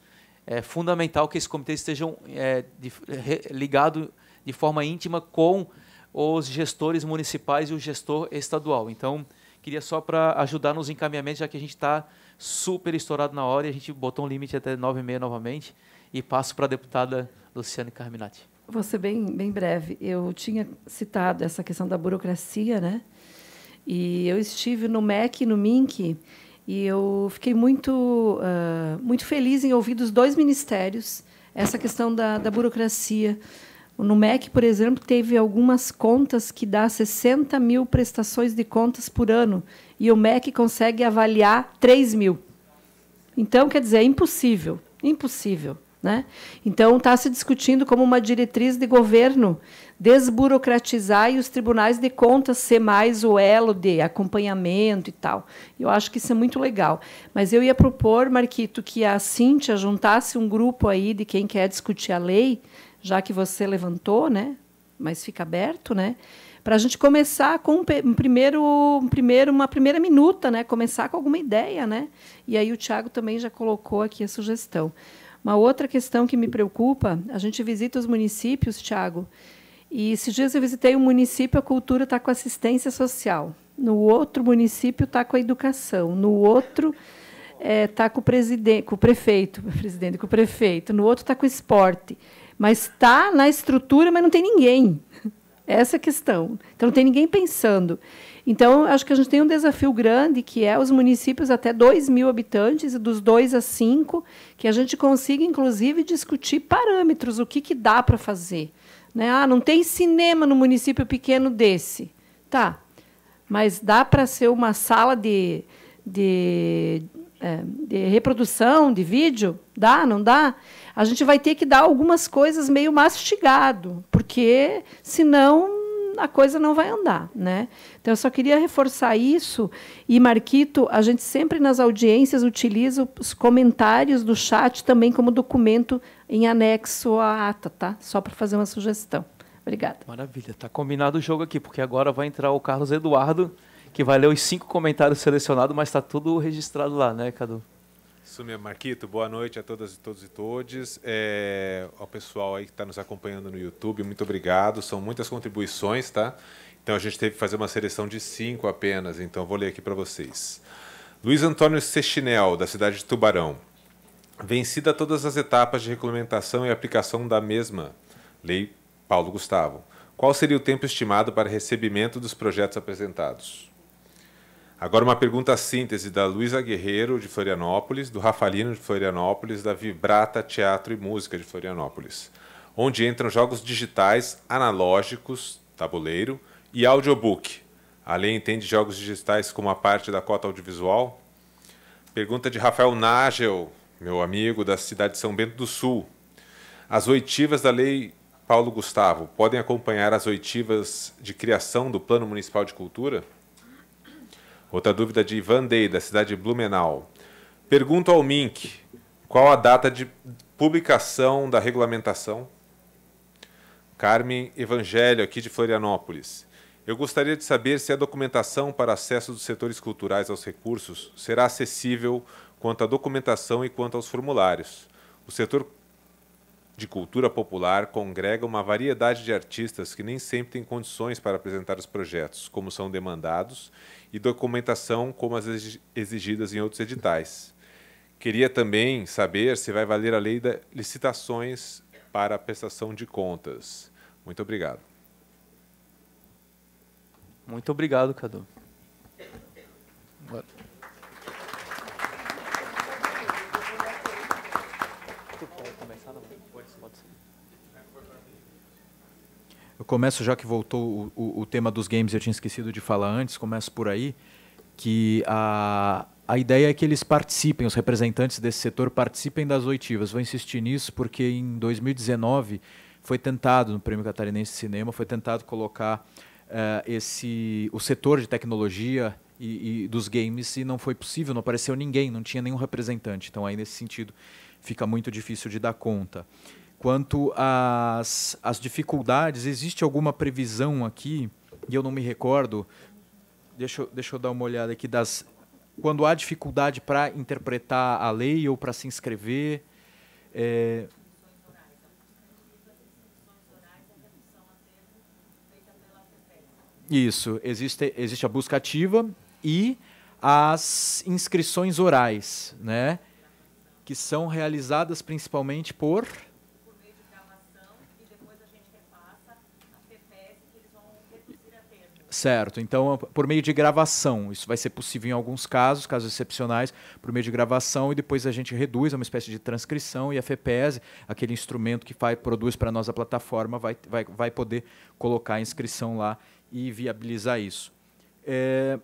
é fundamental que esses comitês estejam é, de forma íntima com os gestores municipais e o gestor estadual. Então, queria só para ajudar nos encaminhamentos, já que a gente está super estourado na hora e a gente botou um limite até 9h30 novamente. E passo para a deputada Luciane Carminati. Você bem, bem breve. Eu tinha citado essa questão da burocracia, né? E eu estive no MEC e no MINC e eu fiquei muito, uh, muito feliz em ouvir dos dois ministérios essa questão da, da burocracia. no MEC por exemplo, teve algumas contas que dá 60 mil prestações de contas por ano, e o MEC consegue avaliar 3 mil. Então, quer dizer, é impossível, impossível. Né? Então, está se discutindo como uma diretriz de governo desburocratizar e os tribunais de contas ser mais o elo de acompanhamento e tal. Eu acho que isso é muito legal. Mas eu ia propor, Marquito, que a Cíntia juntasse um grupo aí de quem quer discutir a lei, já que você levantou, né? mas fica aberto, né? para a gente começar com um primeiro, um primeiro, uma primeira minuta, né? começar com alguma ideia. Né? E aí o Tiago também já colocou aqui a sugestão. Uma outra questão que me preocupa, a gente visita os municípios, Tiago, e esses dias eu visitei um município, a cultura está com assistência social. No outro município está com a educação. No outro está é, tá com, com o prefeito, [LAUGHS] presidente, com o prefeito. No outro está com o esporte. Mas está na estrutura, mas não tem ninguém. [LAUGHS] Essa é a questão. Então não tem ninguém pensando. Então, acho que a gente tem um desafio grande, que é os municípios até 2 mil habitantes, dos 2 a 5, que a gente consiga, inclusive, discutir parâmetros, o que, que dá para fazer. Né? Ah, não tem cinema no município pequeno desse. Tá, mas dá para ser uma sala de, de, é, de reprodução de vídeo? Dá, não dá? A gente vai ter que dar algumas coisas meio mastigado, porque senão a coisa não vai andar, né? Então eu só queria reforçar isso e Marquito, a gente sempre nas audiências utiliza os comentários do chat também como documento em anexo à ata, tá? Só para fazer uma sugestão. Obrigada. Maravilha, tá combinado o jogo aqui, porque agora vai entrar o Carlos Eduardo, que vai ler os cinco comentários selecionados, mas está tudo registrado lá, né, Cadu? Isso mesmo, Marquito. Boa noite a todas e todos e todes. É, ao pessoal aí que está nos acompanhando no YouTube, muito obrigado. São muitas contribuições, tá? Então a gente teve que fazer uma seleção de cinco apenas, então vou ler aqui para vocês. Luiz Antônio Sechinel, da cidade de Tubarão. Vencida todas as etapas de regulamentação e aplicação da mesma Lei Paulo Gustavo. Qual seria o tempo estimado para recebimento dos projetos apresentados? Agora uma pergunta síntese da Luísa Guerreiro, de Florianópolis, do Rafalino, de Florianópolis, da Vibrata Teatro e Música, de Florianópolis, onde entram jogos digitais, analógicos, tabuleiro e audiobook. A lei entende jogos digitais como a parte da cota audiovisual? Pergunta de Rafael Nagel, meu amigo da cidade de São Bento do Sul. As oitivas da Lei Paulo Gustavo podem acompanhar as oitivas de criação do Plano Municipal de Cultura? Outra dúvida de Day, da cidade de Blumenau. Pergunto ao Mink qual a data de publicação da regulamentação. Carmen Evangelho, aqui de Florianópolis. Eu gostaria de saber se a documentação para acesso dos setores culturais aos recursos será acessível quanto à documentação e quanto aos formulários. O setor de cultura popular congrega uma variedade de artistas que nem sempre têm condições para apresentar os projetos, como são demandados, e documentação como as exigidas em outros editais. Queria também saber se vai valer a lei das licitações para a prestação de contas. Muito obrigado. Muito obrigado, Cadu. Agora. Eu começo, já que voltou o, o, o, tema dos games, eu tinha esquecido de falar antes, começo por aí, que a, a ideia é que eles participem, os representantes desse setor participem das oitivas. Vou insistir nisso porque em 2019 foi tentado, no Prêmio Catarinense de Cinema, foi tentado colocar uh, esse, o setor de tecnologia e, e, dos games e não foi possível, não apareceu ninguém, não tinha nenhum representante. Então aí nesse sentido fica muito difícil de dar conta. Quanto às, às dificuldades, existe alguma previsão aqui, e eu não me recordo, deixa, deixa eu dar uma olhada aqui, das, quando há dificuldade para interpretar a lei ou para se inscrever. É, Isso, existe, existe a busca ativa e as inscrições orais, né? Que são realizadas principalmente por Certo. Então, por meio de gravação. Isso vai ser possível em alguns casos, casos excepcionais, por meio de gravação e depois a gente reduz a uma espécie de transcrição e a FEPES, aquele instrumento que faz, produz para nós a plataforma, vai, vai, vai poder colocar a inscrição lá e viabilizar isso. É,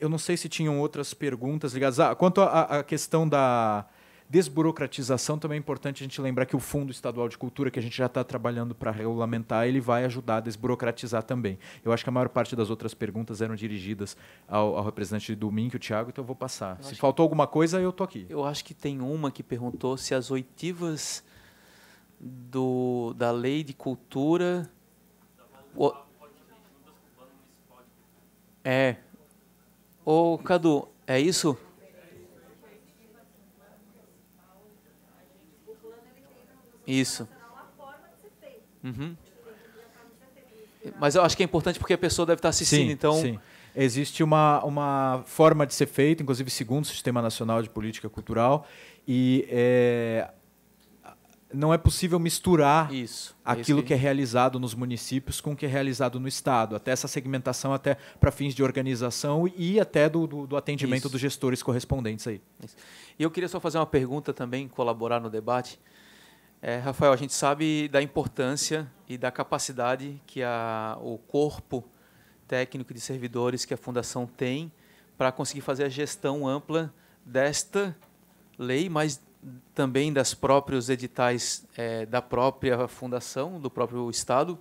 eu não sei se tinham outras perguntas ligadas. Ah, quanto à questão da, Desburocratização também é importante a gente lembrar que o Fundo Estadual de Cultura, que a gente já está trabalhando para regulamentar, ele vai ajudar a desburocratizar também. Eu acho que a maior parte das outras perguntas eram dirigidas ao, ao representante do MINC, é o Tiago, então eu vou passar. Eu se faltou que... alguma coisa, eu estou aqui. Eu acho que tem uma que perguntou se as oitivas do, da lei de cultura. O... É. Ô, Cadu, é isso? Isso. Então, uhum. Tipo, né? Mas eu acho que é importante porque a pessoa deve estar assistindo, sim, então. Sim. Existe uma, uma forma de ser feito, inclusive segundo o Sistema Nacional de Política Cultural, e é, não é possível misturar isso, é aquilo que é realizado nos municípios com o que é realizado no Estado. Até essa segmentação, até para fins de organização e até do, do, do atendimento isso. dos gestores correspondentes aí. E eu queria só fazer uma pergunta também, colaborar no debate. É, Rafael, a gente sabe da importância e da capacidade que a, o corpo técnico de servidores que a Fundação tem para conseguir fazer a gestão ampla desta lei, mas também das próprios editais é, da própria Fundação, do próprio Estado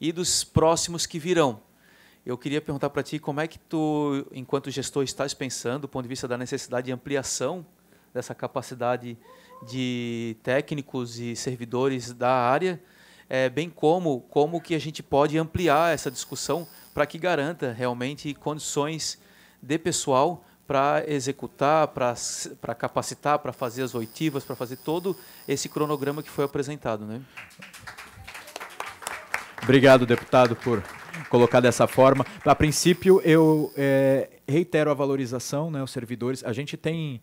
e dos próximos que virão. Eu queria perguntar para ti como é que tu, enquanto gestor, estás pensando do ponto de vista da necessidade de ampliação dessa capacidade de técnicos e servidores da área, é, bem como como que a gente pode ampliar essa discussão para que garanta realmente condições de pessoal para executar, para capacitar, para fazer as oitivas, para fazer todo esse cronograma que foi apresentado. Né? Obrigado, deputado, por colocar dessa forma. A princípio, eu é, reitero a valorização, né, os servidores. A gente tem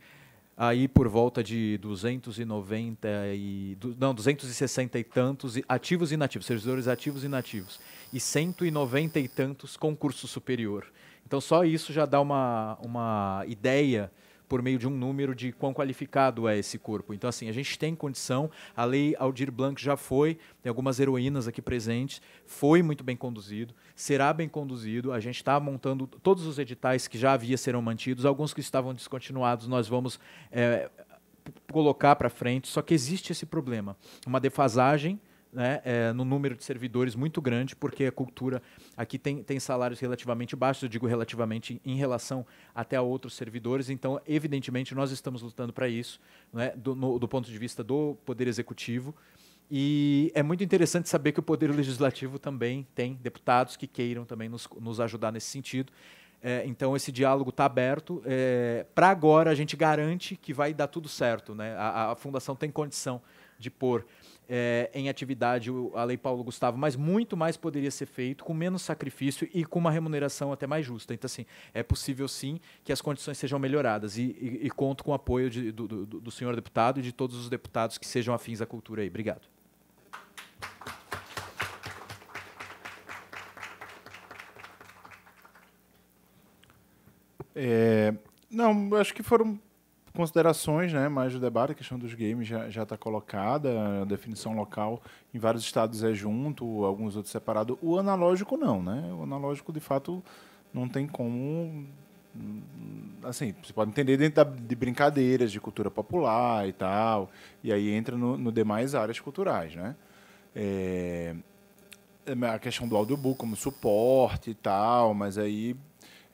aí por volta de 290 e não 260 e tantos ativos e inativos, servidores ativos e inativos e 190 e tantos concurso superior. Então só isso já dá uma uma ideia por meio de um número de quão qualificado é esse corpo. Então, assim, a gente tem condição, a lei Aldir Blanc já foi, tem algumas heroínas aqui presentes, foi muito bem conduzido, será bem conduzido, a gente está montando todos os editais que já havia serão mantidos, alguns que estavam descontinuados nós vamos é, colocar para frente, só que existe esse problema, uma defasagem né, é, no número de servidores muito grande, porque a cultura aqui tem, tem salários relativamente baixos, eu digo relativamente em relação até a outros servidores, então, evidentemente, nós estamos lutando para isso, né, do, no, do ponto de vista do Poder Executivo. E é muito interessante saber que o Poder Legislativo também tem deputados que queiram também nos, nos ajudar nesse sentido. É, então, esse diálogo está aberto. É, Para agora, a gente garante que vai dar tudo certo. Né? A, a, fundação tem condição de pôr é, em atividade a Lei Paulo Gustavo, mas muito mais poderia ser feito com menos sacrifício e com uma remuneração até mais justa. Então, assim, é possível sim que as condições sejam melhoradas e, e, e conto com o apoio de, do, do, do, senhor deputado e de todos os deputados que sejam afins à cultura aí. Obrigado. É, não, acho que foram considerações né, mais o debate, a questão dos games já está colocada, a definição local em vários estados é junto, alguns outros separado. O analógico não, né? O analógico, de fato, não tem como... Hum, assim, você pode entender dentro de brincadeiras de cultura popular e tal, e aí entra no, no demais áreas culturais, né? É, a questão do audiobook como suporte e tal, mas aí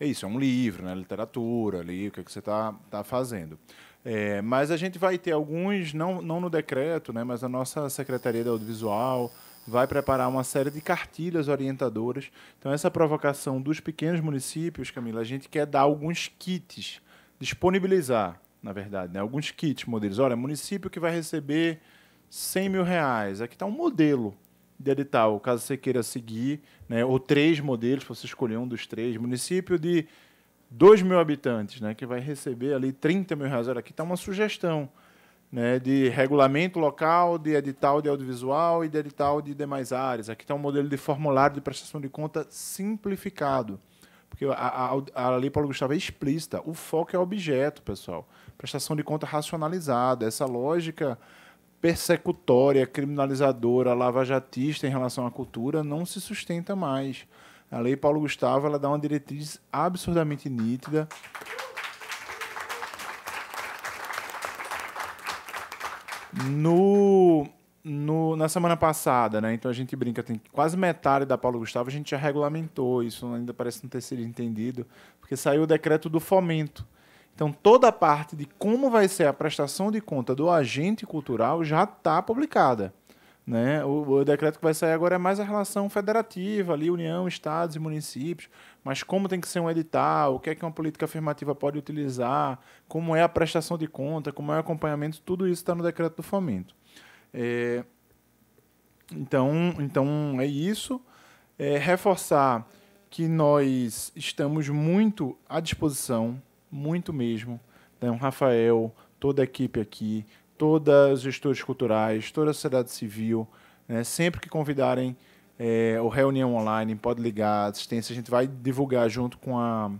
é isso, é um livro, né? literatura, ali, o que, é que você está tá fazendo. É, mas a gente vai ter alguns, não, não no decreto, né, mas a nossa Secretaria de Audiovisual vai preparar uma série de cartilhas orientadoras. Então, essa provocação dos pequenos municípios, Camila, a gente quer dar alguns kits, disponibilizar, na verdade, né, alguns kits, modelos. Olha, município que vai receber 100 mil reais, aqui está um modelo edital, caso você queira seguir, né, ou três modelos, para você escolher um dos três. Município de 2 mil habitantes, né, que vai receber ali 30 mil reais. Olha, aqui está uma sugestão né, de regulamento local, de edital de audiovisual e de edital de demais áreas. Aqui está um modelo de formulário de prestação de conta simplificado. Porque a, a, a lei Paulo Gustavo é explícita. O foco é objeto, pessoal. Prestação de conta racionalizada. Essa lógica persecutória, criminalizadora, lavajatista em relação à cultura não se sustenta mais. A lei Paulo Gustavo ela dá uma diretriz absurdamente nítida. No, no, na semana passada, né? Então a gente brinca, tem quase metade da Paulo Gustavo a gente já regulamentou, isso ainda parece não ter sido entendido, porque saiu o decreto do fomento então, toda a parte de como vai ser a prestação de conta do agente cultural já está publicada. Né? O, o, decreto que vai sair agora é mais a relação federativa, ali, União, Estados e municípios, mas como tem que ser um edital, o que é que uma política afirmativa pode utilizar, como é a prestação de conta, como é o acompanhamento, tudo isso está no decreto do fomento. É, então, então é isso. É, reforçar que nós estamos muito à disposição muito mesmo. Então, Rafael, toda a equipe aqui, todos os gestores culturais, toda a sociedade civil, né? sempre que convidarem é, o Reunião Online, pode ligar, assistência, a gente vai divulgar junto com a,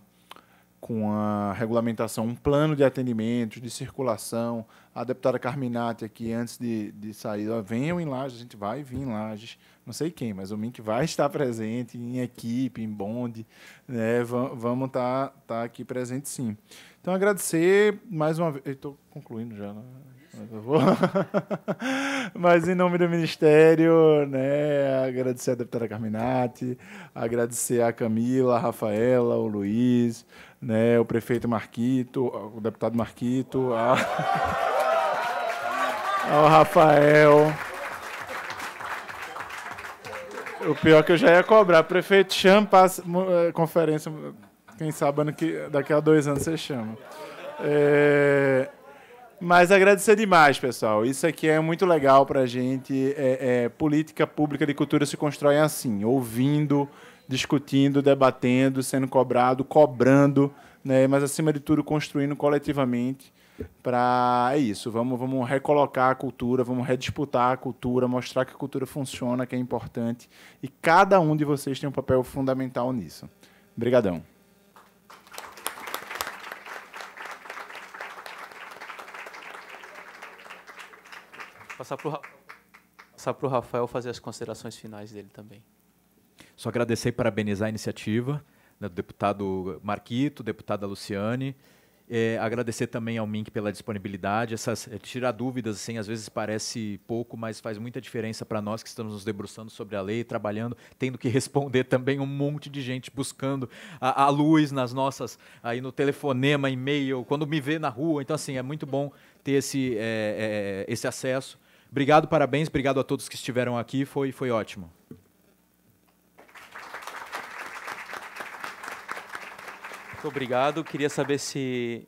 com a regulamentação um plano de atendimentos, de circulação, a deputada Carminati aqui, antes de, de sair, ó, venham em Lages, a gente vai vir em Lages, não sei quem, mas o Mink vai [LAUGHS] estar presente em equipe, em bonde, né? vamos estar tá, tá aqui presente sim. Então, agradecer mais uma vez, estou concluindo já, né? Mas, [LAUGHS] mas em nome do Ministério, né, agradecer a deputada Carminati, agradecer a Camila, a Rafaela, o Luiz, né, o prefeito Marquito, o deputado Marquito, a... [LAUGHS] Ao Rafael. O pior é que eu já ia cobrar. Prefeito, chama passa, é, conferência. Quem sabe ano que, daqui a dois anos você chama. É, mas agradecer demais, pessoal. Isso aqui é muito legal para a gente. É, é, política pública de cultura se constrói assim, ouvindo, discutindo, debatendo, sendo cobrado, cobrando, né? mas acima de tudo construindo coletivamente para é isso, vamos, vamos recolocar a cultura, vamos redisputar a cultura, mostrar que a cultura funciona, que é importante e cada um de vocês tem um papel fundamental nisso. Obrigadão. Passar para passar o Rafael fazer as considerações finais dele também. Só agradecer e parabenizar a iniciativa né, do deputado Marquito, deputada Luciane, é, agradecer também ao Mink pela disponibilidade. Essas, é, tirar dúvidas, assim, às vezes parece pouco, mas faz muita diferença para nós que estamos nos debruçando sobre a lei, trabalhando, tendo que [LAUGHS] responder também um monte de gente buscando a, a luz nas nossas, aí no telefonema, e-mail, quando me vê na rua. Então, assim, é muito bom ter esse, é, é esse acesso. Obrigado, parabéns, obrigado a todos que estiveram aqui, foi, foi ótimo. Muito obrigado. Queria saber se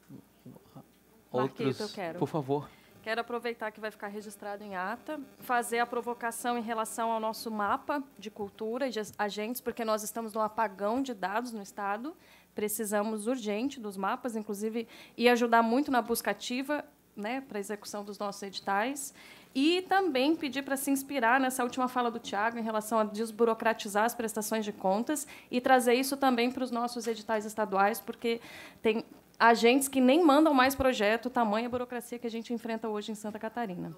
outros, quero. por favor. Quero aproveitar que vai ficar registrado em ata, fazer a provocação em relação ao nosso mapa de cultura e de agentes, porque nós estamos num apagão de dados no Estado. Precisamos urgente dos mapas, inclusive, e ajudar muito na busca ativa né, para a execução dos nossos editais. E também pedir para se inspirar nessa última fala do Tiago em relação a desburocratizar as prestações de contas e trazer isso também para os nossos editais estaduais, porque tem agentes que nem mandam mais projeto, tamanha burocracia que a gente enfrenta hoje em Santa Catarina.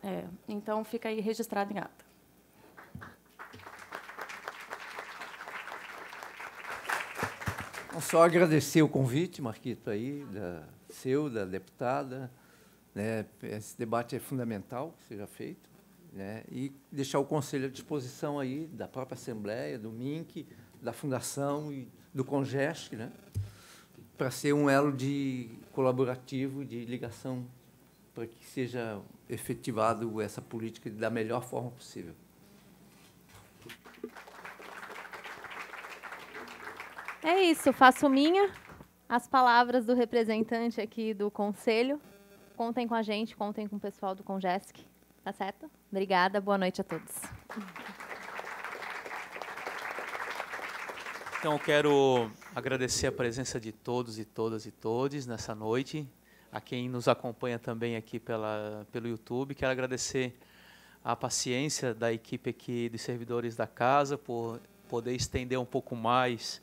É, então, fica aí registrado em ata. Então, só agradecer o convite, Marquito, aí, da, seu, da deputada, né? Esse debate é fundamental que seja feito né? e deixar o Conselho à disposição aí da própria Assembleia, do MINC, da Fundação e do Congest, né? para ser um elo de colaborativo, de ligação, para que seja efetivado essa política da melhor forma possível. É isso, faço minha as palavras do representante aqui do Conselho. Contem com a gente, contem com o pessoal do Congesc, tá certo? Obrigada, boa noite a todos. Então, eu quero agradecer a presença de todos e todas e todes nessa noite, a quem nos acompanha também aqui pela, pelo YouTube. Quero agradecer a paciência da equipe aqui de servidores da casa por poder estender um pouco mais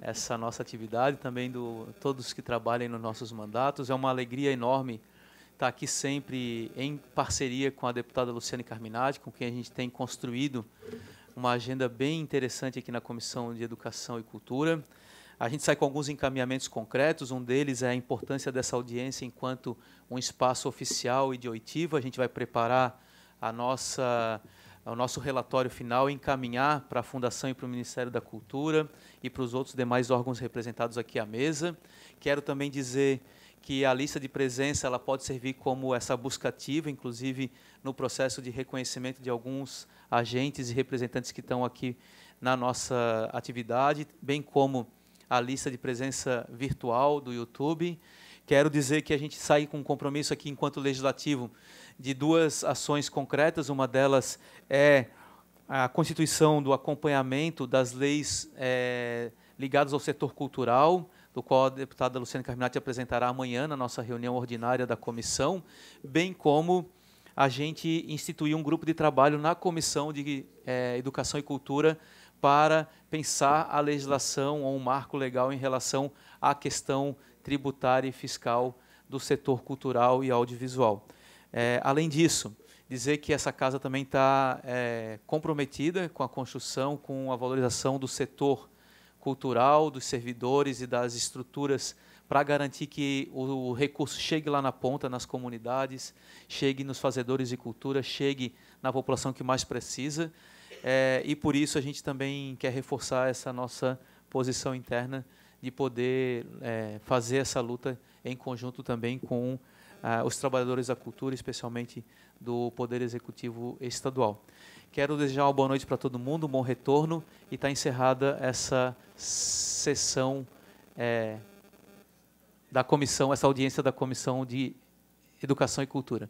essa nossa atividade, também do todos que trabalham nos nossos mandatos. É uma alegria enorme está aqui sempre em parceria com a deputada Luciane Carminati, com quem a gente tem construído uma agenda bem interessante aqui na Comissão de Educação e Cultura. A gente sai com alguns encaminhamentos concretos, um deles é a importância dessa audiência enquanto um espaço oficial e de oitiva. A gente vai preparar a nossa, o nosso relatório final e encaminhar para a Fundação e para o Ministério da Cultura e para os outros demais órgãos representados aqui à mesa. Quero também dizer que a lista de presença ela pode servir como essa busca ativa, inclusive no processo de reconhecimento de alguns agentes e representantes que estão aqui na nossa atividade, bem como a lista de presença virtual do YouTube. Quero dizer que a gente sai com um compromisso aqui enquanto legislativo de duas ações concretas. Uma delas é a constituição do acompanhamento das leis é, ligadas ao setor cultural do qual a deputada Luciana Carminati apresentará amanhã na nossa reunião ordinária da comissão, bem como a gente instituiu um grupo de trabalho na Comissão de é, Educação e Cultura para pensar a legislação ou um marco legal em relação à questão tributária e fiscal do setor cultural e audiovisual. É, além disso, dizer que essa casa também está é, comprometida com a construção, com a valorização do setor cultural, dos servidores e das estruturas para garantir que o, recurso chegue lá na ponta, nas comunidades, chegue nos fazedores de cultura, chegue na população que mais precisa. É, e por isso a gente também quer reforçar essa nossa posição interna de poder é, fazer essa luta em conjunto também com ah, os trabalhadores da cultura, especialmente do Poder Executivo Estadual. Quero desejar uma boa noite para todo mundo, um bom retorno e está encerrada essa sessão é, da comissão, essa audiência da comissão de educação e cultura.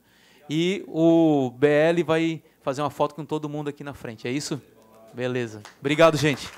E o BL vai fazer uma foto com todo mundo aqui na frente. É isso? Beleza. Obrigado, gente.